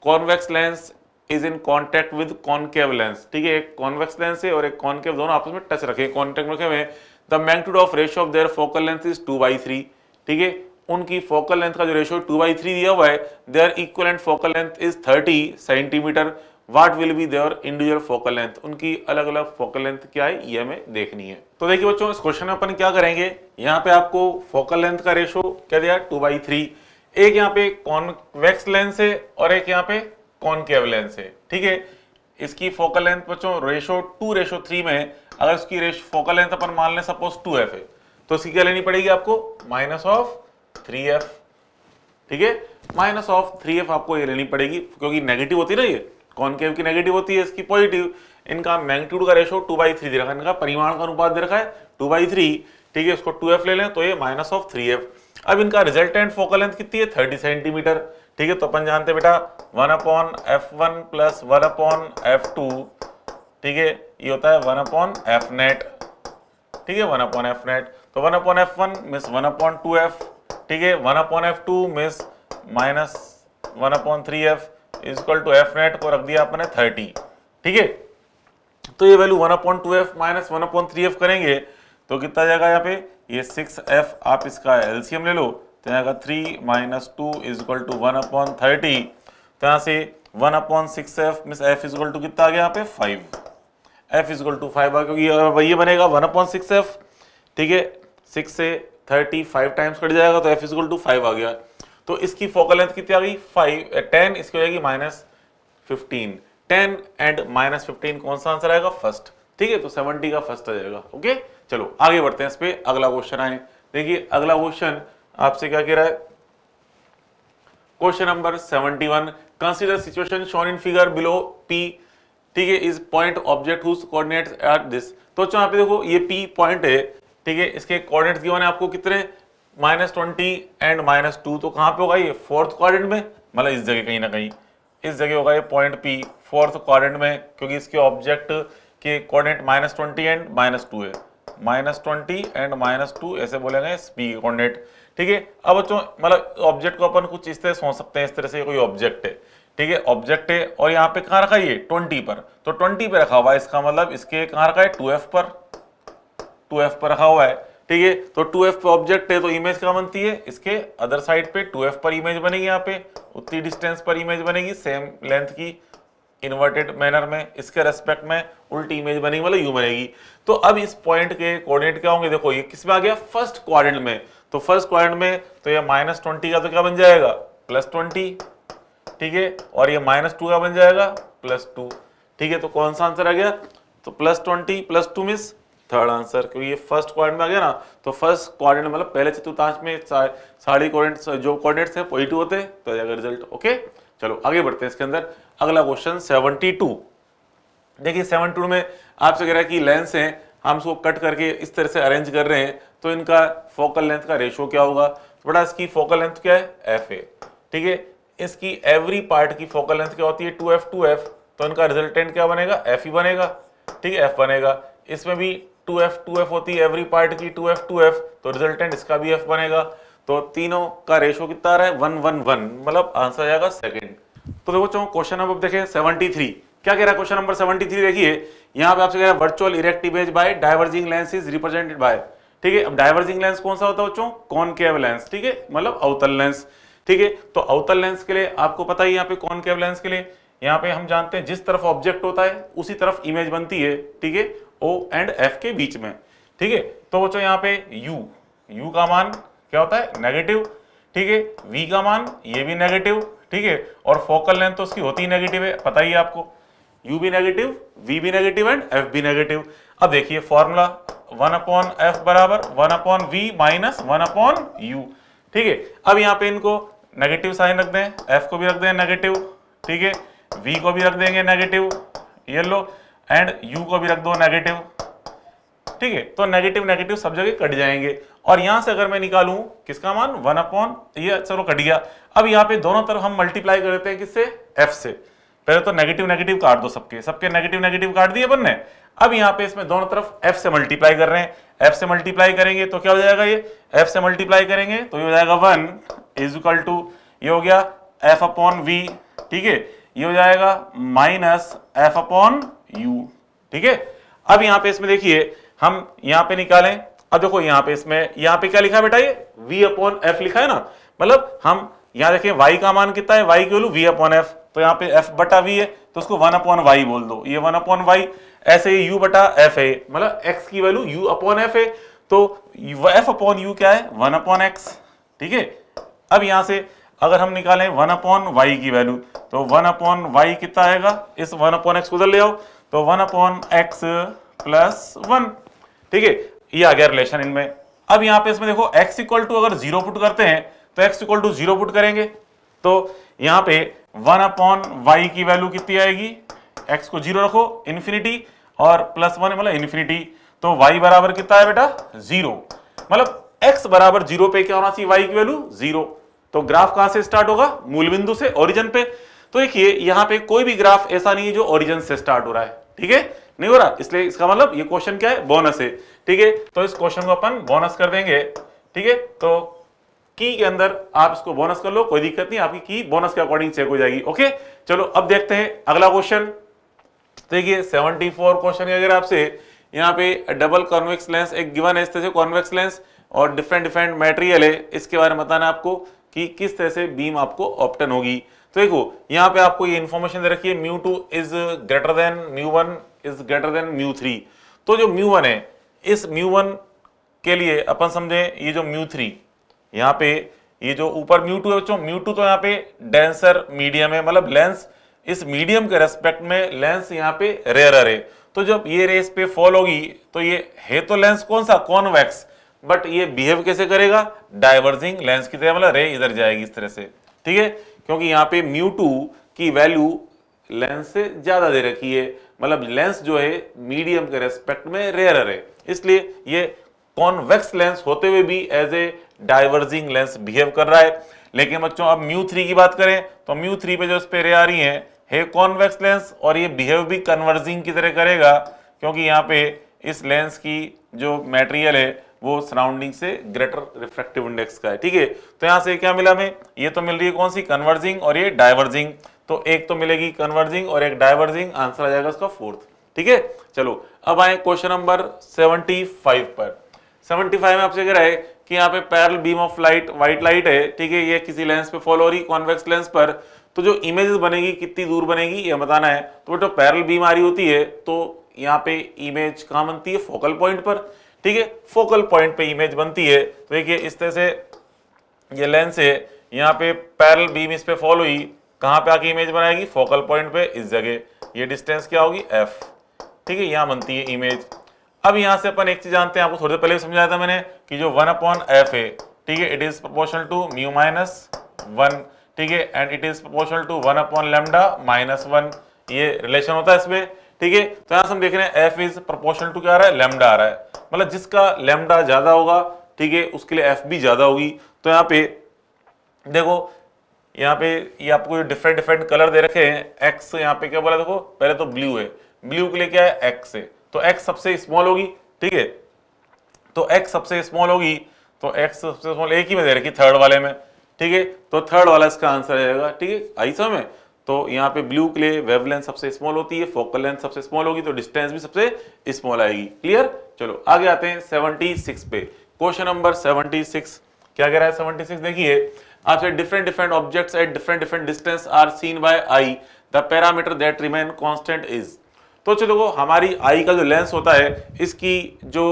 convex lens is in contact with concave lens ठीक है एक कॉन्वेक्स लेंस है और एक कॉन्केव दोनों आपस में टच रखे कॉन्टेक्ट रखे हुए हैं the magnitude of ratio of their focal length is two by three ठीक है उनकी फोकल लेंथ का जो रेशियो टू बाई थ्री दिया हुआ है their equal and focal length is thirty centimetre what will be their individual focal length उनकी अलग अलग फोकल लेंथ क्या है ये हमें देखनी है तो देखिए बच्चों इस क्वेश्चन में अपन क्या करेंगे यहाँ पे आपको फोकल लेंथ का रेशो क्या दिया टू बाई थ्री एक यहाँ पे कॉनवेक्स लेंस है और एक यहाँ पे कॉनकेव लेंस है ठीक है इसकी फोकल लेंथ बच्चों रेशो टू रेशो थ्री में अगर इसकी रेशो फोकल लेंथ अपन मान लें सपोज टू एफ है तो इसकी क्या लेनी पड़ेगी आपको माइनस ऑफ थ्री एफ ठीक है माइनस ऑफ थ्री एफ आपको ये लेनी पड़ेगी क्योंकि नेगेटिव होती ना ये कॉनकेव की नेगेटिव होती है इसकी पॉजिटिव इनका मैग्नीट्यूड का रेशो टू बाई थ्री दे रखा है इनका परिमाण का अनुपात दे रखा है टू बाई थ्री ठीक है इसको टू एफ ले लें तो ये माइनस ऑफ थ्री एफ अब इनका रिजल्टेंट फोकल लेंथ कितनी है थर्टी सेंटीमीटर ठीक है तो अपन जानते बेटा one upon F one plus one upon F two ठीक है ये होता है वन अपॉन एफ नेट ठीक है वन अपॉन एफ नेट तो one upon F one means one upon two F ठीक है one upon F two miss minus one upon three F equal to F net को रख दिया आपने थर्टी ठीक है तो ये value one upon two F minus one upon three F करेंगे तो कितना जाएगा यहाँ पे ये सिक्स एफ आप इसका एलसीएम ले लो तो यहाँ का three minus two is equal to one upon thirty तो यहाँ से one upon six F miss F equal to कितना आ गया यहाँ पे five F equal to five आ क्योंकि ये बनेगा वन अपॉन सिक्स एफ ठीक है सिक्स से थर्टी फाइव टाइम्स कट जाएगा तो एफ इजगुल टू फाइव आ गया तो इसकी फोकल लेंथ कितनी आ गई फाइव टेन uh, इसकी हो जाएगी minus fifteen ten and minus fifteen कौन सा आंसर आएगा फर्स्ट ठीक है तो सेवनटी का फर्स्ट आ जाएगा ओके चलो आगे बढ़ते हैं इस पर अगला क्वेश्चन आए देखिए अगला क्वेश्चन आपसे क्या कह रहा है question number seventy one consider situation shown in figure below P ठीक है is point object put at this तो चलो आप देखो ये पी पॉइंट है ठीक है इसके कोऑर्डिनेट्स दिए आपको कितने minus twenty and minus two तो कहाँ पे होगा ये फोर्थ क्वारेंट में मतलब इस जगह कहीं ना कहीं इस जगह होगा ये पॉइंट पी फोर्थ क्वारेंट में क्योंकि इसके ऑब्जेक्ट के coordinate minus twenty and minus two है minus twenty and minus two ऐसे बोलेंगे पी कॉर्डिनेट कोऑर्डिनेट ठीक है अब बच्चों मतलब ऑब्जेक्ट को अपन कुछ इस तरह सोच सकते हैं इस तरह से कोई ऑब्जेक्ट है ठीक है ऑब्जेक्ट है और यहाँ पे कहाँ रखा ये ट्वेंटी पर तो ट्वेंटी पे रखा हुआ इसका मतलब इसके कहाँ रखा है टू पर टू एफ पर रखा हुआ है ठीक है तो टू एफ पे ऑब्जेक्ट है तो इमेज क्या बनती है इसके अदर साइड पे टू एफ पर इमेज बनेगी यहाँ पे उतनी डिस्टेंस पर इमेज बनेगी सेम लेंथ की इन्वर्टेड मैनर में इसके रेस्पेक्ट में उल्टी इमेज बनेगी मतलब यू बनेगी तो अब इस पॉइंट के कोऑर्डिनेट क्या होंगे देखो ये किस में आ गया फर्स्ट क्वाड्रेंट में तो फर्स्ट क्वाड्रेंट में तो ये माइनस ट्वेंटी का तो क्या बन जाएगा प्लस ट्वेंटी ठीक है और ये माइनस टू का बन जाएगा प्लस टू ठीक है तो कौन सा आंसर आ गया तो plus twenty plus two miss third answer क्योंकि ये फर्स्ट क्वारंट में आ गया ना तो फर्स्ट क्वाड्रेंट मतलब पहले चतुर्थांश में साड़ी कोऑर्डिनेट जो क्वारेंट्स हैं पॉजिटिव होते हैं तो जाएगा रिजल्ट ओके चलो आगे बढ़ते हैं इसके अंदर अगला क्वेश्चन सेवनटी टू देखिए सेवन टू में आपसे कह रहा है कि लेंस हैं हम इसको कट करके इस तरह से अरेंज कर रहे हैं तो इनका फोकल लेंथ का रेशो क्या होगा तो बड़ा इसकी फोकल लेंथ क्या है एफ ए ठीक है इसकी एवरी पार्ट की फोकल लेंथ क्या होती है टू एफ टू एफ तो इनका रिजल्टेंट क्या बनेगा एफ ही बनेगा ठीक है एफ बनेगा इसमें भी टू एफ टू एफ होती है एवरी पार्ट की टू एफ टू एफ तो रिजल्टेंट इसका भी एफ बनेगा तो तीनों का रेशो कितना रहा है वन वन वन मतलब आंसर आ जाएगा सेकेंड तो देखो चलो क्वेश्चन अब देखें सेवेंटी थ्री क्या कह रहा है क्वेश्चन नंबर सेवेंटी थ्री देखिए यहाँ पे आपसे कह रहा है virtual erective edge by diverging lens is represented by ठीक है अब डाइवर्जिंग लेंस कौन सा होता है बच्चों कॉनकेव लेंस ठीक है मतलब अवतल लेंस ठीक है तो अवतल लेंस के लिए आपको पता ही यहाँ पे कॉनकेव लेंस के लिए यहाँ पे हम जानते हैं जिस तरफ ऑब्जेक्ट होता है उसी तरफ इमेज बनती है ठीक है ओ एंड एफ के बीच में ठीक है तो बच्चों यहाँ पे यू यू का मान क्या होता है नेगेटिव ठीक है वी का मान ये भी नेगेटिव ठीक है और फोकल लेंथ तो उसकी होती ही नेगेटिव है पता ही आपको यू भी नेगेटिव वी भी नेगेटिव एंड एफ भी नेगेटिव अब देखिए फॉर्मूला वन अपॉन एफ बराबर one upon V minus one upon U ठीक है अब यहाँ पे इनको नेगेटिव साइन रख दें एफ को भी रख दें नेगेटिव ठीक है वी को भी रख देंगे नेगेटिव येलो एंड यू को भी रख दो नेगेटिव ठीक है तो नेगेटिव नेगेटिव सब जगह कट जाएंगे और यहां से अगर मैं निकालू किसका मान वन अपॉन ये चलो कट गया अब यहाँ पे दोनों तरफ हम मल्टीप्लाई कर देते हैं किससे एफ से पहले तो नेगेटिव नेगेटिव काट दो सबके सबके नेगेटिव नेगेटिव काट दिए अपन ने अब यहाँ पे इसमें दोनों तरफ एफ से मल्टीप्लाई कर रहे हैं एफ से मल्टीप्लाई करेंगे तो क्या हो जाएगा ये एफ से मल्टीप्लाई करेंगे तो ये हो जाएगा वन इज इक्वल टू ये हो गया एफ अपॉन वी ठीक है ये हो जाएगा माइनस एफ अपॉन यू ठीक है अब यहां पे इसमें देखिए हम यहां पे निकालें अब देखो यहां पे इसमें यहां पे क्या लिखा है बेटा ये v अपॉन एफ लिखा है ना मतलब हम यहां देखें y का मान कितना है y के वैल्यू v अपॉन एफ तो यहां पे f बटा v है तो उसको 1 अपॉन y बोल दो ये 1 अपॉन y ऐसे ही u बटा f है मतलब x की वैल्यू u अपॉन f है तो f अपॉन u क्या है 1 अपॉन x ठीक है अब यहां से अगर हम निकालें 1 अपॉन y की वैल्यू तो 1 अपॉन y कितना आएगा इस 1 अपॉन x को उधर ले आओ तो one upon X plus one ठीक है ये आ गया रिलेशन इनमें अब यहां पे इसमें देखो x इक्वल टू अगर जीरो पुट करते हैं तो x equal to zero put करेंगे तो यहां पे वन अपॉन वाई की वैल्यू कितनी आएगी x को जीरो रखो इन्फिनिटी और प्लस वन मतलब इन्फिनिटी तो y बराबर कितना है बेटा जीरो मतलब x बराबर जीरो पे क्या होना चाहिए y की वैल्यू जीरो तो ग्राफ कहां से स्टार्ट होगा मूल बिंदु से ओरिजन पे तो देखिए यहां पे कोई भी ग्राफ ऐसा नहीं है जो ओरिजिन से स्टार्ट हो रहा है ठीक है नहीं हो रहा इसलिए इसका मतलब ये क्वेश्चन क्या है बोनस है ठीक है तो इस क्वेश्चन को अपन बोनस कर देंगे ठीक है तो की के अंदर आप इसको बोनस कर लो कोई दिक्कत नहीं आपकी की बोनस के अकॉर्डिंग चेक हो जाएगी ओके चलो अब देखते हैं अगला क्वेश्चन देखिए सेवेंटी फोर क्वेश्चन अगर आपसे यहाँ पे डबल कॉन्वेक्स लेंस एक गिवन है से कॉन्वेक्स लेंस और डिफरेंट डिफरेंट मटेरियल है इसके बारे में बताना आपको कि किस तरह से बीम आपको ऑप्टन होगी तो देखो यहां पे आपको ये इंफॉर्मेशन दे रखी है mu two is greater than mu one is greater than mu three तो जो म्यू वन है इस म्यू वन के लिए अपन समझे ये जो म्यू थ्री यहां पे ये जो ऊपर म्यू टू है बच्चों म्यू टू तो यहां पे डेंसर मीडियम है मतलब लेंस इस मीडियम के रेस्पेक्ट में लेंस यहां पे रेयर है तो जब ये रेस पे फॉल होगी तो ये है तो लेंस कौन सा कॉनवेक्स बट ये बिहेव कैसे करेगा डाइवर्जिंग लेंस की तरह मतलब रे इधर जाएगी इस तरह से ठीक है क्योंकि यहाँ पे म्यू टू की वैल्यू लेंस से ज़्यादा दे रखी है मतलब लेंस जो है मीडियम के रेस्पेक्ट में रेयर है इसलिए ये कॉन्वेक्स लेंस होते हुए भी as a diverging lens behave कर रहा है लेकिन बच्चों अब म्यू थ्री की बात करें तो म्यू थ्री पे जो इस पे रे आ रही है है कॉन्वेक्स लेंस और ये बिहेव भी कन्वर्जिंग की तरह करेगा क्योंकि यहाँ पे इस लेंस की जो मेटेरियल है वो सराउंडिंग से ग्रेटर रिफ्रेक्टिव इंडेक्स का है ठीक है तो यहां से क्या मिला हमें ये तो मिल रही है कौन सी कन्वर्जिंग और ये डाइवर्जिंग तो एक तो मिलेगी कन्वर्जिंग और एक डाइवर्जिंग आंसर आ जाएगा उसका फोर्थ ठीक है चलो अब आए क्वेश्चन नंबर 75 पर 75 में आपसे कह रहा है कि यहाँ पे parallel beam of light white light है ठीक है ये किसी लेंस पे फॉलो हो रही कॉन्वेक्स लेंस पर तो जो इमेजेस बनेगी कितनी दूर बनेगी ये बताना है तो बेटा पैरल बीम आ रही होती है तो यहाँ पे इमेज कहाँ बनती है फोकल पॉइंट पर ठीक है फोकल पॉइंट पे इमेज बनती है तो देखिए इस तरह से ये लेंस है यहाँ पे पैरल बीम इस पे फॉल हुई कहाँ पे आके इमेज बनाएगी फोकल पॉइंट पे इस जगह ये डिस्टेंस क्या होगी एफ ठीक है यहाँ बनती है इमेज अब यहाँ से अपन एक चीज जानते हैं आपको थोड़ी देर पहले समझाया था मैंने कि जो वन अपॉन एफ है ठीक है it is proportional to mu minus one ठीक है and it is proportional to one upon lambda minus one ये रिलेशन होता है इसमें ठीक है तो यहां से हम देख रहे हैं एफ इज प्रपोर्शनल टू क्या आ रहा है लेमडा आ रहा है मतलब जिसका लेमडा ज्यादा होगा ठीक है उसके लिए एफ भी ज्यादा होगी तो यहाँ पे देखो यहाँ पे ये आपको डिफरेंट डिफरेंट कलर दे रखे हैं एक्स यहाँ पे क्या बोला देखो पहले तो ब्लू है ब्लू के लिए क्या है एक्स है तो एक्स सबसे स्मॉल होगी ठीक है तो एक्स सबसे स्मॉल होगी तो एक्स सबसे स्मॉल एक ही में दे रखी थर्ड वाले में ठीक है तो थर्ड वाला इसका आंसर आ ठीक है आई समय तो यहाँ पे ब्लू के लिए वेव सबसे स्मॉल होती है फोकल लेंथ सबसे स्मॉल होगी तो डिस्टेंस भी सबसे स्मॉल आएगी क्लियर चलो आगे आते हैं सेवनटी सिक्स पे क्वेश्चन नंबर सेवनटी सिक्स क्या कह रहा है सेवनटी सिक्स देखिए आपसे different different objects at different different distance are seen by eye the parameter that remain constant is तो चलो देखो हमारी आई का जो लेंस होता है इसकी जो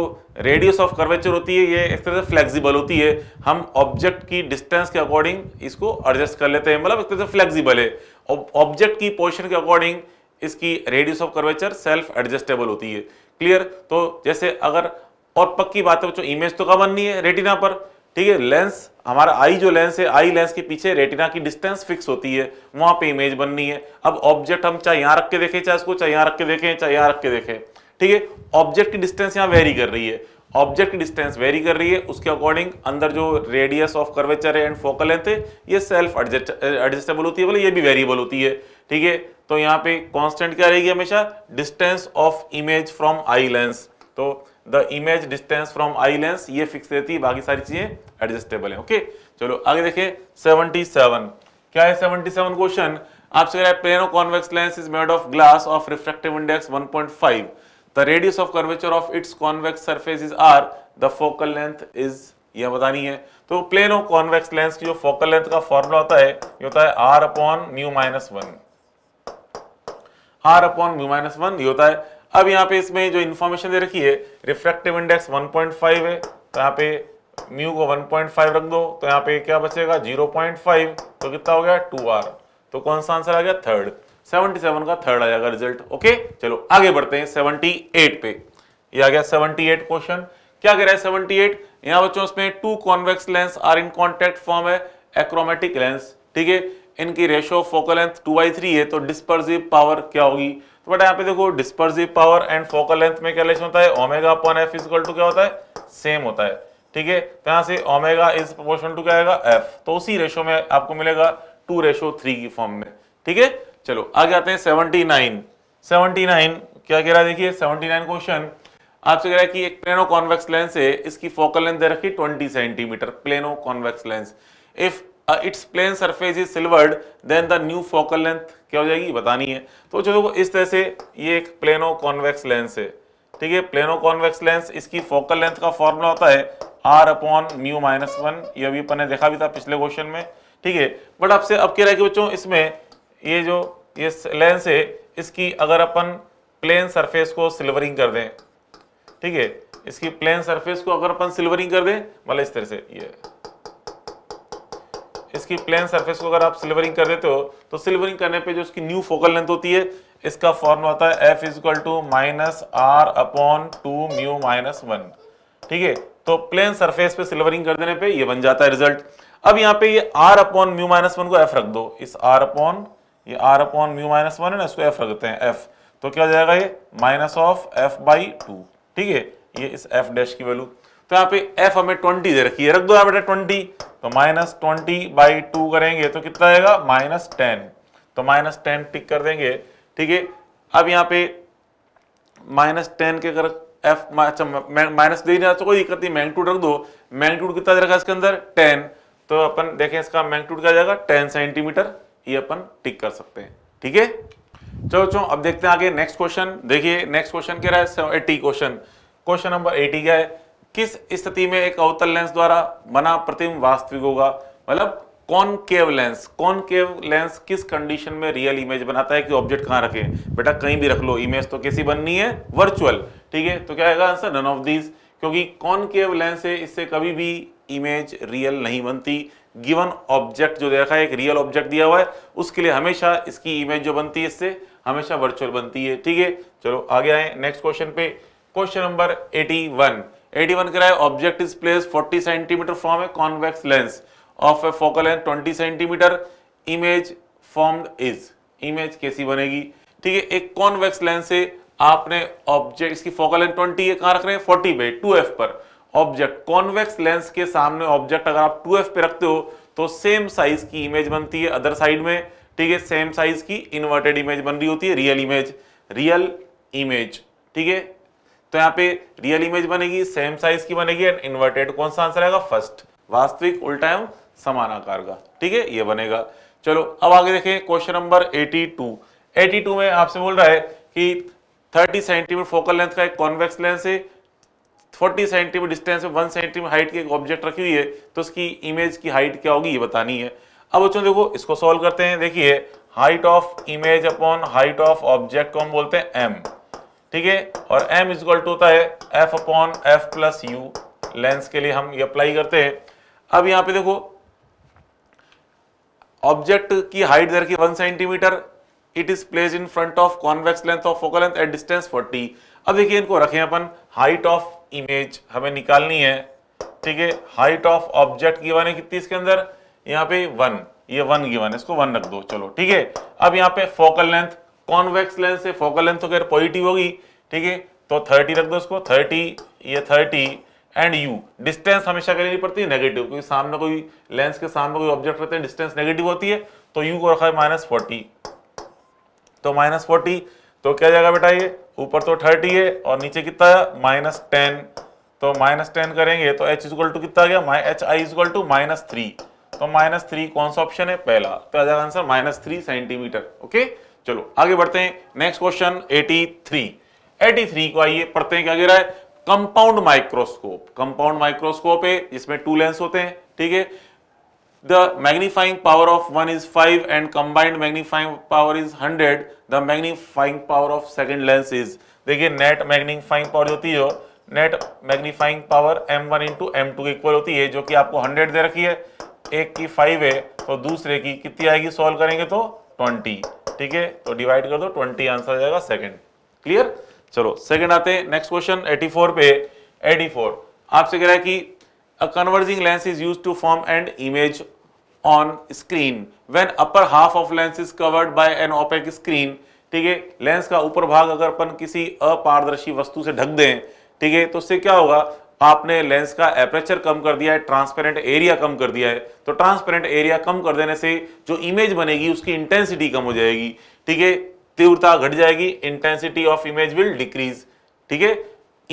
रेडियस ऑफ कर्वेचर होती है ये एक तरह से फ्लेक्सिबल होती है हम ऑब्जेक्ट की डिस्टेंस के अकॉर्डिंग इसको एडजस्ट कर लेते हैं मतलब एक तरह से फ्लेक्सिबल है ऑब्जेक्ट की पोजिशन के अकॉर्डिंग इसकी radius of curvature self adjustable होती है क्लियर तो जैसे अगर और पक्की बात है बच्चों इमेज तो कम नहीं है रेटिना पर ठीक है लेंस हमारा आई जो लेंस है आई लेंस के पीछे रेटिना की डिस्टेंस फिक्स होती है वहां पे इमेज बननी है अब ऑब्जेक्ट हम चाहे यहाँ रख के देखें चाहे इसको चाहे यहाँ रख के देखें चाहे यहाँ रख के देखें ठीक है ऑब्जेक्ट की डिस्टेंस यहाँ वेरी कर रही है ऑब्जेक्ट की डिस्टेंस वेरी कर रही है उसके अकॉर्डिंग अंदर जो रेडियस ऑफ कर्वेचर है एंड फोकल लेंथ है ये सेल्फ एडजस्टेबल होती है बोले ये भी वेरिएबल होती है ठीक है तो यहाँ पे कांस्टेंट क्या रहेगी हमेशा distance of image from eye lens तो the image distance from eye lens ये फिक्स रहती है बाकी सारी चीजें एडजस्टेबल है ओके चलो आगे देखें 77 क्या है 77 क्वेश्चन आपसे कह रहा है plane of convex lens is made of glass of refractive index 1.5 the radius of curvature of its convex surface is R the focal length is यह बतानी है तो प्लेन ऑफ कॉन्वेक्स लेंस की जो फोकल लेंथ का फॉर्मूला होता है ये होता है R upon mu minus one R upon mu minus one ये होता है अब यहाँ पे इसमें जो इन्फॉर्मेशन दे रखी है रिफ्रेक्टिव इंडेक्स 1.5 है तो यहाँ पे म्यू को 1.5 रख दो तो यहाँ पे क्या बचेगा 0.5 तो कितना हो गया 2r तो कौन सा आंसर आ गया थर्ड 77 का थर्ड आ जाएगा रिजल्ट ओके चलो आगे बढ़ते हैं 78 पे ये आ गया 78 क्वेश्चन क्या कह रहा है 78 यहां बच्चों इसमें two convex lens are in contact form है एक्रोमेटिक लेंस ठीक है इनकी ratio focal length two by three है तो डिस्पर्सिव पावर क्या होगी तो बट यहाँ पे देखो dispersive power and focal length में क्या होता है omega upon F is equal to क्या होता है सेम होता है ठीक है तो यहाँ से ओमेगा इज प्रोपोर्शनल टू क्या आएगा एफ तो उसी रेशो में आपको मिलेगा टू रेशो थ्री की फॉर्म में ठीक है चलो आगे आते हैं सेवनटी नाइन सेवनटी नाइन क्या कह रहा है देखिए सेवनटी नाइन क्वेश्चन आपसे कह रहा है कि एक प्लेनो कॉन्वेक्स लेंस है इसकी फोकल लेंथ दे रखी twenty centimetre plano convex lens if it's plane surface is silvered then the new focal length क्या हो जाएगी बतानी है तो चलो इस तरह से ये एक प्लेनो कॉन्वेक्स लेंस है ठीक है प्लेनो कॉन्वेक्स लेंस इसकी फोकल लेंथ का फॉर्मूला होता है R upon mu minus one ये अभी अपन देखा भी था पिछले क्वेश्चन में ठीक है बट आपसे अब कह रहा है कि बच्चों इसमें ये जो इस लेंस से इसकी अगर अपन प्लेन सरफेस को सिल्वरिंग कर दें ठीक है इसकी प्लेन सरफेस को अगर अपन सिल्वरिंग कर दें मतलब इस तरह से ये इसकी प्लेन सरफेस को अगर आप सिल्वरिंग कर देते हो तो सिल्वरिंग करने पे जो इसकी न्यू फोकल लेंथ होती है इसका फॉर्मूला होता है F equal to minus R upon two mu minus one ठीक है तो प्लेन सरफेस पे सिल्वरिंग कर देने पे ये बन जाता है रिजल्ट अब यहाँ पे ये R upon mu minus one को एफ रख दो इस आर अपॉन ये R upon mu minus one है ना इसको एफ रखते हैं एफ तो क्या हो जाएगा ये minus of F by two ठीक है ये इस एफ डैश की वैल्यू तो यहाँ पे एफ हमें ट्वेंटी दे रखी है रख दो यहाँ बेटा ट्वेंटी तो माइनस ट्वेंटी बाई टू करेंगे तो कितना आएगा माइनस टेन तो माइनस टेन टिक कर देंगे ठीक है अब यहाँ पे माइनस टेन के अगर एफ अच्छा माइनस दे नहीं तो कोई दिक्कत नहीं मैग्नीट्यूड रख दो मैग्नीट्यूड कितना दे रखा है इसके अंदर टेन तो अपन देखें इसका मैग्नीट्यूड क्या जाएगा टेन सेंटीमीटर ये अपन टिक कर सकते हैं ठीक है चलो चलो अब देखते हैं आगे नेक्स्ट क्वेश्चन देखिए नेक्स्ट क्वेश्चन क्या है eighty question question number eighty क्या है किस स्थिति में एक अवतल लेंस द्वारा बना प्रतिम वास्तविक होगा मतलब कॉनकेव लेंस कॉनकेव लेंस किस कंडीशन में रियल इमेज बनाता है कि ऑब्जेक्ट कहां रखे बेटा कहीं भी रख लो इमेज तो कैसी बननी है वर्चुअल ठीक है तो क्या आएगा आंसर नन ऑफ दीज क्योंकि कॉनकेव लेंस है इससे कभी भी इमेज रियल नहीं बनती गिवन ऑब्जेक्ट जो देखा है एक रियल ऑब्जेक्ट दिया हुआ है उसके लिए हमेशा इसकी इमेज जो बनती है इससे हमेशा वर्चुअल बनती है ठीक है चलो आगे आए नेक्स्ट क्वेश्चन पे क्वेश्चन नंबर 81 81 करा है object is place 40 centimetre from a convex lens of a focal length 20 centimetre image formed is image कैसी बनेगी ठीक है एक कॉन्वेक्स लेंस से आपने ऑब्जेक्ट इसकी फोकल लेंथ 20 है कहाँ रख रहे हैं 40 पे एफ पर ऑब्जेक्ट कॉन्वेक्स लेंस के सामने ऑब्जेक्ट अगर आप 2f पे रखते हो तो सेम साइज की इमेज बनती है अदर साइड में ठीक है सेम साइज की इन्वर्टेड इमेज बन रही होती है रियल इमेज रियल इमेज ठीक है तो यहाँ पे रियल इमेज बनेगी सेम साइज की बनेगी एंड इन्वर्टेड कौन सा आंसर आएगा फर्स्ट वास्तविक उल्टा एवं समान आकार का ठीक है ये बनेगा चलो अब आगे देखें क्वेश्चन नंबर 82 82 में आपसे बोल रहा है कि 30 सेंटीमीटर फोकल लेंथ का एक कॉन्वेक्स लेंस है 40 सेंटीमीटर डिस्टेंस में वन सेंटीमीटर हाइट की एक ऑब्जेक्ट रखी हुई है तो उसकी इमेज की हाइट क्या होगी ये बतानी है अब बच्चों देखो इसको सॉल्व करते हैं देखिए height of image upon height of object को हम बोलते हैं एम ठीक है और एम इज टू होता है F upon F plus U lens के लिए हम ये अप्लाई करते हैं अब यहाँ पे देखो ऑब्जेक्ट की हाइट दे रखी one centimetre it is place in front of convex length of focal length at distance 40 अब देखिए इनको रखें अपन हाइट ऑफ इमेज हमें निकालनी है ठीक है हाइट ऑफ ऑब्जेक्ट गिवन है कितनी इसके अंदर यहाँ पे वन ये वन गिवन है इसको वन रख दो चलो ठीक है अब यहाँ पे फोकल लेंथ कॉन्वेक्स लेंथ से फोकल लेंथ तो अगर पॉजिटिव होगी ठीक है तो थर्टी रख दो इसको थर्टी ये थर्टी एंड यू डिस्टेंस हमेशा करनी पड़ती है नेगेटिव क्योंकि सामने कोई लेंस के सामने कोई ऑब्जेक्ट रहते हैं डिस्टेंस नेगेटिव होती है तो यू को रखा है माइनस फोर्टी तो माइनस फोर्टी तो क्या जाएगा बेटा ये ऊपर तो थर्टी है और नीचे कितना माइनस टेन तो माइनस टेन करेंगे तो एच इजल टू कितना गया H I equal to minus three तो माइनस थ्री कौन सा ऑप्शन है पहला तो आ जाएगा answer minus three centimetre okay चलो आगे बढ़ते हैं next question eighty three eighty three को आइए पढ़ते हैं क्या गिरा है कंपाउंड माइक्रोस्कोप कंपाउंड माइक्रोस्कोप है जिसमें टू लेंस होते हैं ठीक है the magnifying power of 1 is 5 and combined magnifying power is 100 the magnifying power of second lens is देखिए नेट मैग्नीफाइंग पावर होती है net magnifying power m1 one into M two equal होती है जो कि आपको 100 दे रखी है एक की 5 है तो दूसरे की कितनी आएगी सॉल्व करेंगे तो 20 ठीक है तो डिवाइड कर दो 20 आंसर आ जाएगा सेकंड क्लियर चलो सेकंड आते हैं नेक्स्ट क्वेश्चन 84 पे 84 आपसे कह रहा है कि a converging lens is use to form and image on screen when upper half of lens is covered by an opaque screen ठीक है लेंस का ऊपर भाग अगर अपन किसी अपारदर्शी वस्तु से ढक दें ठीक है तो उससे क्या होगा आपने लेंस का एपरेचर कम कर दिया है ट्रांसपेरेंट एरिया कम कर दिया है तो ट्रांसपेरेंट एरिया कम कर देने से जो इमेज बनेगी उसकी इंटेंसिटी कम हो जाएगी ठीक है तीव्रता घट जाएगी intensity of image will decrease ठीक है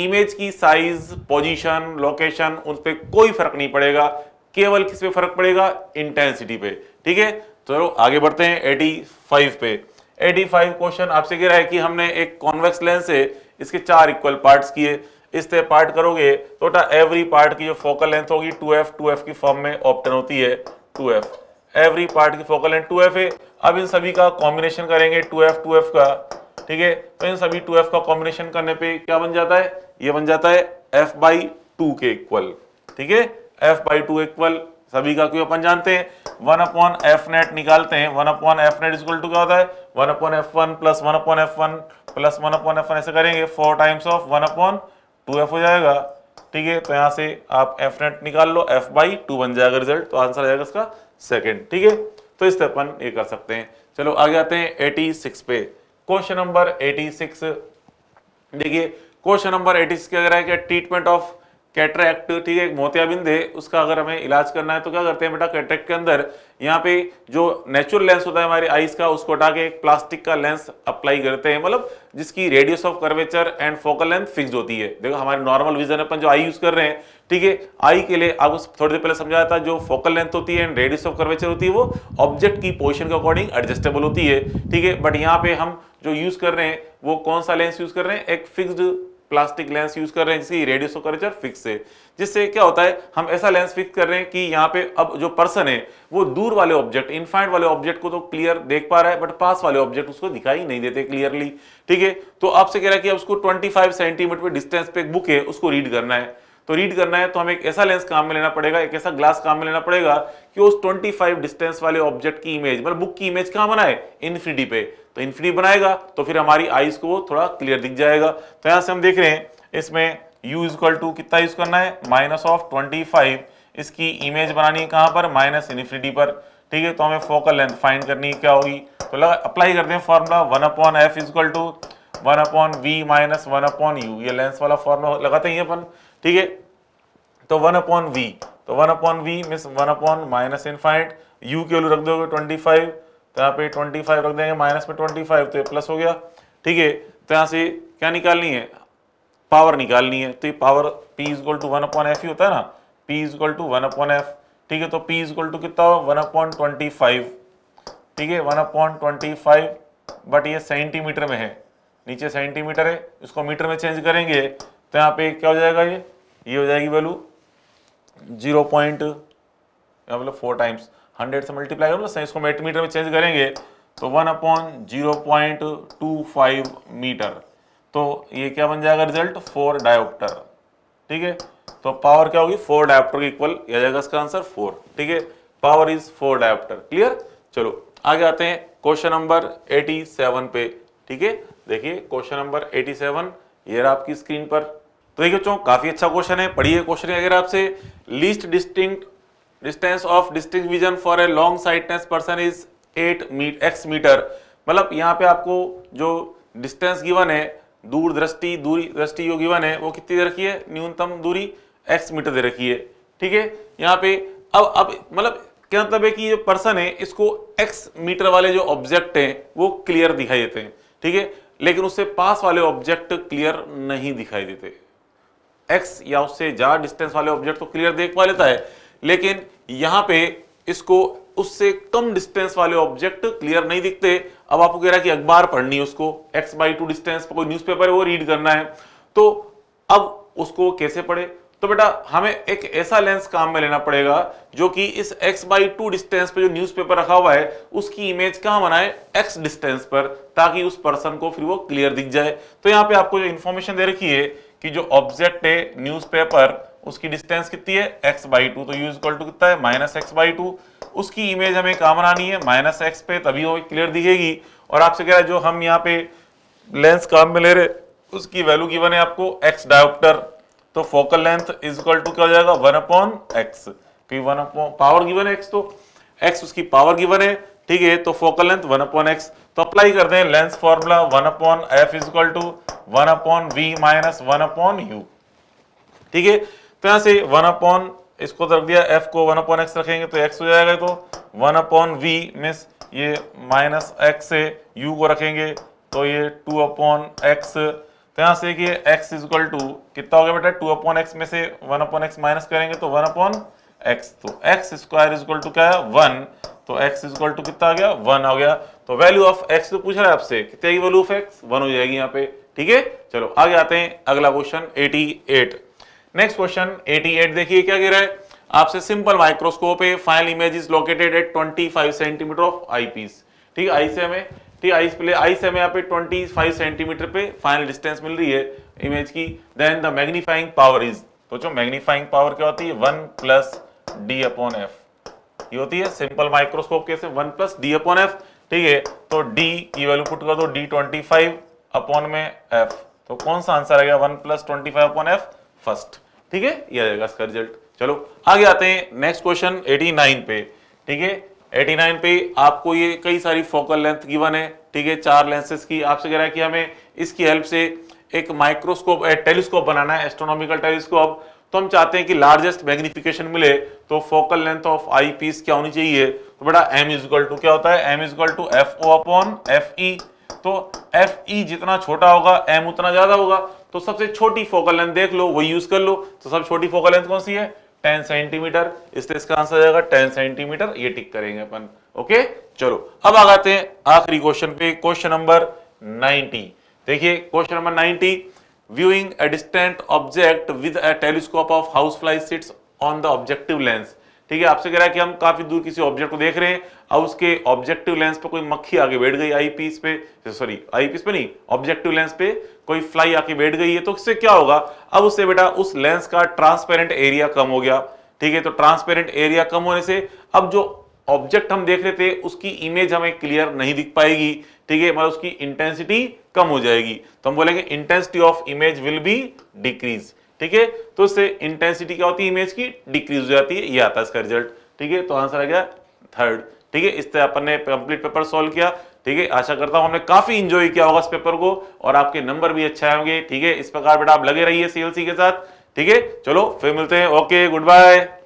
इमेज की साइज पोजीशन लोकेशन उन पर कोई फर्क नहीं पड़ेगा केवल किस पे फर्क पड़ेगा इंटेंसिटी पे ठीक है तो आगे बढ़ते हैं एटी फाइव पे एटी फाइव क्वेश्चन आपसे कह रहा है कि हमने एक कॉन्वेक्स लेंस से इसके चार इक्वल पार्ट्स किए इस तरह पार्ट करोगे तो एवरी पार्ट की जो फोकल लेंथ होगी टू एफ टू एफ की फॉर्म में ऑप्टन होती है टू एफ एवरी पार्ट की फोकल लेंथ टू एफ है अब इन सभी का कॉम्बिनेशन करेंगे टू एफ टू एफ का ठीक है तो इन सभी टू एफ का कॉम्बिनेशन करने पे क्या बन जाता है ये बन जाता है एफ बाई टू के इक्वल ठीक है एफ बाई टू इक्वल सभी का क्यों अपन जानते हैं वन अपॉन एफ नेट निकालते हैं one upon F net equal to क्या होता है one upon F one plus one upon F one plus one upon F one ऐसे करेंगे four times of one upon two F हो जाएगा ठीक है तो यहाँ से आप एफ नेट निकाल लो एफ बाई टू बन जाएगा रिजल्ट तो आंसर आ जाएगा इसका सेकेंड ठीक है तो इस अपन ये कर सकते हैं चलो आगे आते हैं एटी सिक्स पे क्वेश्चन नंबर एटी सिक्स देखिए क्वेश्चन नंबर एटी सिक्स क्या रहा है कि ट्रीटमेंट ऑफ कैटरैक्ट ठीक है मोतियाबिंद है उसका अगर हमें इलाज करना है तो क्या करते हैं बेटा कैटरैक्ट के अंदर यहाँ पे जो नेचुरल लेंस होता है हमारे आईज का उसको हटा के एक प्लास्टिक का लेंस अप्लाई करते हैं मतलब जिसकी radius of curvature and focal length fix होती है देखो हमारे नॉर्मल विजन अपन जो आई यूज कर रहे हैं ठीक है आई के लिए आपको थोड़ी देर पहले समझाया था जो फोकल लेंथ होती है एंड रेडियस ऑफ कर्वेचर होती है वो ऑब्जेक्ट की पोजिशन के अकॉर्डिंग एडजस्टेबल होती है ठीक है बट यहाँ पे हम जो यूज कर रहे हैं वो कौन सा लेंस यूज कर रहे हैं एक फिक्स्ड प्लास्टिक लेंस यूज कर रहे हैं जिसकी रेडियस ऑफ फिक्स है जिससे क्या होता है हम ऐसा लेंस फिक्स कर रहे हैं कि यहाँ पे अब जो पर्सन है वो दूर वाले ऑब्जेक्ट इनफाइंड वाले ऑब्जेक्ट को तो क्लियर देख पा रहा है बट पास वाले ऑब्जेक्ट उसको दिखाई नहीं देते क्लियरली ठीक है तो आपसे कह रहा है कि अब उसको 25 सेंटीमीटर पे डिस्टेंस पे एक बुक है उसको रीड करना है तो रीड करना है तो हमें एक ऐसा लेंस काम में लेना पड़ेगा एक ऐसा ग्लास काम में लेना पड़ेगा कि उस 25 डिस्टेंस वाले ऑब्जेक्ट की इमेज मतलब बुक की इमेज कहां बनाए इन्फिनिटी पे तो इन्फिनिटी बनाएगा तो फिर हमारी आईज को थोड़ा क्लियर दिख जाएगा तो यहां से हम देख रहे हैं इसमें u इक्वल टू कितना यूज करना है माइनस ऑफ ट्वेंटी फाइव इसकी इमेज बनानी है कहां पर माइनस इन्फिनिटी पर ठीक है तो हमें फोकल लेंथ फाइंड करनी क्या होगी तो लगा अप्लाई करते हैं formula one upon F equal to one upon V minus one upon U ये लेंस वाला फॉर्मूला लगाते हैं अपन ठीक है तो वन अपॉन वी तो one upon V mean one upon minus infinite U के वैल्यू रख दोगे ट्वेंटी फाइव तो यहाँ पे 25 रख देंगे माइनस में 25 तो ये प्लस हो गया ठीक है तो यहाँ से क्या निकालनी है पावर निकालनी है तो ये power P equal to one upon F ही होता है ना P equal to one upon F ठीक है तो P इजगल टू कितना हो वन अपॉन ट्वेंटी फाइव ठीक है one upon twenty five but ये सेंटीमीटर में है नीचे सेंटीमीटर है इसको मीटर में चेंज करेंगे तो यहाँ पे क्या हो जाएगा ये ये हो जाएगी वैल्यू जीरो पॉइंट मतलब फोर टाइम्स हंड्रेड से मल्टीप्लाई करो प्लस इसको मीटर में चेंज करेंगे तो one upon zero point two five metre तो ये क्या बन जाएगा रिजल्ट फोर डायोप्टर ठीक है तो पावर क्या होगी फोर डायोप्टर के इक्वल यह जाएगा इसका आंसर फोर ठीक है power is four dioptre clear चलो आगे आते हैं क्वेश्चन नंबर 87 पे ठीक है देखिए क्वेश्चन नंबर 87 ये रहा आपकी स्क्रीन पर तो देखिए बच्चों काफी अच्छा क्वेश्चन है पढ़िए क्वेश्चन अगर आपसे least distinct distance of distinct vision for a long sightedness person is at meet X metre मतलब यहाँ पे आपको जो डिस्टेंस गिवन है दूर दृष्टि दूरी दृष्टि जो गिवन है वो कितनी दे रखी है न्यूनतम दूरी एक्स मीटर दे रखी है ठीक है यहाँ पे अब अब मतलब क्या मतलब है कि जो पर्सन है इसको एक्स मीटर वाले जो ऑब्जेक्ट हैं वो क्लियर दिखाई देते हैं ठीक है लेकिन उससे पास वाले ऑब्जेक्ट क्लियर नहीं दिखाई देते एक्स या उससे ज़्यादा डिस्टेंस वाले ऑब्जेक्ट तो क्लियर देख पा लेता है लेकिन यहां पे इसको उससे कम डिस्टेंस वाले ऑब्जेक्ट क्लियर नहीं दिखते अब आपको कह रहा है कि अखबार पढ़नी है उसको एक्स बाई टू डिस्टेंस पर कोई पेपर है वो रीड करना है तो अब उसको कैसे पढ़े तो बेटा हमें एक ऐसा लेंस काम में लेना पड़ेगा जो कि इस x बाई टू डिस्टेंस पर जो न्यूज़पेपर रखा हुआ है उसकी इमेज कहां बनाए x डिस्टेंस पर ताकि उस पर्सन को फिर वो क्लियर दिख जाए तो यहां पे आपको जो इन्फॉर्मेशन दे रखी है कि जो ऑब्जेक्ट है न्यूज़पेपर उसकी डिस्टेंस कितनी है एक्स बाई टू तो यू टू कितना है माइनस एक्स बाई टू उसकी इमेज हमें काम आनी है माइनस एक्स पे तभी वो क्लियर दिखेगी और आपसे कह रहा है जो हम यहाँ पे लेंस काम में ले रहे उसकी वैल्यू की है आपको एक्स डायोप्टर तो focal length is equal to क्या हो जाएगा वन अपॉन एक्स क्योंकि वन अपॉन पावर गिवन है एक्स तो एक्स उसकी पावर गिवन है ठीक है तो focal length one upon X तो अप्लाई कर दें lens formula one upon F equal to one upon V minus one upon U ठीक है तो यहाँ से वन अपॉन इसको रख दिया एफ को वन अपॉन एक्स रखेंगे तो एक्स हो जाएगा तो वन अपॉन वी मीन्स ये माइनस एक्स से यू को रखेंगे तो ये टू अपॉन एक्स तो यहाँ से कि एक्स इजल टू कितना हो गया बेटा टू अपॉन एक्स में से वन अपॉन एक्स माइनस करेंगे तो वन अपॉन एक्स तो एक्स स्क्वायर इजक्वल टू क्या है वन तो एक्स इजक्वल टू कितना आ गया वन आ गया तो वैल्यू ऑफ एक्स तो पूछ रहा है आपसे कितनी वैल्यू ऑफ एक्स वन हो जाएगी यहाँ पे ठीक है चलो आगे आते हैं अगला question eighty eight next question 88 देखिए क्या कह रहा है आपसे सिंपल माइक्रोस्कोप है final image is located at 25 centimetre of eye ठीक आई से हमें ठीक आई पहले आई से हमें यहाँ पे 25 सेंटीमीटर पे फाइनल डिस्टेंस मिल रही है इमेज की then the magnifying power is तो जो मैग्नीफाइंग पावर क्या होती है one plus D upon F ये होती है सिंपल माइक्रोस्कोप कैसे one plus D upon F ठीक है तो डी की वैल्यू पुट कर दो डी ट्वेंटी फाइव अपॉन में एफ तो कौन सा आंसर आएगा one plus twenty five upon F first ठीक है ये आएगा इसका रिजल्ट चलो आगे आते हैं नेक्स्ट क्वेश्चन 89 पे ठीक है 89 पे आपको ये कई सारी फोकल लेंथ गिवन है ठीक है चार लेंसेज की आपसे कह रहा है कि हमें इसकी हेल्प से एक माइक्रोस्कोप टेलीस्कोप बनाना है एस्ट्रोनॉमिकल टेलीस्कोप तो हम चाहते हैं कि लार्जेस्ट मैग्निफिकेशन मिले तो focal length of eyepiece क्या होनी चाहिए तो बेटा एम इजल टू क्या होता है M equal to F O upon F E तो एफ ई e जितना छोटा होगा एम उतना ज्यादा होगा तो सबसे छोटी फोकल लेंथ देख लो वही यूज कर लो तो सबसे छोटी फोकल लेंथ कौन सी है 10 सेंटीमीटर इसलिए इसका आंसर जाएगा 10 सेंटीमीटर ये टिक करेंगे अपन ओके चलो अब आ जाते हैं आखिरी क्वेश्चन पे क्वेश्चन नंबर 90 देखिए question number 90 viewing a distant object with a telescope of house fly sits on the objective lens ठीक है आपसे कह रहा है कि हम काफी दूर किसी ऑब्जेक्ट को देख रहे हैं और उसके ऑब्जेक्टिव लेंस पे कोई मक्खी आके बैठ गई आईपीस पे सॉरी आईपीस पे नहीं ऑब्जेक्टिव लेंस पे कोई फ्लाई आके बैठ गई है तो उससे क्या होगा अब उससे बेटा उस लेंस का ट्रांसपेरेंट एरिया कम हो गया ठीक है तो ट्रांसपेरेंट एरिया कम होने से अब जो ऑब्जेक्ट हम देख रहे थे उसकी इमेज हमें क्लियर नहीं दिख पाएगी ठीक है मतलब उसकी इंटेंसिटी कम हो जाएगी तो हम बोलेंगे intensity of image will be decrease ठीक है तो उससे इंटेंसिटी क्या होती है इमेज की डिक्रीज हो जाती है यह आता है इसका रिजल्ट ठीक है तो आंसर आ गया थर्ड ठीक है इस तरह अपन ने कंप्लीट पेपर सॉल्व किया ठीक है आशा करता हूं हमने काफी इंजॉय किया होगा इस पेपर को और आपके नंबर भी अच्छे होंगे ठीक है इस प्रकार बेटा आप लगे रहिए सीएलसी के साथ ठीक है चलो फिर मिलते हैं ओके गुड बाय